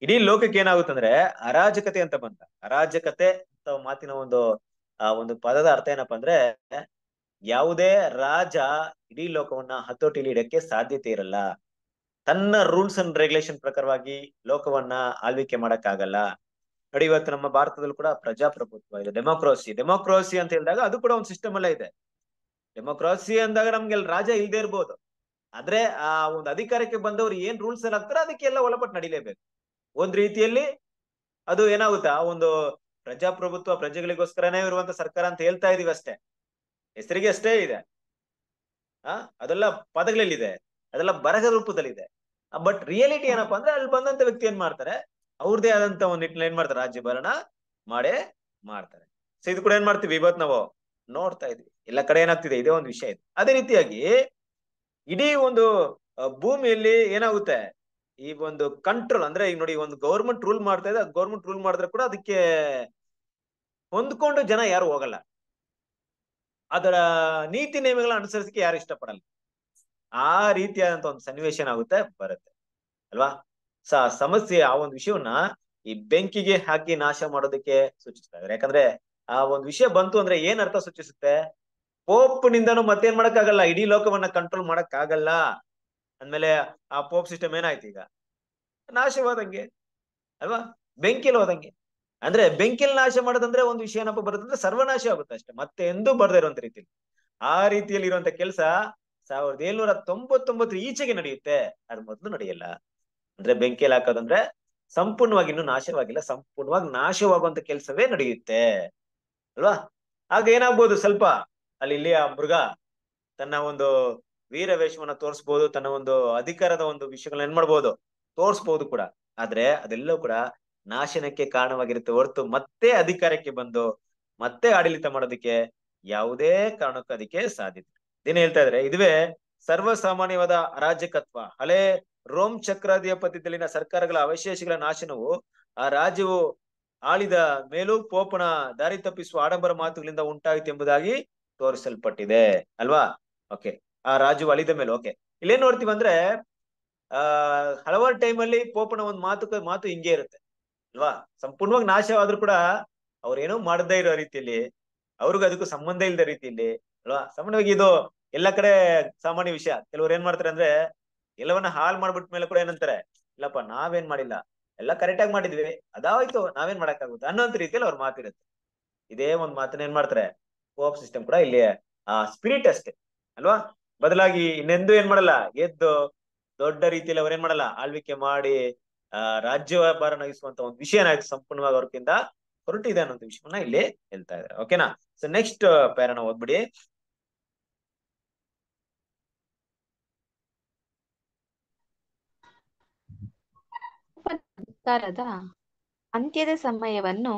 ಇಡೀ ಲೋಕಕ್ಕೆ ಏನಾಗುತ್ತಂದ್ರೆ ಅರಾಜಕತೆ ಅಂತ ಬಂತ ಅರಾಜಕತೆ ಅಂತ ಮಾತಿನ ಒಂದು ಆ ಒಂದು ಪದದ ಅರ್ಥ ಏನಪ್ಪಾ ಅಂದ್ರೆ ಯಾವುದೇ ರಾಜ ಇಡೀ ಲೋಕವನ್ನ ಹತೋಟಿಲಿ ಇಡಕ್ಕೆ ಸಾಧ್ಯತೆ ಇರಲ್ಲ ತನ್ನ ರೂಲ್ಸ್ ಅಂಡ್ ರೆಗ್ಯುಲೇಷನ್ ಪ್ರಕಾರವಾಗಿ ಲೋಕವನ್ನ ಆಳ್ವಿಕೆ ಮಾಡಕ್ಕಾಗಲ್ಲ ನೋಡಿ ಇವತ್ತು ನಮ್ಮ ಭಾರತದಲ್ಲೂ ಕೂಡ ಪ್ರಜಾಪ್ರಭುತ್ವ ಇದೆ ಡೆಮೋಕ್ರಸಿ ಡೆಮೋಕ್ರಸಿ ಅಂತ ಹೇಳಿದಾಗ ಅದು ಕೂಡ ಒಂದು ಸಿಸ್ಟಮ್ ಅಲ್ಲೇ ಇದೆ ಡೆಮೋಕ್ರಸಿ ಅಂದಾಗ ನಮ್ಗೆ ರಾಜ ಇಲ್ದೇ ಇರ್ಬೋದು ಆದ್ರೆ ಆ ಒಂದು ಅಧಿಕಾರಕ್ಕೆ ಬಂದವರು ಏನ್ ರೂಲ್ಸ್ ಎಲ್ಲ ಅದಕ್ಕೆ ಅದಕ್ಕೆಲ್ಲ ಒಳಪಟ್ಟು ನಡಿಲೇಬೇಕು ಒಂದ್ ರೀತಿಯಲ್ಲಿ ಅದು ಏನಾಗುತ್ತಾ ಒಂದು ಪ್ರಜಾಪ್ರಭುತ್ವ ಪ್ರಜೆಗಳಿಗೋಸ್ಕರನೇ ಇರುವಂತ ಸರ್ಕಾರ ಅಂತ ಹೇಳ್ತಾ ಇದೀವಿ ಅಷ್ಟೇ ಹೆಸರಿಗೆ ಅಷ್ಟೇ ಇದೆ ಆ ಅದೆಲ್ಲ ಪದಗಳಲ್ಲಿದೆ ಅದೆಲ್ಲ ಬರಹ ರೂಪದಲ್ಲಿದೆ ಬಟ್ ರಿಯಾಲಿಟಿ ಏನಪ್ಪಾ ಅಂದ್ರೆ ಅಲ್ಲಿ ಬಂದಂತ ವ್ಯಕ್ತಿ ಏನ್ ಮಾಡ್ತಾರೆ ಅವ್ರದೇ ಆದಂತ ಒಂದ್ ನಿಟ್ಟಿನಲ್ಲಿ ಏನ್ ಮಾಡ್ತಾರೆ ರಾಜ್ಯ ಭರಣ ಮಾಡೇ ಮಾಡ್ತಾರೆ ಸೊ ಇದು ಕೂಡ ಏನ್ ಮಾಡ್ತೀವಿ ಇವತ್ ನಾವು ನೋಡ್ತಾ ಇದ್ವಿ ಎಲ್ಲ ಕಡೆ ಏನಾಗ್ತಿದೆ ಇದೇ ಒಂದು ವಿಷಯ ಇದೆ ಅದೇ ರೀತಿಯಾಗಿ ಇಡೀ ಒಂದು ಭೂಮಿಯಲ್ಲಿ ಏನಾಗುತ್ತೆ ಈ ಒಂದು ಕಂಟ್ರೋಲ್ ಅಂದ್ರೆ ಈಗ ನೋಡಿ ಒಂದು ಗೌರ್ಮೆಂಟ್ ರೂಲ್ ಮಾಡ್ತಾ ಇದೆ ಗೌರ್ಮೆಂಟ್ ರೂಲ್ ಮಾಡಿದ್ರೆ ಕೂಡ ಅದಕ್ಕೆ ಹೊಂದ್ಕೊಂಡು ಜನ ಯಾರು ಹೋಗಲ್ಲ ಅದರ ನೀತಿ ನಿಯಮಗಳ ಅನುಸರಿಸಕ್ಕೆ ಯಾರು ಇಷ್ಟಪಡಲ್ಲ ಆ ರೀತಿಯಾದಂತ ಒಂದು ಸನ್ನಿವೇಶ ಆಗುತ್ತೆ ಬರುತ್ತೆ ಅಲ್ವಾ ಸ ಸಮಸ್ಯೆ ಆ ಒಂದು ವಿಷಯವನ್ನ ಈ ಬೆಂಕಿಗೆ ಹಾಕಿ ನಾಶ ಮಾಡೋದಕ್ಕೆ ಸೂಚಿಸ್ತಾ ಇದ್ದಾರೆ ಯಾಕಂದ್ರೆ ಆ ಒಂದು ವಿಷಯ ಬಂತು ಅಂದ್ರೆ ಏನ್ ಅರ್ಥ ಸೂಚಿಸುತ್ತೆ ಪೋಪ್ ನಿಂದನೂ ಮತ್ತೇನ್ ಆಗಲ್ಲ ಇಡೀ ಲೋಕವನ್ನ ಕಂಟ್ರೋಲ್ ಮಾಡಕ್ ಆಗಲ್ಲ ಅಂದ್ಮೇಲೆ ಆ ಪೋಪ್ ಸಿಸ್ಟಮ್ ಏನಾಯ್ತು ಈಗ ನಾಶವಾದಂಗೆ ಅಲ್ವಾ ಬೆಂಕಿಲ್ ಹೋದಂಗೆ ಅಂದ್ರೆ ಬೆಂಕಿಲ್ ನಾಶ ಮಾಡೋದಂದ್ರೆ ಒಂದು ವಿಷಯ ಏನಪ್ಪ ಬರುತ್ತಂದ್ರೆ ಸರ್ವನಾಶ ಆಗುತ್ತೆ ಅಷ್ಟೇ ಮತ್ತೆ ಎಂದೂ ಬರದೇ ಇರುವಂತ ರೀತಿಯಲ್ಲಿ ಆ ರೀತಿಯಲ್ಲಿ ಇರುವಂತ ಕೆಲಸ ಸಾವಿರದ ಏಳ್ನೂರ ತೊಂಬತ್ತೊಂಬತ್ತು ಈಚೆಗೆ ನಡೆಯುತ್ತೆ ಅದ್ರ ಮೊದಲು ನಡೆಯಲ್ಲ ಅಂದ್ರೆ ಬೆಂಕಿಯಲ್ಲಿ ಹಾಕೋದಂದ್ರೆ ಸಂಪೂರ್ಣವಾಗಿ ಇನ್ನೂ ನಾಶವಾಗಿಲ್ಲ ಸಂಪೂರ್ಣವಾಗಿ ನಾಶವಾಗುವಂತ ಕೆಲಸವೇ ನಡೆಯುತ್ತೆ ಅಲ್ವಾ ಆಗ ಏನಾಗ್ಬೋದು ಸ್ವಲ್ಪ ಅಲ್ಲಿ ಇಲ್ಲಿಯ ಮೃಗ ತನ್ನ ಒಂದು ವೇಷವನ್ನ ತೋರಿಸ್ಬೋದು ತನ್ನ ಒಂದು ಅಧಿಕಾರದ ಒಂದು ವಿಷಯಗಳನ್ನ ಏನ್ ಮಾಡ್ಬೋದು ತೋರಿಸ್ಬೋದು ಕೂಡ ಆದ್ರೆ ಅದೆಲ್ಲವೂ ಕೂಡ ನಾಶನಕ್ಕೆ ಕಾರಣವಾಗಿರುತ್ತೆ ಹೊರತು ಮತ್ತೆ ಅಧಿಕಾರಕ್ಕೆ ಬಂದು ಮತ್ತೆ ಆಡಳಿತ ಮಾಡೋದಕ್ಕೆ ಯಾವುದೇ ಕಾರಣಕ್ಕೂ ಅದಕ್ಕೆ ಸಾಧ್ಯತೆ ಏನ್ ಹೇಳ್ತಾ ಇದ್ರೆ ಇದುವೇ ಸರ್ವಸಾಮಾನ್ಯವಾದ ಅರಾಜಕತ್ವ ಹಳೆ ರೋಮ್ ಚಕ್ರಾಧಿಪತ್ಯದಲ್ಲಿನ ಸರ್ಕಾರಗಳ ಅವಶೇಷಗಳ ನಾಶನವು ಆ ರಾಜ್ಯವು ಆಳಿದ ಮೇಲೂ ಪೋಪನ ದಾರಿ ತಪ್ಪಿಸುವ ಆಡಂಬರ ಮಾತುಗಳಿಂದ ಉಂಟಾಯಿತು ಎಂಬುದಾಗಿ ತೋರಿಸಲ್ಪಟ್ಟಿದೆ ಅಲ್ವಾ ಓಕೆ ಆ ರಾಜು ಅಳಿದ ಮೇಲೆ ಓಕೆ ಇಲ್ಲೇನ್ ನೋಡ್ತೀವಿ ಅಂದ್ರೆ ಆ ಹಲವಾರು ಟೈಮ್ ಅಲ್ಲಿ ಪೋಪನ ಒಂದು ಮಾತು ಮಾತು ಹಿಂಗೆ ಇರುತ್ತೆ ಅಲ್ವಾ ಸಂಪೂರ್ಣವಾಗಿ ನಾಶವಾದ್ರೂ ಕೂಡ ಅವ್ರೇನೋ ಮಾಡದೇ ಇರೋ ರೀತಿಯಲ್ಲಿ ಅವ್ರಿಗೂ ಅದಕ್ಕೂ ಸಂಬಂಧ ಇಲ್ಲದ ರೀತಿಯಲ್ಲಿ ಅಲ್ವಾ ಸಾಮಾನ್ಯವಾಗಿ ಇದು ಎಲ್ಲ ಕಡೆ ಸಾಮಾನ್ಯ ವಿಷಯ ಕೆಲವ್ರು ಏನ್ ಮಾಡ್ತಾರೆ ಅಂದ್ರೆ ಎಲ್ಲವನ್ನ ಹಾಳು ಮಾಡ್ಬಿಟ್ಟ ಮೇಲೆ ಕೂಡ ಏನಂತಾರೆ ಇಲ್ಲಪ್ಪ ನಾವೇನ್ ಮಾಡಿಲ್ಲ ಎಲ್ಲ ಕರೆಕ್ಟ್ ಆಗಿ ಮಾಡಿದ್ವಿ ಅದಾಯ್ತು ನಾವೇನ್ ಮಾಡಕ್ ಆಗುತ್ತೆ ಅನ್ನೋಂತ ರೀತಿಯಲ್ಲಿ ಅವ್ರ ಮಾತಿರುತ್ತೆ ಇದೇ ಒಂದ್ ಮಾತನ್ನ ಏನ್ ಮಾಡ್ತಾರೆ ಕೋಪ್ ಸಿಸ್ಟಮ್ ಕೂಡ ಇಲ್ಲಿ ಆ ಸ್ಪಿರಿಟ್ ಅಷ್ಟೇ ಅಲ್ವಾ ಬದಲಾಗಿ ಇನ್ನೆಂದು ಏನ್ ಮಾಡಲ್ಲ ಎದ್ದು ದೊಡ್ಡ ರೀತಿಯಲ್ಲಿ ಅವ್ರ ಏನ್ ಮಾಡಲ್ಲ ಆಳ್ವಿಕೆ ಮಾಡಿ ಆ ನಗಿಸುವಂತ ಒಂದು ವಿಷಯ ಏನಾಯ್ತು ಸಂಪೂರ್ಣವಾಗಿ ಅವ್ರಕ್ಕಿಂತ ಹೊರಟಿದೆ ಅನ್ನೋ ವಿಷಯವನ್ನ ಇಲ್ಲಿ ಹೇಳ್ತಾ ಇದ್ದಾರೆ ಓಕೆನಾ ಸೊ ನೆಕ್ಸ್ಟ್ ನಾವು ಓದ್ಬಿಡಿ ಸರ್ಕಾರದ ಅಂತ್ಯದ ಸಮಯವನ್ನು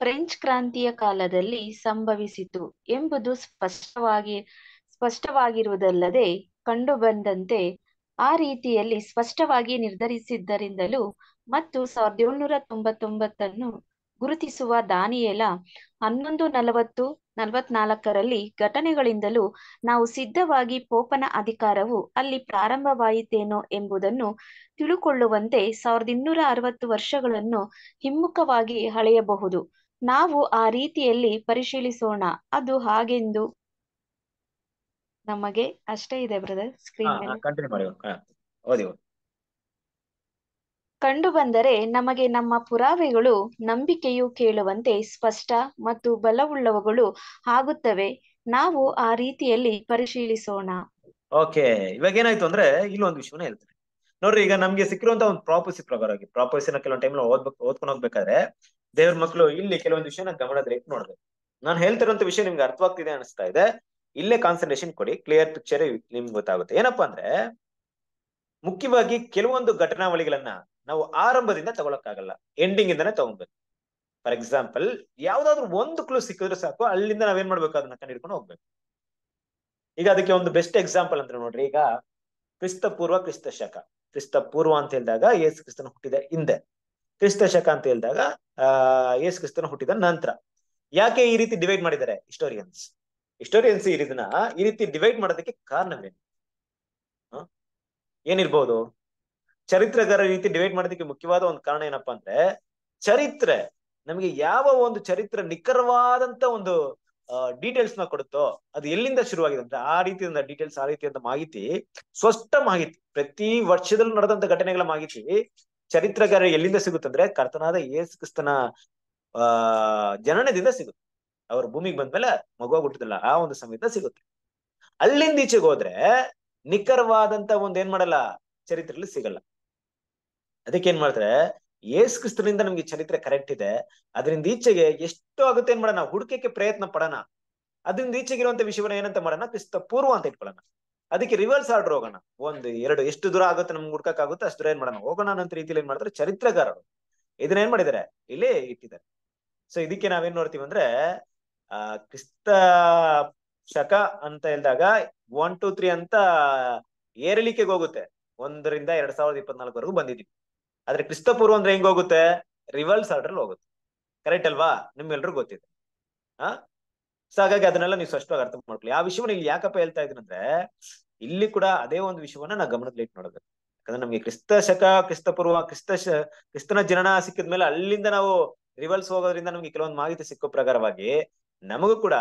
ಫ್ರೆಂಚ್ ಕ್ರಾಂತಿಯ ಕಾಲದಲ್ಲಿ ಸಂಭವಿಸಿತು ಎಂಬುದು ಸ್ಪಷ್ಟವಾಗಿ ಸ್ಪಷ್ಟವಾಗಿರುವುದಲ್ಲದೆ ಕಂಡುಬಂದಂತೆ ಆ ರೀತಿಯಲ್ಲಿ ಸ್ಪಷ್ಟವಾಗಿ ನಿರ್ಧರಿಸಿದ್ದರಿಂದಲೂ ಮತ್ತು ಸಾವಿರದ ಏಳ್ನೂರ ತೊಂಬತ್ತೊಂಬತ್ತನ್ನು ಗುರುತಿಸುವ ದಾನಿಯೇಲ ಹನ್ನೊಂದು ನಲವತ್ತು ನಲವತ್ನಾಲ್ಕರಲ್ಲಿ ಘಟನೆಗಳಿಂದಲೂ ನಾವು ಸಿದ್ಧವಾಗಿ ಪೋಪನ ಅಧಿಕಾರವು ಅಲ್ಲಿ ಪ್ರಾರಂಭವಾಯಿತೇನೋ ಎಂಬುದನ್ನು ತಿಳುಕೊಳ್ಳುವಂತೆ ಸಾವಿರದ ಇನ್ನೂರ ಅರವತ್ತು ವರ್ಷಗಳನ್ನು ಹಿಮ್ಮುಖವಾಗಿ ಹಳೆಯಬಹುದು ನಾವು ಆ ರೀತಿಯಲ್ಲಿ ಪರಿಶೀಲಿಸೋಣ ಅದು ಹಾಗೆಂದು ನಮಗೆ ಅಷ್ಟೇ ಇದೆ ಬ್ರದರ್ ಸ್ಕ್ರೀನ್ ಮೇಲೆ ಕಂಡುಬಂದರೆ ನಮಗೆ ನಮ್ಮ ಪುರಾವೆಗಳು ನಂಬಿಕೆಯು ಕೇಳುವಂತೆ ಸ್ಪಷ್ಟ ಮತ್ತು ಬಲವುಳ್ಳವುಗಳು ಆಗುತ್ತವೆ ನಾವು ಆ ರೀತಿಯಲ್ಲಿ ಪರಿಶೀಲಿಸೋಣ ಓಕೆ ಇವಾಗ ಏನಾಯ್ತು ಅಂದ್ರೆ ಒಂದು ವಿಷಯನೇ ಹೇಳ್ತೇನೆ ನೋಡ್ರಿ ಈಗ ನಮ್ಗೆ ಸಿಕ್ಕಿರುವಂತ ಒಂದು ಪ್ರಾಪಸಿ ಪ್ರಕಾರವಾಗಿ ಪ್ರಾಪಸಿನ ಕೆಲವೊಂದು ಟೈಮ್ ಓದ್ಬೇಕು ಓದ್ಕೊಂಡು ಹೋಗ್ಬೇಕಾದ್ರೆ ದೇವ್ರ ಮಕ್ಕಳು ಇಲ್ಲಿ ಕೆಲವೊಂದು ವಿಷಯನ ಗಮನದಲ್ಲಿ ನೋಡ್ಬೇಕು ನಾನು ಹೇಳ್ತಿರುವಂತ ವಿಷಯ ನಿಮ್ಗೆ ಅರ್ಥವಾಗ್ತಿದೆ ಅನಿಸ್ತಾ ಇದೆ ಇಲ್ಲೇ ಕಾನ್ಸಂಟ್ರೇಷನ್ ಕೊಡಿ ಕ್ಲಿಯರ್ ಪಿಕ್ಚರ್ ನಿಮ್ಗೆ ಗೊತ್ತಾಗುತ್ತೆ ಏನಪ್ಪಾ ಅಂದ್ರೆ ಮುಖ್ಯವಾಗಿ ಕೆಲವೊಂದು ಘಟನಾವಳಿಗಳನ್ನ ನಾವು ಆರಂಭದಿಂದ ತಗೊಳಕ್ಕಾಗಲ್ಲ ಎಂಡಿಂಗ್ ಇಂದಾನೆ ತಗೊಬೇಕು ಫಾರ್ ಎಕ್ಸಾಂಪಲ್ ಯಾವ್ದಾದ್ರು ಒಂದು ಕ್ಲೂ ಸಿಕ್ಕಿದ್ರೆ ಸಾಕು ಅಲ್ಲಿಂದ ನಾವೇನ್ ಮಾಡ್ಬೇಕು ಅದನ್ನ ಕಂಡು ಹಿಡ್ಕೊಂಡು ಹೋಗ್ಬೇಕು ಈಗ ಅದಕ್ಕೆ ಒಂದು ಬೆಸ್ಟ್ ಎಕ್ಸಾಂಪಲ್ ಅಂತ ನೋಡ್ರಿ ಈಗ ಕ್ರಿಸ್ತ ಪೂರ್ವ ಕ್ರಿಸ್ತ ಶಕ ಕ್ರಿಸ್ತ ಪೂರ್ವ ಅಂತ ಹೇಳಿದಾಗ ಯೇಸು ಕ್ರಿಸ್ತನ ಹುಟ್ಟಿದ ಹಿಂದೆ ಕ್ರಿಸ್ತ ಶಕ ಅಂತ ಹೇಳಿದಾಗ ಆ ಏಸು ಕ್ರಿಸ್ತನ ಹುಟ್ಟಿದ ನಂತರ ಯಾಕೆ ಈ ರೀತಿ ಡಿವೈಡ್ ಮಾಡಿದ್ದಾರೆ ಹಿಸ್ಟೋರಿಯನ್ಸ್ ಹಿಸ್ಟೋರಿಯನ್ಸ್ ಈ ಈ ರೀತಿ ಡಿವೈಡ್ ಮಾಡೋದಕ್ಕೆ ಕಾರಣವೇನು ಏನಿರ್ಬೋದು ಚರಿತ್ರಗಾರ ರೀತಿ ಡಿವೈಡ್ ಮಾಡೋದಕ್ಕೆ ಮುಖ್ಯವಾದ ಒಂದು ಕಾರಣ ಏನಪ್ಪಾ ಅಂದ್ರೆ ಚರಿತ್ರೆ ನಮಗೆ ಯಾವ ಒಂದು ಚರಿತ್ರೆ ನಿಖರವಾದಂತ ಒಂದು ಡೀಟೇಲ್ಸ್ ನ ಕೊಡುತ್ತೋ ಅದು ಎಲ್ಲಿಂದ ಶುರುವಾಗಿದೆ ಅಂದ್ರೆ ಆ ರೀತಿಯಿಂದ ಡೀಟೇಲ್ಸ್ ಆ ರೀತಿಯಾದ ಮಾಹಿತಿ ಸ್ಪಷ್ಟ ಮಾಹಿತಿ ಪ್ರತಿ ವರ್ಷದಲ್ಲೂ ನಡೆದಂತ ಘಟನೆಗಳ ಮಾಹಿತಿ ಚರಿತ್ರಗಾರ ಎಲ್ಲಿಂದ ಸಿಗುತ್ತಂದ್ರೆ ಕರ್ತನಾದ ಯೇಸು ಕ್ರಿಸ್ತನ ಆ ಜನನದಿಂದ ಸಿಗುತ್ತೆ ಅವ್ರ ಭೂಮಿಗೆ ಬಂದ್ಮೇಲೆ ಮಗು ಹುಟ್ಟುದಿಲ್ಲ ಆ ಒಂದು ಸಮಯದ ಸಿಗುತ್ತೆ ಅಲ್ಲಿಂದ ಈಚೆಗೆ ಹೋದ್ರೆ ನಿಖರವಾದಂತ ಒಂದು ಏನ್ ಮಾಡಲ್ಲ ಚರಿತ್ರೆಯಲ್ಲಿ ಸಿಗಲ್ಲ ಅದಕ್ಕೆ ಏನ್ ಮಾಡ್ತಾರೆ ಏಸು ಕ್ರಿಸ್ತನಿಂದ ನಮ್ಗೆ ಚರಿತ್ರೆ ಕರೆಕ್ಟ್ ಇದೆ ಅದರಿಂದ ಈಚೆಗೆ ಎಷ್ಟು ಆಗುತ್ತೆ ಏನ್ ಮಾಡೋಣ ಹುಡುಕಕ್ಕೆ ಪ್ರಯತ್ನ ಪಡೋಣ ಅದರಿಂದ ಈಚೆಗೆ ಇರುವಂತ ವಿಷಯವನ್ನ ಏನಂತ ಮಾಡೋಣ ಕ್ರಿಸ್ತ ಪೂರ್ವ ಅಂತ ಇಟ್ಕೊಳ್ಳೋಣ ಅದಕ್ಕೆ ರಿವರ್ಸ್ ಆರ್ಡರ್ ಹೋಗೋಣ ಒಂದು ಎರಡು ಎಷ್ಟು ದೂರ ಆಗುತ್ತೆ ನಮ್ಗೆ ಆಗುತ್ತೆ ಅಷ್ಟು ದೂರ ಏನ್ ಮಾಡೋಣ ಹೋಗೋಣ ಅನ್ನೋ ರೀತಿಯಲ್ಲಿ ಏನ್ ಮಾಡ್ತಾರೆ ಚರಿತ್ರಗಾರರು ಇದನ್ನ ಏನ್ ಮಾಡಿದ್ದಾರೆ ಇಲ್ಲಿ ಇಟ್ಟಿದ್ದಾರೆ ಸೊ ಇದಕ್ಕೆ ನಾವೇನ್ ನೋಡ್ತೀವಿ ಅಂದ್ರೆ ಆ ಕ್ರಿಸ್ತ ಶಕ ಅಂತ ಹೇಳಿದಾಗ ಒನ್ ಟು ತ್ರೀ ಅಂತ ಏರಿಳಿಕೆಗೆ ಹೋಗುತ್ತೆ ಒಂದರಿಂದ ಎರಡ್ ಸಾವಿರದ ಇಪ್ಪತ್ನಾಲ್ಕವರೆಗೂ ಬಂದಿದ್ದೀವಿ ಆದ್ರೆ ಕ್ರಿಸ್ತಪೂರ್ವ ಅಂದ್ರೆ ಹೆಂಗ್ ಹೋಗುತ್ತೆ ರಿವರ್ಸ್ ಆರ್ಡರ್ ಹೋಗುತ್ತೆ ಕರೆಕ್ಟ್ ಅಲ್ವಾ ನಿಮ್ಗೆಲ್ರಿಗೂ ಗೊತ್ತಿದೆ ಹಾ ಸೊ ಹಾಗಾಗಿ ಅದನ್ನೆಲ್ಲ ನೀವು ಸ್ಪಷ್ಟವಾಗಿ ಅರ್ಥ ಮಾಡ್ಕೊಳ್ಳಿ ಆ ವಿಷಯವನ್ನು ಇಲ್ಲಿ ಯಾಕಪ್ಪ ಹೇಳ್ತಾ ಇದ್ರಂದ್ರೆ ಇಲ್ಲಿ ಕೂಡ ಅದೇ ಒಂದು ವಿಷಯವನ್ನ ನಾ ಗಮನದಲ್ಲಿ ಇಟ್ಟು ನೋಡಬೇಕು ಯಾಕಂದ್ರೆ ನಮ್ಗೆ ಕ್ರಿಸ್ತ ಶಕ ಕ್ರಿಸ್ತ ಕ್ರಿಸ್ತ ಕ್ರಿಸ್ತನ ಜನನ ಸಿಕ್ಕಿದ್ಮೇಲೆ ಅಲ್ಲಿಂದ ನಾವು ರಿವಲ್ಸ್ ಹೋಗೋದ್ರಿಂದ ನಮ್ಗೆ ಕೆಲವೊಂದು ಮಾಹಿತಿ ಸಿಕ್ಕೋ ಪ್ರಕಾರವಾಗಿ ನಮಗೂ ಕೂಡ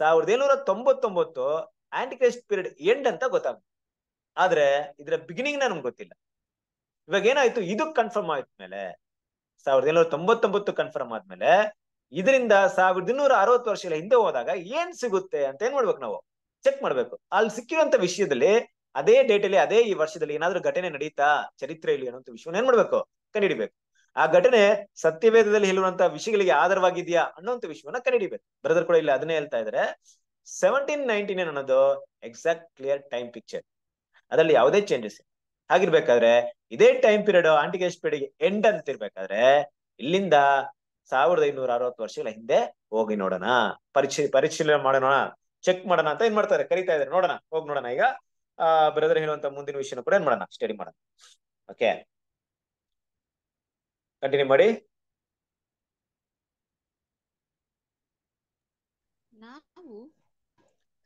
ಸಾವಿರದ ಏಳ್ನೂರ ತೊಂಬತ್ತೊಂಬತ್ತು ಆಂಟಿ ಪೀರಿಯಡ್ ಎಂಡ್ ಅಂತ ಗೊತ್ತಾಗುತ್ತೆ ಆದ್ರೆ ಇದರ ಬಿಗಿನಿಂಗ್ ನಮ್ಗೆ ಗೊತ್ತಿಲ್ಲ ಇವಾಗ ಏನಾಯ್ತು ಇದು ಕನ್ಫರ್ಮ್ ಮೇಲೆ ಸಾವಿರದ ಏಳ್ನೂರ ತೊಂಬತ್ತೊಂಬತ್ತು ಕನ್ಫರ್ಮ್ ಆದ್ಮೇಲೆ ಇದರಿಂದ ಸಾವಿರದ ಇನ್ನೂರ ಅರವತ್ತು ವರ್ಷಗಳ ಹಿಂದೆ ಹೋದಾಗ ಏನ್ ಸಿಗುತ್ತೆ ಅಂತ ಏನ್ ಮಾಡ್ಬೇಕು ನಾವು ಚೆಕ್ ಮಾಡ್ಬೇಕು ಅಲ್ಲಿ ಸಿಕ್ಕಿರುವಂತ ವಿಷಯದಲ್ಲಿ ಅದೇ ಡೇಟಲ್ಲಿ ಅದೇ ಈ ವರ್ಷದಲ್ಲಿ ಏನಾದ್ರು ಘಟನೆ ನಡೀತಾ ಚರಿತ್ರೆಯಲ್ಲಿ ಅನ್ನೋ ವಿಷಯವನ್ನ ಏನ್ ಮಾಡ್ಬೇಕು ಕಂಡಿಡಿಬೇಕು ಆ ಘಟನೆ ಸತ್ಯವೇದದಲ್ಲಿ ಹೇಳುವಂತ ವಿಷಯಗಳಿಗೆ ಆಧಾರವಾಗಿದೆಯಾ ಅನ್ನೋ ವಿಷಯವನ್ನ ಕಂಡಿಡಿಬೇಕು ಬ್ರದರ್ ಕೂಡ ಇಲ್ಲಿ ಅದನ್ನೇ ಹೇಳ್ತಾ ಇದಾರೆ ಸೆವೆಂಟೀನ್ ನೈನ್ಟೀನ್ ಅನ್ನೋದು ಎಕ್ಸಾಕ್ಟ್ ಕ್ಲಿಯರ್ ಟೈಮ್ ಪಿಕ್ಚರ್ ಅದರಲ್ಲಿ ಯಾವುದೇ ಚೇಂಜಸ್ ಹಾಗಿರ್ಬೇಕಾದ್ರೆ ಇದೇ ಟೈಮ್ ಪೀರಿಯಡ್ ಆಂಟಿಗೇಶ್ ಪೀರಿಯಡ್ ಎಂಡ್ ಅಂತ ಇರ್ಬೇಕಾದ್ರೆ ಇಲ್ಲಿಂದ ಸಾವಿರದ ಐನೂರ ಅರವತ್ತು ವರ್ಷಗಳ ಹಿಂದೆ ಹೋಗಿ ನೋಡೋಣ ಪರಿಶೀಲ ಪರಿಶೀಲನೆ ಮಾಡೋಣ ಚೆಕ್ ಮಾಡೋಣ ಅಂತ ಏನ್ ಮಾಡ್ತಾರೆ ಕರಿತಾ ಇದ್ದಾರೆ ನೋಡೋಣ ಹೋಗಿ ನೋಡೋಣ ಈಗ ಆ ಬ್ರದರ್ ಹೇಳುವಂತ ಮುಂದಿನ ವಿಷಯನ ಕೂಡ ಏನ್ ಮಾಡೋಣ ಸ್ಟಡಿ ಮಾಡೋಣ ಓಕೆ ಕಂಟಿನ್ಯೂ ಮಾಡಿ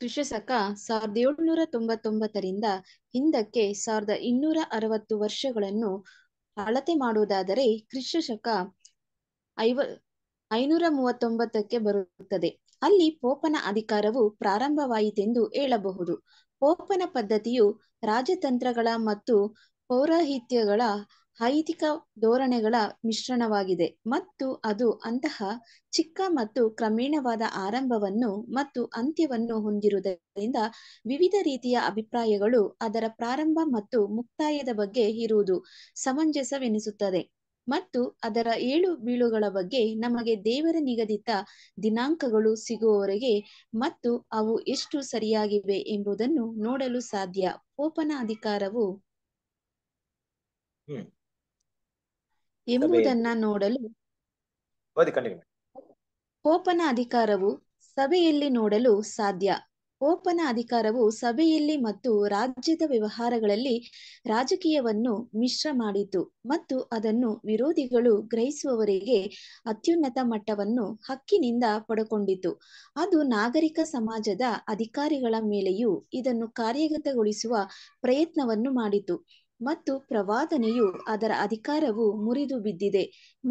ಕ್ರಿಶಕ ಸಾವಿರದ ಏಳುನೂರ ತೊಂಬತ್ತೊಂಬತ್ತರಿಂದ ಹಿಂದಕ್ಕೆ ಸಾವಿರದ ಇನ್ನೂರ ಅರವತ್ತು ವರ್ಷಗಳನ್ನು ಅಳತೆ ಮಾಡುವುದಾದರೆ ಕ್ರಿಶಶಕ ಐವ ಐನೂರ ಮೂವತ್ತೊಂಬತ್ತಕ್ಕೆ ಬರುತ್ತದೆ ಅಲ್ಲಿ ಪೋಪನ ಅಧಿಕಾರವು ಪ್ರಾರಂಭವಾಯಿತೆಂದು ಹೇಳಬಹುದು ಪೋಪನ ಪದ್ಧತಿಯು ರಾಜತಂತ್ರಗಳ ಮತ್ತು ಪೌರಾಹಿತ್ಯಗಳ ಐತಿಕ ಧೋರಣೆಗಳ ಮಿಶ್ರಣವಾಗಿದೆ ಮತ್ತು ಅದು ಅಂತಹ ಚಿಕ್ಕ ಮತ್ತು ಕ್ರಮೇಣವಾದ ಆರಂಭವನ್ನು ಮತ್ತು ಅಂತ್ಯವನ್ನು ಹೊಂದಿರುವುದರಿಂದ ವಿವಿಧ ರೀತಿಯ ಅಭಿಪ್ರಾಯಗಳು ಅದರ ಪ್ರಾರಂಭ ಮತ್ತು ಮುಕ್ತಾಯದ ಬಗ್ಗೆ ಇರುವುದು ಸಮಂಜಸವೆನಿಸುತ್ತದೆ ಮತ್ತು ಅದರ ಏಳು ಬೀಳುಗಳ ಬಗ್ಗೆ ನಮಗೆ ದೇವರ ನಿಗದಿತ ದಿನಾಂಕಗಳು ಸಿಗುವವರೆಗೆ ಮತ್ತು ಅವು ಎಷ್ಟು ಸರಿಯಾಗಿವೆ ಎಂಬುದನ್ನು ನೋಡಲು ಸಾಧ್ಯ ಓಪನ ಅಧಿಕಾರವು ಎಂಬುದನ್ನ ನೋಡಲು ಓಪನ ಅಧಿಕಾರವು ಸಭೆಯಲ್ಲಿ ನೋಡಲು ಸಾಧ್ಯ ಓಪನ ಅಧಿಕಾರವು ಸಭೆಯಲ್ಲಿ ಮತ್ತು ರಾಜ್ಯದ ವ್ಯವಹಾರಗಳಲ್ಲಿ ರಾಜಕೀಯವನ್ನು ಮಿಶ್ರ ಮಾಡಿತು ಮತ್ತು ಅದನ್ನು ವಿರೋಧಿಗಳು ಗ್ರಹಿಸುವವರಿಗೆ ಅತ್ಯುನ್ನತ ಮಟ್ಟವನ್ನು ಹಕ್ಕಿನಿಂದ ಪಡೆಕೊಂಡಿತು ಅದು ನಾಗರಿಕ ಸಮಾಜದ ಅಧಿಕಾರಿಗಳ ಮೇಲೆಯೂ ಇದನ್ನು ಕಾರ್ಯಗತಗೊಳಿಸುವ ಪ್ರಯತ್ನವನ್ನು ಮಾಡಿತು ಮತ್ತು ಪ್ರವಾದನೆಯು ಅದರ ಅಧಿಕಾರವು ಮುರಿದು ಬಿದ್ದಿದೆ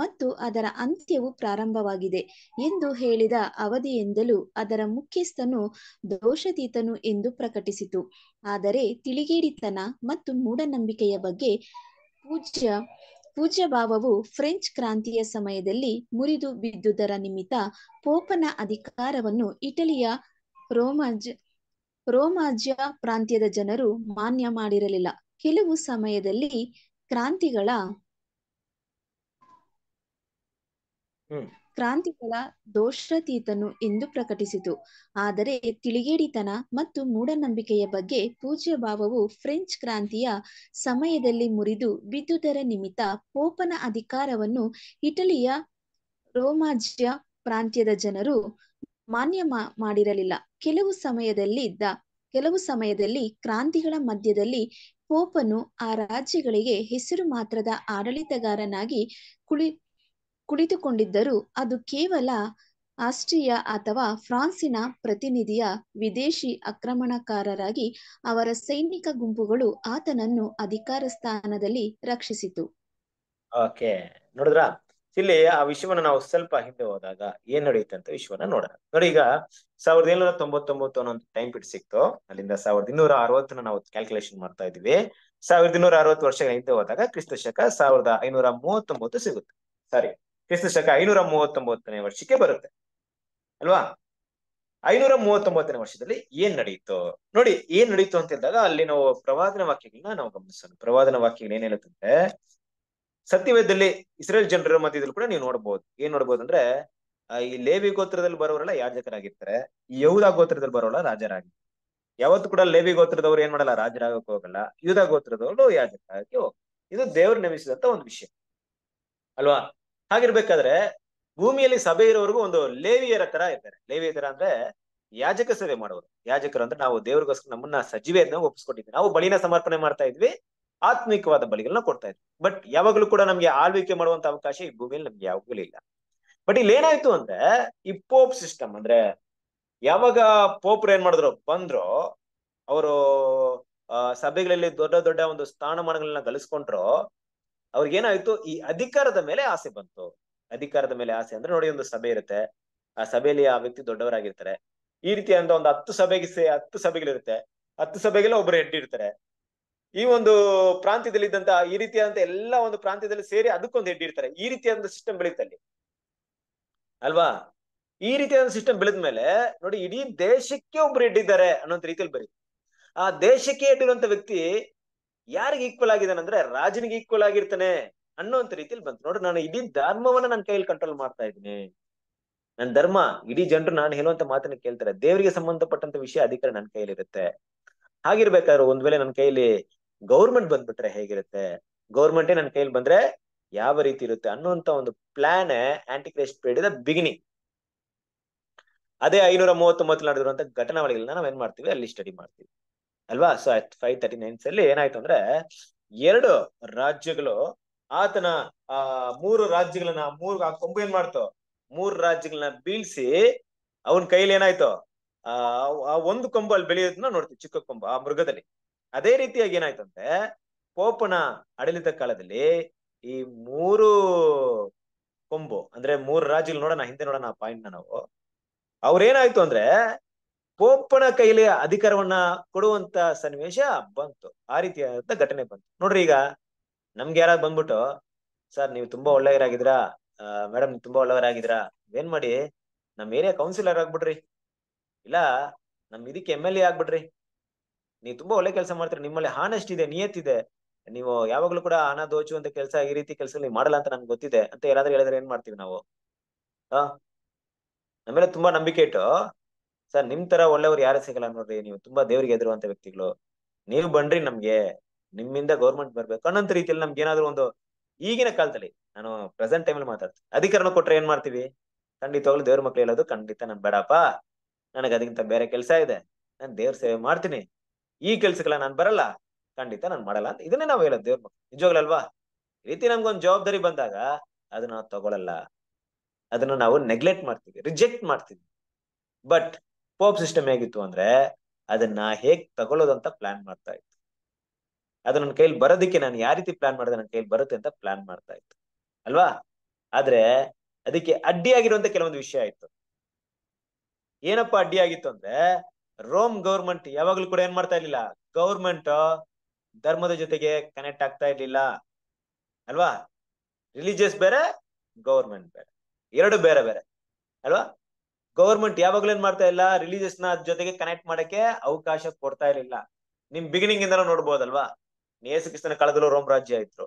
ಮತ್ತು ಅದರ ಅಂತ್ಯವು ಪ್ರಾರಂಭವಾಗಿದೆ ಎಂದು ಹೇಳಿದ ಅವಧಿಯಿಂದಲೂ ಅದರ ಮುಖ್ಯಸ್ಥನು ದೋಷತೀತನು ಎಂದು ಪ್ರಕಟಿಸಿತು ಆದರೆ ತಿಳಿಗೇಡಿತನ ಮತ್ತು ಮೂಢನಂಬಿಕೆಯ ಬಗ್ಗೆ ಪೂಜ್ಯ ಪೂಜ್ಯ ಭಾವವು ಫ್ರೆಂಚ್ ಕ್ರಾಂತಿಯ ಸಮಯದಲ್ಲಿ ಮುರಿದು ಬಿದ್ದುದರ ನಿಮಿತ್ತ ಪೋಪನ ಅಧಿಕಾರವನ್ನು ಇಟಲಿಯ ರೋಮಾಜ್ ರೋಮಾಜ್ಯ ಪ್ರಾಂತ್ಯದ ಜನರು ಮಾನ್ಯ ಮಾಡಿರಲಿಲ್ಲ ಕೆಲವು ಸಮಯದಲ್ಲಿ ಕ್ರಾಂತಿಗಳ ಕ್ರಾಂತಿಗಳ ದೋಷತೀತನು ಎಂದು ಪ್ರಕಟಿಸಿತು ಆದರೆ ತಿಳಿಗೇಡಿತನ ಮತ್ತು ಮೂಢನಂಬಿಕೆಯ ಬಗ್ಗೆ ಪೂಜ್ಯ ಭಾವವು ಫ್ರೆಂಚ್ ಕ್ರಾಂತಿಯ ಸಮಯದಲ್ಲಿ ಮುರಿದು ಬಿದ್ದುದರ ನಿಮಿತ್ತ ಪೋಪನ ಅಧಿಕಾರವನ್ನು ಇಟಲಿಯ ರೋಮಾಜ್ಯ ಪ್ರಾಂತ್ಯದ ಜನರು ಮಾನ್ಯ ಮಾಡಿರಲಿಲ್ಲ ಕೆಲವು ಸಮಯದಲ್ಲಿ ಇದ್ದ ಕೆಲವು ಸಮಯದಲ್ಲಿ ಕ್ರಾಂತಿಗಳ ಮಧ್ಯದಲ್ಲಿ ಪೋಪನು ಆ ರಾಜ್ಯಗಳಿಗೆ ಹೆಸರು ಮಾತ್ರದ ಆಡಳಿತಗಾರನಾಗಿ ಕುಳಿ ಕುಳಿತುಕೊಂಡಿದ್ದರೂ ಅದು ಕೇವಲ ಆಸ್ಟ್ರಿಯಾ ಅಥವಾ ಫ್ರಾನ್ಸಿನ ಪ್ರತಿನಿಧಿಯ ವಿದೇಶಿ ಆಕ್ರಮಣಕಾರರಾಗಿ ಅವರ ಸೈನಿಕ ಗುಂಪುಗಳು ಆತನನ್ನು ಅಧಿಕಾರ ಸ್ಥಾನದಲ್ಲಿ ರಕ್ಷಿಸಿತು ಓಕೆ ಇಲ್ಲಿ ಆ ವಿಶ್ವನ ನಾವು ಸ್ವಲ್ಪ ಹಿಂದೆ ಹೋದಾಗ ಏನ್ ನಡೆಯುತ್ತೆ ಅಂತ ವಿಶ್ವನ ನೋಡೋಣ ನೋಡಿ ಈಗ ಸಾವಿರದ ಏಳ್ನೂರ ತೊಂಬತ್ತೊಂಬತ್ತು ಅನ್ನೋ ಟೈಮ್ ಪೀರಿಯಡ್ ಸಿಕ್ತು ಅಲ್ಲಿಂದ ಸಾವಿರದ ಇನ್ನೂರ ಅರವತ್ತನ ನಾವು ಕ್ಯಾಲ್ಕುಲೇಷನ್ ಮಾಡ್ತಾ ಇದೀವಿ ಸಾವಿರದ ಇನ್ನೂರ ಅರವತ್ತು ವರ್ಷಗಳ ಹಿಂದೆ ಹೋದಾಗ ಕ್ರಿಸ್ತ ಶಕ ಸಾವಿರದ ಐನೂರ ಮೂವತ್ತೊಂಬತ್ತು ಸಿಗುತ್ತೆ ಸಾರಿ ಕ್ರಿಸ್ತ ಶಕ ಐನೂರ ಮೂವತ್ತೊಂಬತ್ತನೇ ವರ್ಷಕ್ಕೆ ಬರುತ್ತೆ ಅಲ್ವಾ ಐನೂರ ಮೂವತ್ತೊಂಬತ್ತನೇ ವರ್ಷದಲ್ಲಿ ಏನ್ ನಡೆಯಿತು ನೋಡಿ ಏನ್ ನಡೀತು ಅಂತ ಹೇಳಿದಾಗ ಅಲ್ಲಿ ನಾವು ಪ್ರವಾದನ ವಾಕ್ಯಗಳನ್ನ ನಾವು ಗಮನಿಸೋಣ ಪ್ರವಾದನ ವಾಕ್ಯಗಳು ಏನ್ ಹೇಳುತ್ತಂದ್ರೆ ಸತ್ಯವೇದದಲ್ಲಿ ಇಸ್ರೇಲ್ ಜನರ ಮಧ್ಯದಲ್ಲಿ ಕೂಡ ನೀವು ನೋಡಬಹುದು ಏನ್ ನೋಡ್ಬೋದು ಅಂದ್ರೆ ಈ ಲೇವಿ ಗೋತ್ರದಲ್ಲಿ ಬರೋರೆಲ್ಲ ಯಾಜಕರಾಗಿರ್ತಾರೆ ಈ ಯೌದ ಗೋತ್ರದಲ್ಲಿ ಬರೋಲ್ಲ ರಾಜರಾಗಿ ಯಾವತ್ತು ಕೂಡ ಲೇವಿ ಗೋತ್ರದವ್ರು ಏನ್ ಮಾಡಲ್ಲ ರಾಜರಾಗಕ್ಕೆ ಹೋಗಲ್ಲ ಗೋತ್ರದವರು ಯಾಜಕರಾಗಿ ಹೋಗ ಇದು ದೇವ್ರು ನೇಮಿಸಿದಂತ ಒಂದು ವಿಷಯ ಅಲ್ವಾ ಹಾಗಿರ್ಬೇಕಾದ್ರೆ ಭೂಮಿಯಲ್ಲಿ ಸಭೆ ಇರೋವರೆಗೂ ಒಂದು ಲೇವಿಯರ ತರ ಇದ್ದಾರೆ ಲೇವಿಯ ತರ ಅಂದ್ರೆ ಯಾಜಕ ಸೇವೆ ಮಾಡೋರು ಯಾಜಕರು ಅಂದ್ರೆ ನಾವು ದೇವ್ರಿಗೋಸ್ಕರ ನಮ್ಮನ್ನ ಸಜೀವೆಯನ್ನ ಒಪ್ಪಿಸ್ಕೊಟ್ಟಿದ್ವಿ ನಾವು ಬಲಿನ ಸಮರ್ಪಣೆ ಮಾಡ್ತಾ ಇದ್ವಿ ಆತ್ಮಿಕವಾದ ಬಲಿಗಳನ್ನ ಕೊಡ್ತಾ ಇದ್ರು ಬಟ್ ಯಾವಾಗಲೂ ಕೂಡ ನಮ್ಗೆ ಆಳ್ವಿಕೆ ಮಾಡುವಂತ ಅವಕಾಶ ಈ ಭೂಮಿಯಲ್ಲಿ ನಮ್ಗೆ ಯಾವಾಗಲೂ ಇಲ್ಲ ಬಟ್ ಇಲ್ಲಿ ಏನಾಯ್ತು ಅಂದ್ರೆ ಈ ಪೋಪ್ ಸಿಸ್ಟಮ್ ಅಂದ್ರೆ ಯಾವಾಗ ಪೋಪ್ರು ಏನ್ ಮಾಡಿದ್ರು ಬಂದ್ರು ಅವರು ಸಭೆಗಳಲ್ಲಿ ದೊಡ್ಡ ದೊಡ್ಡ ಒಂದು ಸ್ಥಾನಮಾನಗಳನ್ನ ಗಳಿಸ್ಕೊಂಡ್ರು ಅವ್ರಿಗೇನಾಯ್ತು ಈ ಅಧಿಕಾರದ ಮೇಲೆ ಆಸೆ ಬಂತು ಅಧಿಕಾರದ ಮೇಲೆ ಆಸೆ ಅಂದ್ರೆ ನೋಡಿ ಒಂದು ಸಭೆ ಇರುತ್ತೆ ಆ ಸಭೆಯಲ್ಲಿ ಆ ವ್ಯಕ್ತಿ ದೊಡ್ಡವರಾಗಿರ್ತಾರೆ ಈ ರೀತಿ ಅಂತ ಒಂದು ಹತ್ತು ಸಭೆಗೆ ಹತ್ತು ಸಭೆಗಳಿರುತ್ತೆ ಹತ್ತು ಸಭೆಗೆಲ್ಲ ಒಬ್ರು ಹೆಡ್ ಇರ್ತಾರೆ ಈ ಒಂದು ಪ್ರಾಂತ್ಯದಲ್ಲಿ ಇದ್ದಂತ ಈ ರೀತಿಯಾದಂತ ಎಲ್ಲ ಒಂದು ಪ್ರಾಂತ್ಯದಲ್ಲಿ ಸೇರಿ ಅದಕ್ಕೊಂದು ಹೆಡ್ಡಿರ್ತಾರೆ ಈ ರೀತಿಯಾದ ಸಿಸ್ಟಮ್ ಬೆಳೀತ ಅಲ್ಲಿ ಅಲ್ವಾ ಈ ರೀತಿಯಾದ ಸಿಸ್ಟಮ್ ಬೆಳೆದ ಮೇಲೆ ನೋಡಿ ಇಡೀ ದೇಶಕ್ಕೆ ಒಬ್ರು ಇದ್ದಾರೆ ಅನ್ನೋಂತ ರೀತಿಯಲ್ಲಿ ಬರೀ ಆ ದೇಶಕ್ಕೆ ಇರುವಂತ ವ್ಯಕ್ತಿ ಯಾರಿಗೆ ಈಕ್ವಲ್ ಆಗಿದ್ದಾನೆ ಅಂದ್ರೆ ರಾಜನಿಗೆ ಈಕ್ವಲ್ ಆಗಿರ್ತಾನೆ ಅನ್ನೋಂತ ರೀತಿಯಲ್ಲಿ ಬಂತು ನೋಡ್ರಿ ನಾನು ಇಡೀ ಧರ್ಮವನ್ನ ನನ್ನ ಕೈಯಲ್ಲಿ ಕಂಟ್ರೋಲ್ ಮಾಡ್ತಾ ಇದ್ದೀನಿ ನನ್ನ ಧರ್ಮ ಇಡೀ ಜನರು ನಾನು ಹೇಳುವಂತ ಮಾತನ್ನ ಕೇಳ್ತಾರೆ ದೇವರಿಗೆ ಸಂಬಂಧಪಟ್ಟಂತ ವಿಷಯ ಅಧಿಕಾರ ನನ್ನ ಕೈಯಲ್ಲಿ ಇರುತ್ತೆ ಹಾಗಿರ್ಬೇಕಾದ್ರೆ ಒಂದ್ ವೇಳೆ ನನ್ನ ಕೈಯಲ್ಲಿ ಗೌರ್ಮೆಂಟ್ ಬಂದ್ಬಿಟ್ರೆ ಹೇಗಿರುತ್ತೆ ಗೌರ್ಮೆಂಟ್ ನನ್ನ ಕೈಲಿ ಬಂದ್ರೆ ಯಾವ ರೀತಿ ಇರುತ್ತೆ ಅನ್ನುವಂತ ಒಂದು plan antichrist period beginning ಅದೇ ಐನೂರ ಮೂವತ್ತೊಂಬತ್ತು ನಡೆದಿರುವಂತ ಘಟನಾವಳಿಗಳನ್ನ ನಾವ್ ಏನ್ ಮಾಡ್ತೀವಿ ಅಲ್ಲಿ ಸ್ಟಡಿ ಮಾಡ್ತೀವಿ ಅಲ್ವಾ so at five thirty nines ಅಲ್ಲಿ ಏನಾಯ್ತು ಅಂದ್ರೆ ಎರಡು ರಾಜ್ಯಗಳು ಆತನ ಆ ಮೂರು ರಾಜ್ಯಗಳನ್ನ ಮೂರು ಆ ಕೊಂಬು ಏನ್ ಮಾಡ್ತು ಮೂರು ರಾಜ್ಯಗಳನ್ನ ಬೀಳ್ಸಿ ಅವನ್ ಕೈಲಿ ಏನಾಯ್ತು ಆ ಒಂದು ಕೊಂಬು ಅಲ್ಲಿ ಬೆಳೆಯೋದನ್ನ ನೋಡ್ತೀವಿ ಚಿಕ್ಕ ಕೊಂಬು ಆ ಮೃಗದಲ್ಲಿ ಅದೇ ರೀತಿಯಾಗಿ ಅಂದ್ರೆ ಪೋಪನ ಆಡಳಿತ ಕಾಲದಲ್ಲಿ ಈ ಮೂರು ಕೊಂಬು ಅಂದ್ರೆ ಮೂರು ರಾಜ್ಯಗಳು ನೋಡೋಣ ಹಿಂದೆ ನೋಡೋಣ ಪಾಯಿಂಟ್ ನಾವು ಅವ್ರೇನಾಯ್ತು ಅಂದ್ರೆ ಪೋಪನ ಕೈಲಿ ಅಧಿಕಾರವನ್ನ ಕೊಡುವಂತ ಸನ್ನಿವೇಶ ಬಂತು ಆ ರೀತಿಯಾದಂತ ಘಟನೆ ಬಂತು ನೋಡ್ರಿ ಈಗ ನಮ್ಗೆ ಯಾರಾದ್ ಬಂದ್ಬಿಟ್ಟು ಸರ್ ನೀವು ತುಂಬಾ ಒಳ್ಳೆಯವರಾಗಿದ್ರಾ ಮೇಡಮ್ ತುಂಬಾ ಒಳ್ಳೆಯವರಾಗಿದ್ರ ಏನ್ ಮಾಡಿ ನಮ್ ಏರಿಯಾ ಕೌನ್ಸಿಲರ್ ಆಗ್ಬಿಡ್ರಿ ಇಲ್ಲ ನಮ್ ಇದಕ್ಕೆ ಎಮ್ ಎಲ್ ಎ ಆಗ್ಬಿಡ್ರಿ ನೀವು ತುಂಬಾ ಒಳ್ಳೆ ಕೆಲಸ ಮಾಡ್ತೀರಾ ನಿಮ್ಮಲ್ಲಿ ಹಾನೆಸ್ಟ್ ಇದೆ ನಿಯತ್ತಿದೆ ನೀವು ಯಾವಾಗ್ಲೂ ಕೂಡ ಹಣ ದೋಚುವಂತ ಕೆಲಸ ಈ ರೀತಿ ಕೆಲಸ ನೀವು ಮಾಡಲ್ಲ ಅಂತ ನನ್ಗೆ ಗೊತ್ತಿದೆ ಅಂತ ಏನಾದ್ರೂ ಹೇಳಿದ್ರೆ ಏನ್ ಮಾಡ್ತೀವಿ ನಾವು ಆ ನಮ್ಮೆಲ್ಲ ತುಂಬಾ ನಂಬಿಕೆ ಇಟ್ಟು ಸರ್ ನಿಮ್ ತರ ಒಳ್ಳೆಯವ್ರು ಯಾರು ಸಿಗಲ್ಲ ನೋಡ್ರಿ ನೀವು ತುಂಬಾ ದೇವ್ರಿಗೆ ಎದುರುವಂತ ವ್ಯಕ್ತಿಗಳು ನೀವು ಬನ್ರಿ ನಮ್ಗೆ ನಿಮ್ಮಿಂದ ಗೌರ್ಮೆಂಟ್ ಬರ್ಬೇಕು ಅನ್ನೋಂತ ರೀತಿಯಲ್ಲಿ ನಮ್ಗೆ ಏನಾದ್ರು ಒಂದು ಈಗಿನ ಕಾಲದಲ್ಲಿ ನಾನು ಪ್ರೆಸೆಂಟ್ ಟೈಮಲ್ಲಿ ಮಾತಾಡ್ತೀನಿ ಅಧಿಕಾರನ ಕೊಟ್ರೆ ಏನ್ ಮಾಡ್ತೀವಿ ಖಂಡಿತವಾಗ್ಲೂ ದೇವ್ರ ಮಕ್ಳು ಹೇಳೋದು ಖಂಡಿತ ನಾನು ಬೇಡಪ್ಪ ನನಗೆ ಅದಕ್ಕಿಂತ ಬೇರೆ ಕೆಲಸ ಇದೆ ನಾನು ದೇವ್ರ ಸೇವೆ ಮಾಡ್ತೀನಿ ಈ ಕೆಲ್ಸಗಳ ನಾನ್ ಬರಲ್ಲ ಖಂಡಿತ ನಾನು ಮಾಡಲ್ಲ ಅಂತ ಇದನ್ನೇ ನಾವು ಹೇಳೋದು ದೇವ್ರ ನಿಜವಾಗ್ಲಲ್ವಾ ರೀತಿ ನಮ್ಗೊಂದು ಜವಾಬ್ದಾರಿ ಬಂದಾಗ ಅದನ್ನ ನಾವು ತಗೊಳಲ್ಲ ಅದನ್ನ ನಾವು ನೆಗ್ಲೆಕ್ಟ್ ಮಾಡ್ತೀವಿ ರಿಜೆಕ್ಟ್ ಮಾಡ್ತೀವಿ ಬಟ್ ಪೋಪ್ ಸಿಸ್ಟಮ್ ಹೇಗಿತ್ತು ಅಂದ್ರೆ ಅದನ್ನ ಹೇಗ್ ತಗೊಳ್ಳೋದಂತ ಪ್ಲಾನ್ ಮಾಡ್ತಾ ಇತ್ತು ಅದು ನನ್ನ ಕೈಲಿ ಬರೋದಕ್ಕೆ ನಾನು ಯಾವ ರೀತಿ ಪ್ಲಾನ್ ಮಾಡಿದೆ ನನ್ನ ಕೈಲಿ ಬರುತ್ತೆ ಅಂತ ಪ್ಲಾನ್ ಮಾಡ್ತಾ ಇತ್ತು ಅಲ್ವಾ ಆದ್ರೆ ಅದಕ್ಕೆ ಅಡ್ಡಿಯಾಗಿರುವಂತ ಕೆಲವೊಂದು ವಿಷಯ ಆಯ್ತು ಏನಪ್ಪಾ ಅಡ್ಡಿಯಾಗಿತ್ತು ಅಂದ್ರೆ ರೋಮ್ ಗೌರ್ಮೆಂಟ್ ಯಾವಾಗ್ಲೂ ಕೂಡ ಏನ್ ಮಾಡ್ತಾ ಇರ್ಲಿಲ್ಲ ಗೌರ್ಮೆಂಟ್ ಧರ್ಮದ ಜೊತೆಗೆ ಕನೆಕ್ಟ್ ಆಗ್ತಾ ಇರ್ಲಿಲ್ಲ ಅಲ್ವಾ ರಿಲಿಜಿಯಸ್ ಬೇರೆ ಗೌರ್ಮೆಂಟ್ ಬೇರೆ ಎರಡು ಬೇರೆ ಬೇರೆ ಅಲ್ವಾ ಗೌರ್ಮೆಂಟ್ ಯಾವಾಗ್ಲೂ ಏನ್ ಮಾಡ್ತಾ ಇಲ್ಲ ರಿಲಿಜಿಯಸ್ ನ ಜೊತೆಗೆ ಕನೆಕ್ಟ್ ಮಾಡಕ್ಕೆ ಅವಕಾಶ ಕೊಡ್ತಾ ಇರ್ಲಿಲ್ಲ ನಿಮ್ ಬಿಗಿನಿಂಗ್ ಇಂದ ನೋಡ್ಬೋದಲ್ವಾ ನೇಸು ಕ್ರಿಸ್ತನ ಕಾಲದಲ್ಲೂ ರೋಮ್ ರಾಜ್ಯ ಇತ್ತು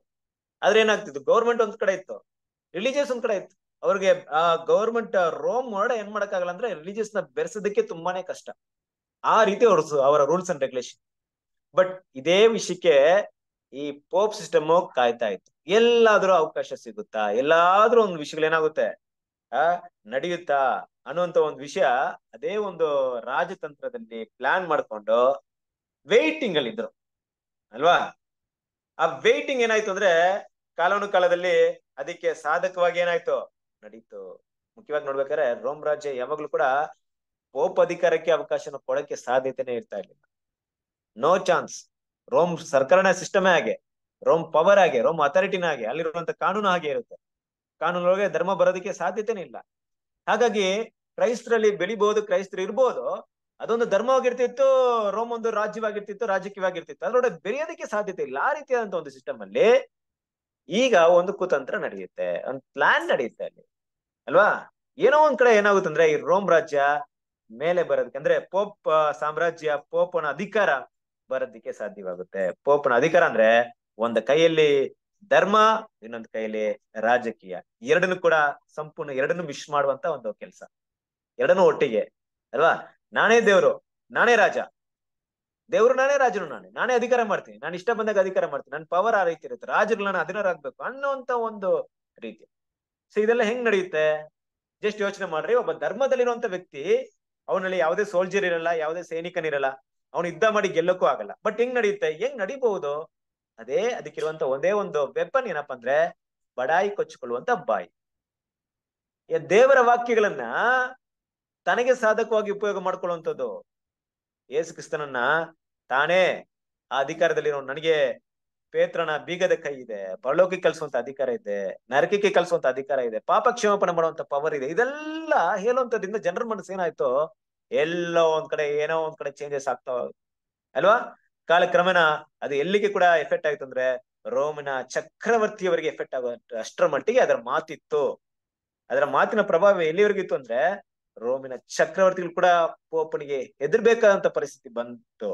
ಆದ್ರೆ ಏನಾಗ್ತಿತ್ತು ಗೌರ್ಮೆಂಟ್ ಒಂದ್ ಕಡೆ ಇತ್ತು ರಿಲಿಜಿಯಸ್ ಒಂದ್ ಕಡೆ ಇತ್ತು ಅವ್ರಿಗೆ ಆ ಗೌರ್ಮೆಂಟ್ ರೋಮ್ ಹೊರಡ ಏನ್ ಆಗಲ್ಲ ಅಂದ್ರೆ ರಿಲಿಜಿಯಸ್ ನ ಬೆರೆಸೋದಕ್ಕೆ ತುಂಬಾನೇ ಕಷ್ಟ ಆ ರೀತಿ ಅವರು ಅವರ ರೂಲ್ಸ್ ಅಂಡ್ ರೆಗ್ಯುಲೇಷನ್ ಬಟ್ ಇದೇ ವಿಷಯಕ್ಕೆ ಈ ಪೋಪ್ ಸಿಸ್ಟಮ್ ಕಾಯ್ತಾ ಇತ್ತು ಎಲ್ಲಾದ್ರೂ ಅವಕಾಶ ಸಿಗುತ್ತಾ ಎಲ್ಲಾದ್ರೂ ಒಂದು ಏನಾಗುತ್ತೆ ಆ ನಡೆಯುತ್ತಾ ಅನ್ನುವಂತ ಒಂದು ವಿಷಯ ಅದೇ ಒಂದು ರಾಜತಂತ್ರದಲ್ಲಿ ಪ್ಲಾನ್ ಮಾಡ್ಕೊಂಡು ವೇಟಿಂಗ್ ಅಲ್ಲಿ ಇದ್ರು ಅಲ್ವಾ ಆ ವೇಟಿಂಗ್ ಏನಾಯ್ತು ಅಂದ್ರೆ ಕಾಲಾನುಕಾಲದಲ್ಲಿ ಅದಕ್ಕೆ ಸಾಧಕವಾಗಿ ಏನಾಯ್ತು ನಡೀತು ಮುಖ್ಯವಾಗಿ ನೋಡ್ಬೇಕಾದ್ರೆ ರೋಮ್ ರಾಜ್ಯ ಯಾವಾಗ್ಲೂ ಕೂಡ ಪೋಪ್ ಅಧಿಕಾರಕ್ಕೆ ಅವಕಾಶನ ಕೊಡಕ್ಕೆ ಸಾಧ್ಯತೆನೇ ಇರ್ತಾ ಇರ್ಲಿಲ್ಲ ನೋ ಚಾನ್ಸ್ ರೋಮ್ ಸರ್ಕಾರನ ಸಿಸ್ಟಮೇ ಹಾಗೆ ರೋಮ್ ಪವರ್ ಆಗಿ ರೋಮ್ ಅಥಾರಿಟಿನ ಹಾಗೆ ಅಲ್ಲಿರುವಂತ ಕಾನೂನು ಹಾಗೆ ಇರುತ್ತೆ ಕಾನೂನೊಳಗೆ ಧರ್ಮ ಬರೋದಕ್ಕೆ ಸಾಧ್ಯತೆನೇ ಇಲ್ಲ ಹಾಗಾಗಿ ಕ್ರೈಸ್ತರಲ್ಲಿ ಬೆಳಿಬಹುದು ಕ್ರೈಸ್ತರು ಇರ್ಬೋದು ಅದೊಂದು ಧರ್ಮವಾಗಿರ್ತಿತ್ತು ರೋಮ್ ಒಂದು ರಾಜ್ಯವಾಗಿರ್ತಿತ್ತು ರಾಜಕೀಯವಾಗಿರ್ತಿತ್ತು ಅದರೊಳಗೆ ಬೆಳೆಯೋದಕ್ಕೆ ಸಾಧ್ಯತೆ ಇಲ್ಲ ಆ ರೀತಿಯಾದಂತ ಒಂದು ಸಿಸ್ಟಮ್ ಅಲ್ಲಿ ಈಗ ಒಂದು ಕುತಂತ್ರ ನಡೆಯುತ್ತೆ ಒಂದು ಪ್ಲಾನ್ ನಡೆಯುತ್ತೆ ಅಲ್ಲಿ ಅಲ್ವಾ ಏನೋ ಒಂದ್ ಕಡೆ ಏನಾಗುತ್ತಂದ್ರೆ ಈ ರೋಮ್ ರಾಜ್ಯ ಮೇಲೆ ಬರೋದಕ್ಕೆ ಅಂದ್ರೆ ಪೋಪ್ ಸಾಮ್ರಾಜ್ಯ ಪೋಪನ ಅಧಿಕಾರ ಬರದಿಕ್ಕೆ ಸಾಧ್ಯವಾಗುತ್ತೆ ಪೋಪನ ಅಧಿಕಾರ ಅಂದ್ರೆ ಒಂದು ಕೈಯಲ್ಲಿ ಧರ್ಮ ಇನ್ನೊಂದು ಕೈಯಲ್ಲಿ ರಾಜಕೀಯ ಎರಡನ್ನು ಕೂಡ ಸಂಪೂರ್ಣ ಎರಡನ್ನು ಮಿಶ್ ಮಾಡುವಂತ ಒಂದು ಕೆಲಸ ಎರಡನ್ನೂ ಒಟ್ಟಿಗೆ ಅಲ್ವಾ ನಾನೇ ದೇವರು ನಾನೇ ರಾಜ ದೇವ್ರು ನಾನೇ ರಾಜನು ನಾನೇ ನಾನೇ ಅಧಿಕಾರ ಮಾಡ್ತೀನಿ ನಾನು ಇಷ್ಟ ಬಂದಾಗ ಅಧಿಕಾರ ಮಾಡ್ತೀನಿ ನನ್ನ ಪವರ್ ಆ ರೀತಿ ಇರುತ್ತೆ ರಾಜರು ನಾನು ಆಗ್ಬೇಕು ಅನ್ನೋಂತ ಒಂದು ರೀತಿ ಸೊ ಇದೆಲ್ಲ ಹೆಂಗ್ ನಡೆಯುತ್ತೆ ಜಸ್ಟ್ ಯೋಚನೆ ಮಾಡ್ರಿ ಒಬ್ಬ ಧರ್ಮದಲ್ಲಿರುವಂತ ವ್ಯಕ್ತಿ ಅವನಲ್ಲಿ ಯಾವುದೇ ಸೋಲ್ಜರ್ ಇರಲ್ಲ ಯಾವುದೇ ಸೈನಿಕನಿರಲ್ಲ ಅವನು ಯುದ್ಧ ಮಾಡಿ ಗೆಲ್ಲಕ್ಕೂ ಆಗಲ್ಲ ಬಟ್ ಹೆಂಗ್ ನಡೆಯುತ್ತೆ ಹೆಂಗ್ ನಡಿಬಹುದು ಅದೇ ಅದಕ್ಕಿರುವಂತ ಒಂದೇ ಒಂದು ವೆಪನ್ ಏನಪ್ಪಾ ಅಂದ್ರೆ ಬಡಾಯಿ ಕೊಚ್ಚಿಕೊಳ್ಳುವಂತ ಬಾಯಿ ದೇವರ ವಾಕ್ಯಗಳನ್ನ ತನಗೆ ಸಾಧಕವಾಗಿ ಉಪಯೋಗ ಮಾಡ್ಕೊಳ್ಳುವಂಥದ್ದು ಯೇಸು ಕ್ರಿಸ್ತನನ್ನ ತಾನೇ ಆ ಅಧಿಕಾರದಲ್ಲಿ ನನಗೆ ಪೇತ್ರನ ಬೀಗದ ಕೈ ಇದೆ ಪರಲೋಕಕ್ಕೆ ಕಲಿಸುವಂತ ಅಧಿಕಾರ ಇದೆ ನರಕಕ್ಕೆ ಕಲಿಸುವಂತ ಅಧಿಕಾರ ಇದೆ ಪಾಪ ಕ್ಷಮಾಪಣೆ ಮಾಡುವಂತ ಪವರ್ ಇದೆ ಇದೆಲ್ಲ ಹೇಳುವಂತದ್ರಿಂದ ಜನರ ಮನಸ್ಸು ಏನಾಯ್ತು ಎಲ್ಲೋ ಒಂದ್ ಕಡೆ ಏನೋ ಒಂದ್ ಕಡೆ ಚೇಂಜಸ್ ಆಗ್ತಾ ಅಲ್ವಾ ಕ್ರಮೇಣ ಅದು ಎಲ್ಲಿಗೆ ಕೂಡ ಎಫೆಕ್ಟ್ ಆಯ್ತು ಅಂದ್ರೆ ರೋಮಿನ ಚಕ್ರವರ್ತಿಯವರಿಗೆ ಎಫೆಕ್ಟ್ ಆಗೋ ಅಷ್ಟರ ಮಟ್ಟಿಗೆ ಅದರ ಮಾತಿತ್ತು ಅದರ ಮಾತಿನ ಪ್ರಭಾವ ಇತ್ತು ಅಂದ್ರೆ ರೋಮಿನ ಚಕ್ರವರ್ತಿಗಳು ಕೂಡ ಪೋಪನಿಗೆ ಹೆದರ್ಬೇಕಾದಂತ ಪರಿಸ್ಥಿತಿ ಬಂತು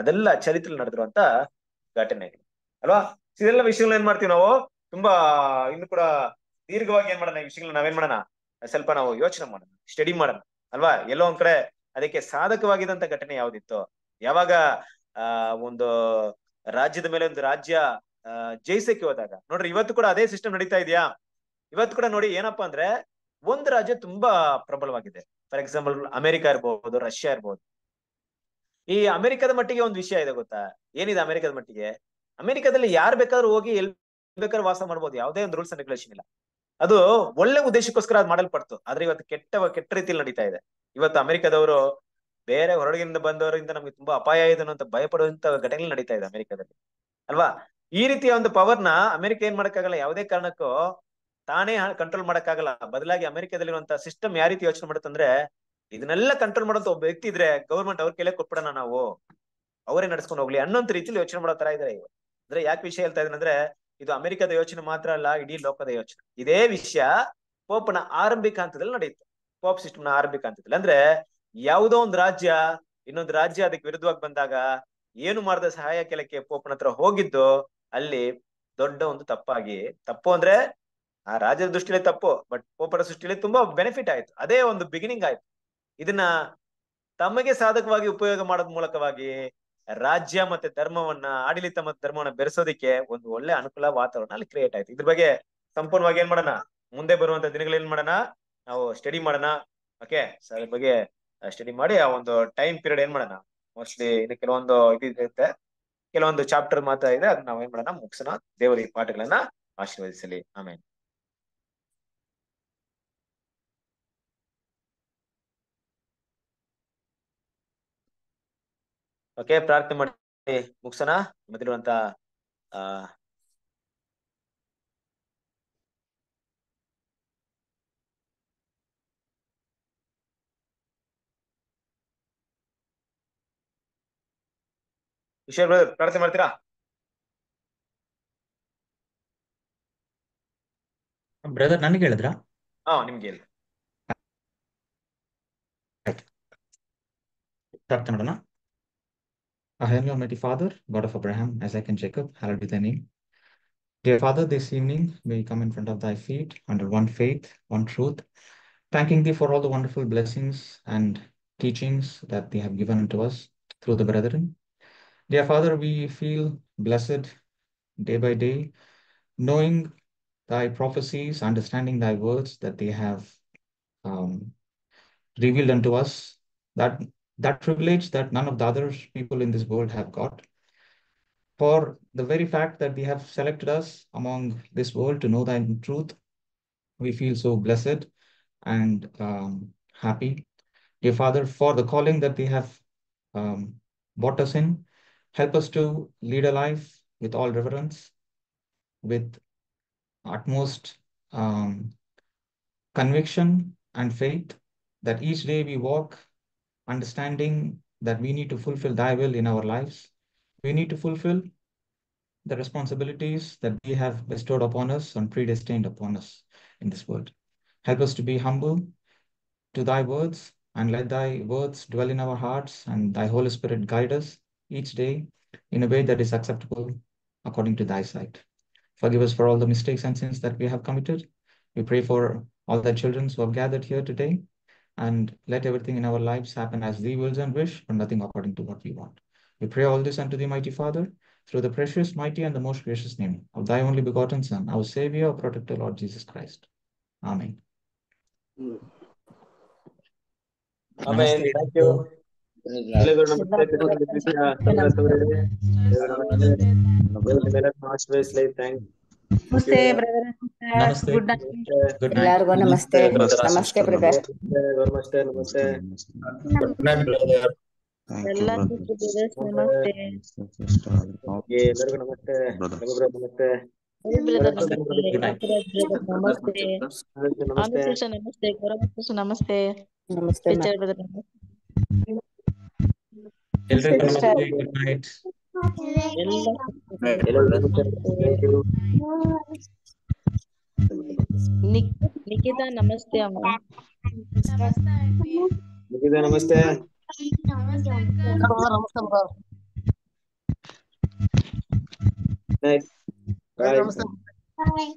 ಅದೆಲ್ಲ ಚರಿತ್ರೆ ನಡೆದಿರುವಂತ ಘಟನೆ ಅಲ್ವಾ ಇದೆಲ್ಲ ವಿಷಯಗಳನ್ನ ಏನ್ ಮಾಡ್ತೀವಿ ನಾವು ತುಂಬಾ ಇನ್ನು ಕೂಡ ದೀರ್ಘವಾಗಿ ಏನ್ ಮಾಡೋಣ ಈ ವಿಷಯಗಳನ್ನ ನಾವೇನ್ ಮಾಡೋಣ ಸ್ವಲ್ಪ ನಾವು ಯೋಚನೆ ಮಾಡೋಣ ಸ್ಟಡಿ ಮಾಡೋಣ ಅಲ್ವಾ ಎಲ್ಲೋ ಒಂದ್ ಕಡೆ ಅದಕ್ಕೆ ಸಾಧಕವಾಗಿದಂತ ಘಟನೆ ಯಾವ್ದಿತ್ತು ಯಾವಾಗ ಆ ಒಂದು ರಾಜ್ಯದ ಮೇಲೆ ಒಂದು ರಾಜ್ಯ ಜಯಿಸಕ್ಕೆ ಹೋದಾಗ ನೋಡ್ರಿ ಇವತ್ತು ಕೂಡ ಅದೇ ಸಿಸ್ಟಮ್ ನಡೀತಾ ಇದೆಯಾ ಇವತ್ತು ಕೂಡ ನೋಡಿ ಏನಪ್ಪಾ ಅಂದ್ರೆ ಒಂದು ರಾಜ್ಯ ತುಂಬಾ ಪ್ರಬಲವಾಗಿದೆ ಫಾರ್ ಎಕ್ಸಾಂಪಲ್ ಅಮೆರಿಕ ಇರ್ಬಹುದು ರಷ್ಯಾ ಇರ್ಬಹುದು ಈ ಅಮೆರಿಕದ ಮಟ್ಟಿಗೆ ಒಂದು ವಿಷಯ ಇದೆ ಗೊತ್ತಾ ಏನಿದೆ ಅಮೆರಿಕದ ಮಟ್ಟಿಗೆ ಅಮೆರಿಕದಲ್ಲಿ ಯಾರು ಬೇಕಾದ್ರೂ ಹೋಗಿ ಎಲ್ ಬೇಕಾದ್ರೂ ವಾಸ ಮಾಡ್ಬೋದು ಯಾವುದೇ ಒಂದು ರೂಲ್ಸ್ ಅಂಡ್ ರೆಗ್ಯುಲೇಷನ್ ಇಲ್ಲ ಅದು ಒಳ್ಳೆ ಉದ್ದೇಶಕ್ಕೋಸ್ಕರ ಅದು ಮಾಡಲ್ಪಡ್ತು ಆದ್ರೆ ಇವತ್ತು ಕೆಟ್ಟ ಕೆಟ್ಟ ರೀತಿಯಲ್ಲಿ ನಡೀತಾ ಇದೆ ಇವತ್ತು ಅಮೆರಿಕದವರು ಬೇರೆ ಹೊರಗಿನಿಂದ ಬಂದವರಿಂದ ನಮ್ಗೆ ತುಂಬಾ ಅಪಾಯ ಇದೆ ಅಂತ ಭಯಪಡುವಂತ ಘಟನೆ ನಡೀತಾ ಇದೆ ಅಮೆರಿಕದಲ್ಲಿ ಅಲ್ವಾ ಈ ರೀತಿಯ ಒಂದು ಪವರ್ನ ಅಮೆರಿಕ ಏನ್ ಮಾಡಕ್ಕಾಗಲ್ಲ ಯಾವುದೇ ಕಾರಣಕ್ಕೂ ತಾನೇ ಕಂಟ್ರೋಲ್ ಮಾಡಕ್ಕಾಗಲ್ಲ ಬದಲಾಗಿ ಇರುವಂತ ಸಿಸ್ಟಮ್ ಯಾವ ರೀತಿ ಯೋಚನೆ ಮಾಡುತ್ತಂದ್ರೆ ಇದನ್ನೆಲ್ಲ ಕಂಟ್ರೋಲ್ ಮಾಡೋಂತ ಒಬ್ಬ ವ್ಯಕ್ತಿ ಇದ್ರೆ ಗೌರ್ಮೆಂಟ್ ಅವ್ರ ಕೆಳಗೆ ಕೊಟ್ಬಿಡೋಣ ನಾವು ಅವರೇ ನಡ್ಸ್ಕೊಂಡು ಹೋಗ್ಲಿ ಅನ್ನೋಂತ ರೀತಿಯಲ್ಲಿ ಯೋಚನೆ ಮಾಡೋ ತರ ಇದ್ರೆ ಇವಾಗ ಅಂದ್ರೆ ಯಾಕೆ ವಿಷಯ ಹೇಳ್ತಾ ಇದ್ದೀನಿ ಅಂದ್ರೆ ಇದು ಅಮೆರಿಕದ ಯೋಚನೆ ಮಾತ್ರ ಅಲ್ಲ ಇಡೀ ಲೋಕದ ಯೋಚನೆ ಇದೇ ವಿಷಯ ಪೋಪ್ನ ಆರಂಭಿಕ ಹಂತದಲ್ಲಿ ನಡೆಯುತ್ತೆ ಪೋಪ್ ಸಿಸ್ಟಮ್ನ ಆರಂಭಿಕ ಹಂತದಲ್ಲಿ ಅಂದ್ರೆ ಯಾವುದೋ ಒಂದು ರಾಜ್ಯ ಇನ್ನೊಂದು ರಾಜ್ಯ ಅದಕ್ಕೆ ವಿರುದ್ಧವಾಗಿ ಬಂದಾಗ ಏನು ಮಾಡಿದ ಸಹಾಯ ಕೆಲಕ್ಕೆ ಪೋಪ್ನ ಹತ್ರ ಹೋಗಿದ್ದು ಅಲ್ಲಿ ದೊಡ್ಡ ಒಂದು ತಪ್ಪಾಗಿ ತಪ್ಪು ಅಂದ್ರೆ ಆ ರಾಜ್ಯದ ದೃಷ್ಟಿಯಲ್ಲಿ ತಪ್ಪು ಬಟ್ ಪೋಪರ ಸೃಷ್ಟಿಯಲ್ಲಿ ತುಂಬಾ ಬೆನಿಫಿಟ್ ಆಯ್ತು ಅದೇ ಒಂದು ಬಿಗಿನಿಂಗ್ ಆಯ್ತು ಇದನ್ನ ತಮಗೆ ಸಾಧಕವಾಗಿ ಉಪಯೋಗ ಮಾಡೋದ್ ಮೂಲಕವಾಗಿ ರಾಜ್ಯ ಮತ್ತೆ ಧರ್ಮವನ್ನ ಆಡಳಿತ ಮತ್ತೆ ಧರ್ಮವನ್ನ ಬೆರೆಸೋದಕ್ಕೆ ಒಂದು ಒಳ್ಳೆ ಅನುಕೂಲ ವಾತಾವರಣ ಅಲ್ಲಿ ಕ್ರಿಯೇಟ್ ಆಯ್ತು ಇದ್ರ ಬಗ್ಗೆ ಸಂಪೂರ್ಣವಾಗಿ ಏನ್ ಮಾಡೋಣ ಮುಂದೆ ಬರುವಂತ ದಿನಗಳಲ್ಲಿ ಏನ್ ಮಾಡೋಣ ನಾವು ಸ್ಟಡಿ ಮಾಡೋಣ ಓಕೆ ಸೊ ಅದ್ರ ಬಗ್ಗೆ ಸ್ಟಡಿ ಮಾಡಿ ಆ ಒಂದು ಟೈಮ್ ಪೀರಿಯಡ್ ಏನ್ ಮಾಡೋಣ ಮೋಸ್ಟ್ಲಿ ಇನ್ನು ಕೆಲವೊಂದು ಇರುತ್ತೆ ಕೆಲವೊಂದು ಚಾಪ್ಟರ್ ಮಾತ್ರ ಇದೆ ಅದನ್ನ ನಾವ್ ಏನ್ ಮಾಡೋಣ ಮುಗಿಸೋಣ ದೇವರಿಗೆ ಪಾಠಗಳನ್ನ ಆಶೀರ್ವದಿಸಲಿ ಆಮೇಲೆ ಓಕೆ ಪ್ರಾರ್ಥನೆ ಮಾಡಿ ಮುಗಿಸೋಣ ಮತ್ತಿರುವಂತ ಆ ವಿಷಯ ಪ್ರಾರ್ಥನೆ ಮಾಡ್ತೀರಾ ಬ್ರದರ್ ನನಗೆ ಹೇಳಿದ್ರಾ ಹಾ ನಿಮ್ಗೆ ಹೇಳಿ ಪ್ರಾರ್ಥನೆ ಮಾಡೋಣ O Heavenly Almighty Father, God of Abraham, Isaac, and Jacob, hallowed be thy name. Dear Father, this evening we come in front of thy feet under one faith, one truth, thanking thee for all the wonderful blessings and teachings that thee have given unto us through the brethren. Dear Father, we feel blessed day by day, knowing thy prophecies, understanding thy words that they have um, revealed unto us, that that privilege that none of the other people in this world have got. For the very fact that we have selected us among this world to know thy truth, we feel so blessed and um, happy. Dear Father, for the calling that they have um, brought us in, help us to lead a life with all reverence, with utmost um, conviction and faith that each day we walk understanding that we need to fulfill thy will in our lives. We need to fulfill the responsibilities that we have bestowed upon us and predestined upon us in this world. Help us to be humble to thy words and let thy words dwell in our hearts and thy Holy Spirit guide us each day in a way that is acceptable according to thy sight. Forgive us for all the mistakes and sins that we have committed. We pray for all the children who have gathered here today and let everything in our lives happen as we wills and wish, but nothing according to what we want. We pray all this unto the mighty Father, through the precious, mighty, and the most gracious name of Thy only begotten Son, our Savior, our Protector, Lord Jesus Christ. Amen. Amen. Namaste. Thank you. ಎಲ್ಲರಿಗೂ ನಮಸ್ತೆ Namaste, brother. Namaste. Good night. Largo, namaste. Namaste, brother. Namaste, Good night, Namaste. Namaste. Namaste. Namaste. Namaste. Namaste. Namaste. Namaste. Namaste. Namaste. Namaste. Namaste. Este, namaste. Namaste. Este, namaste. Namaste. Namaste. Nikita नमस्ते निकिता नमस्ते नमस्ते नमस्ते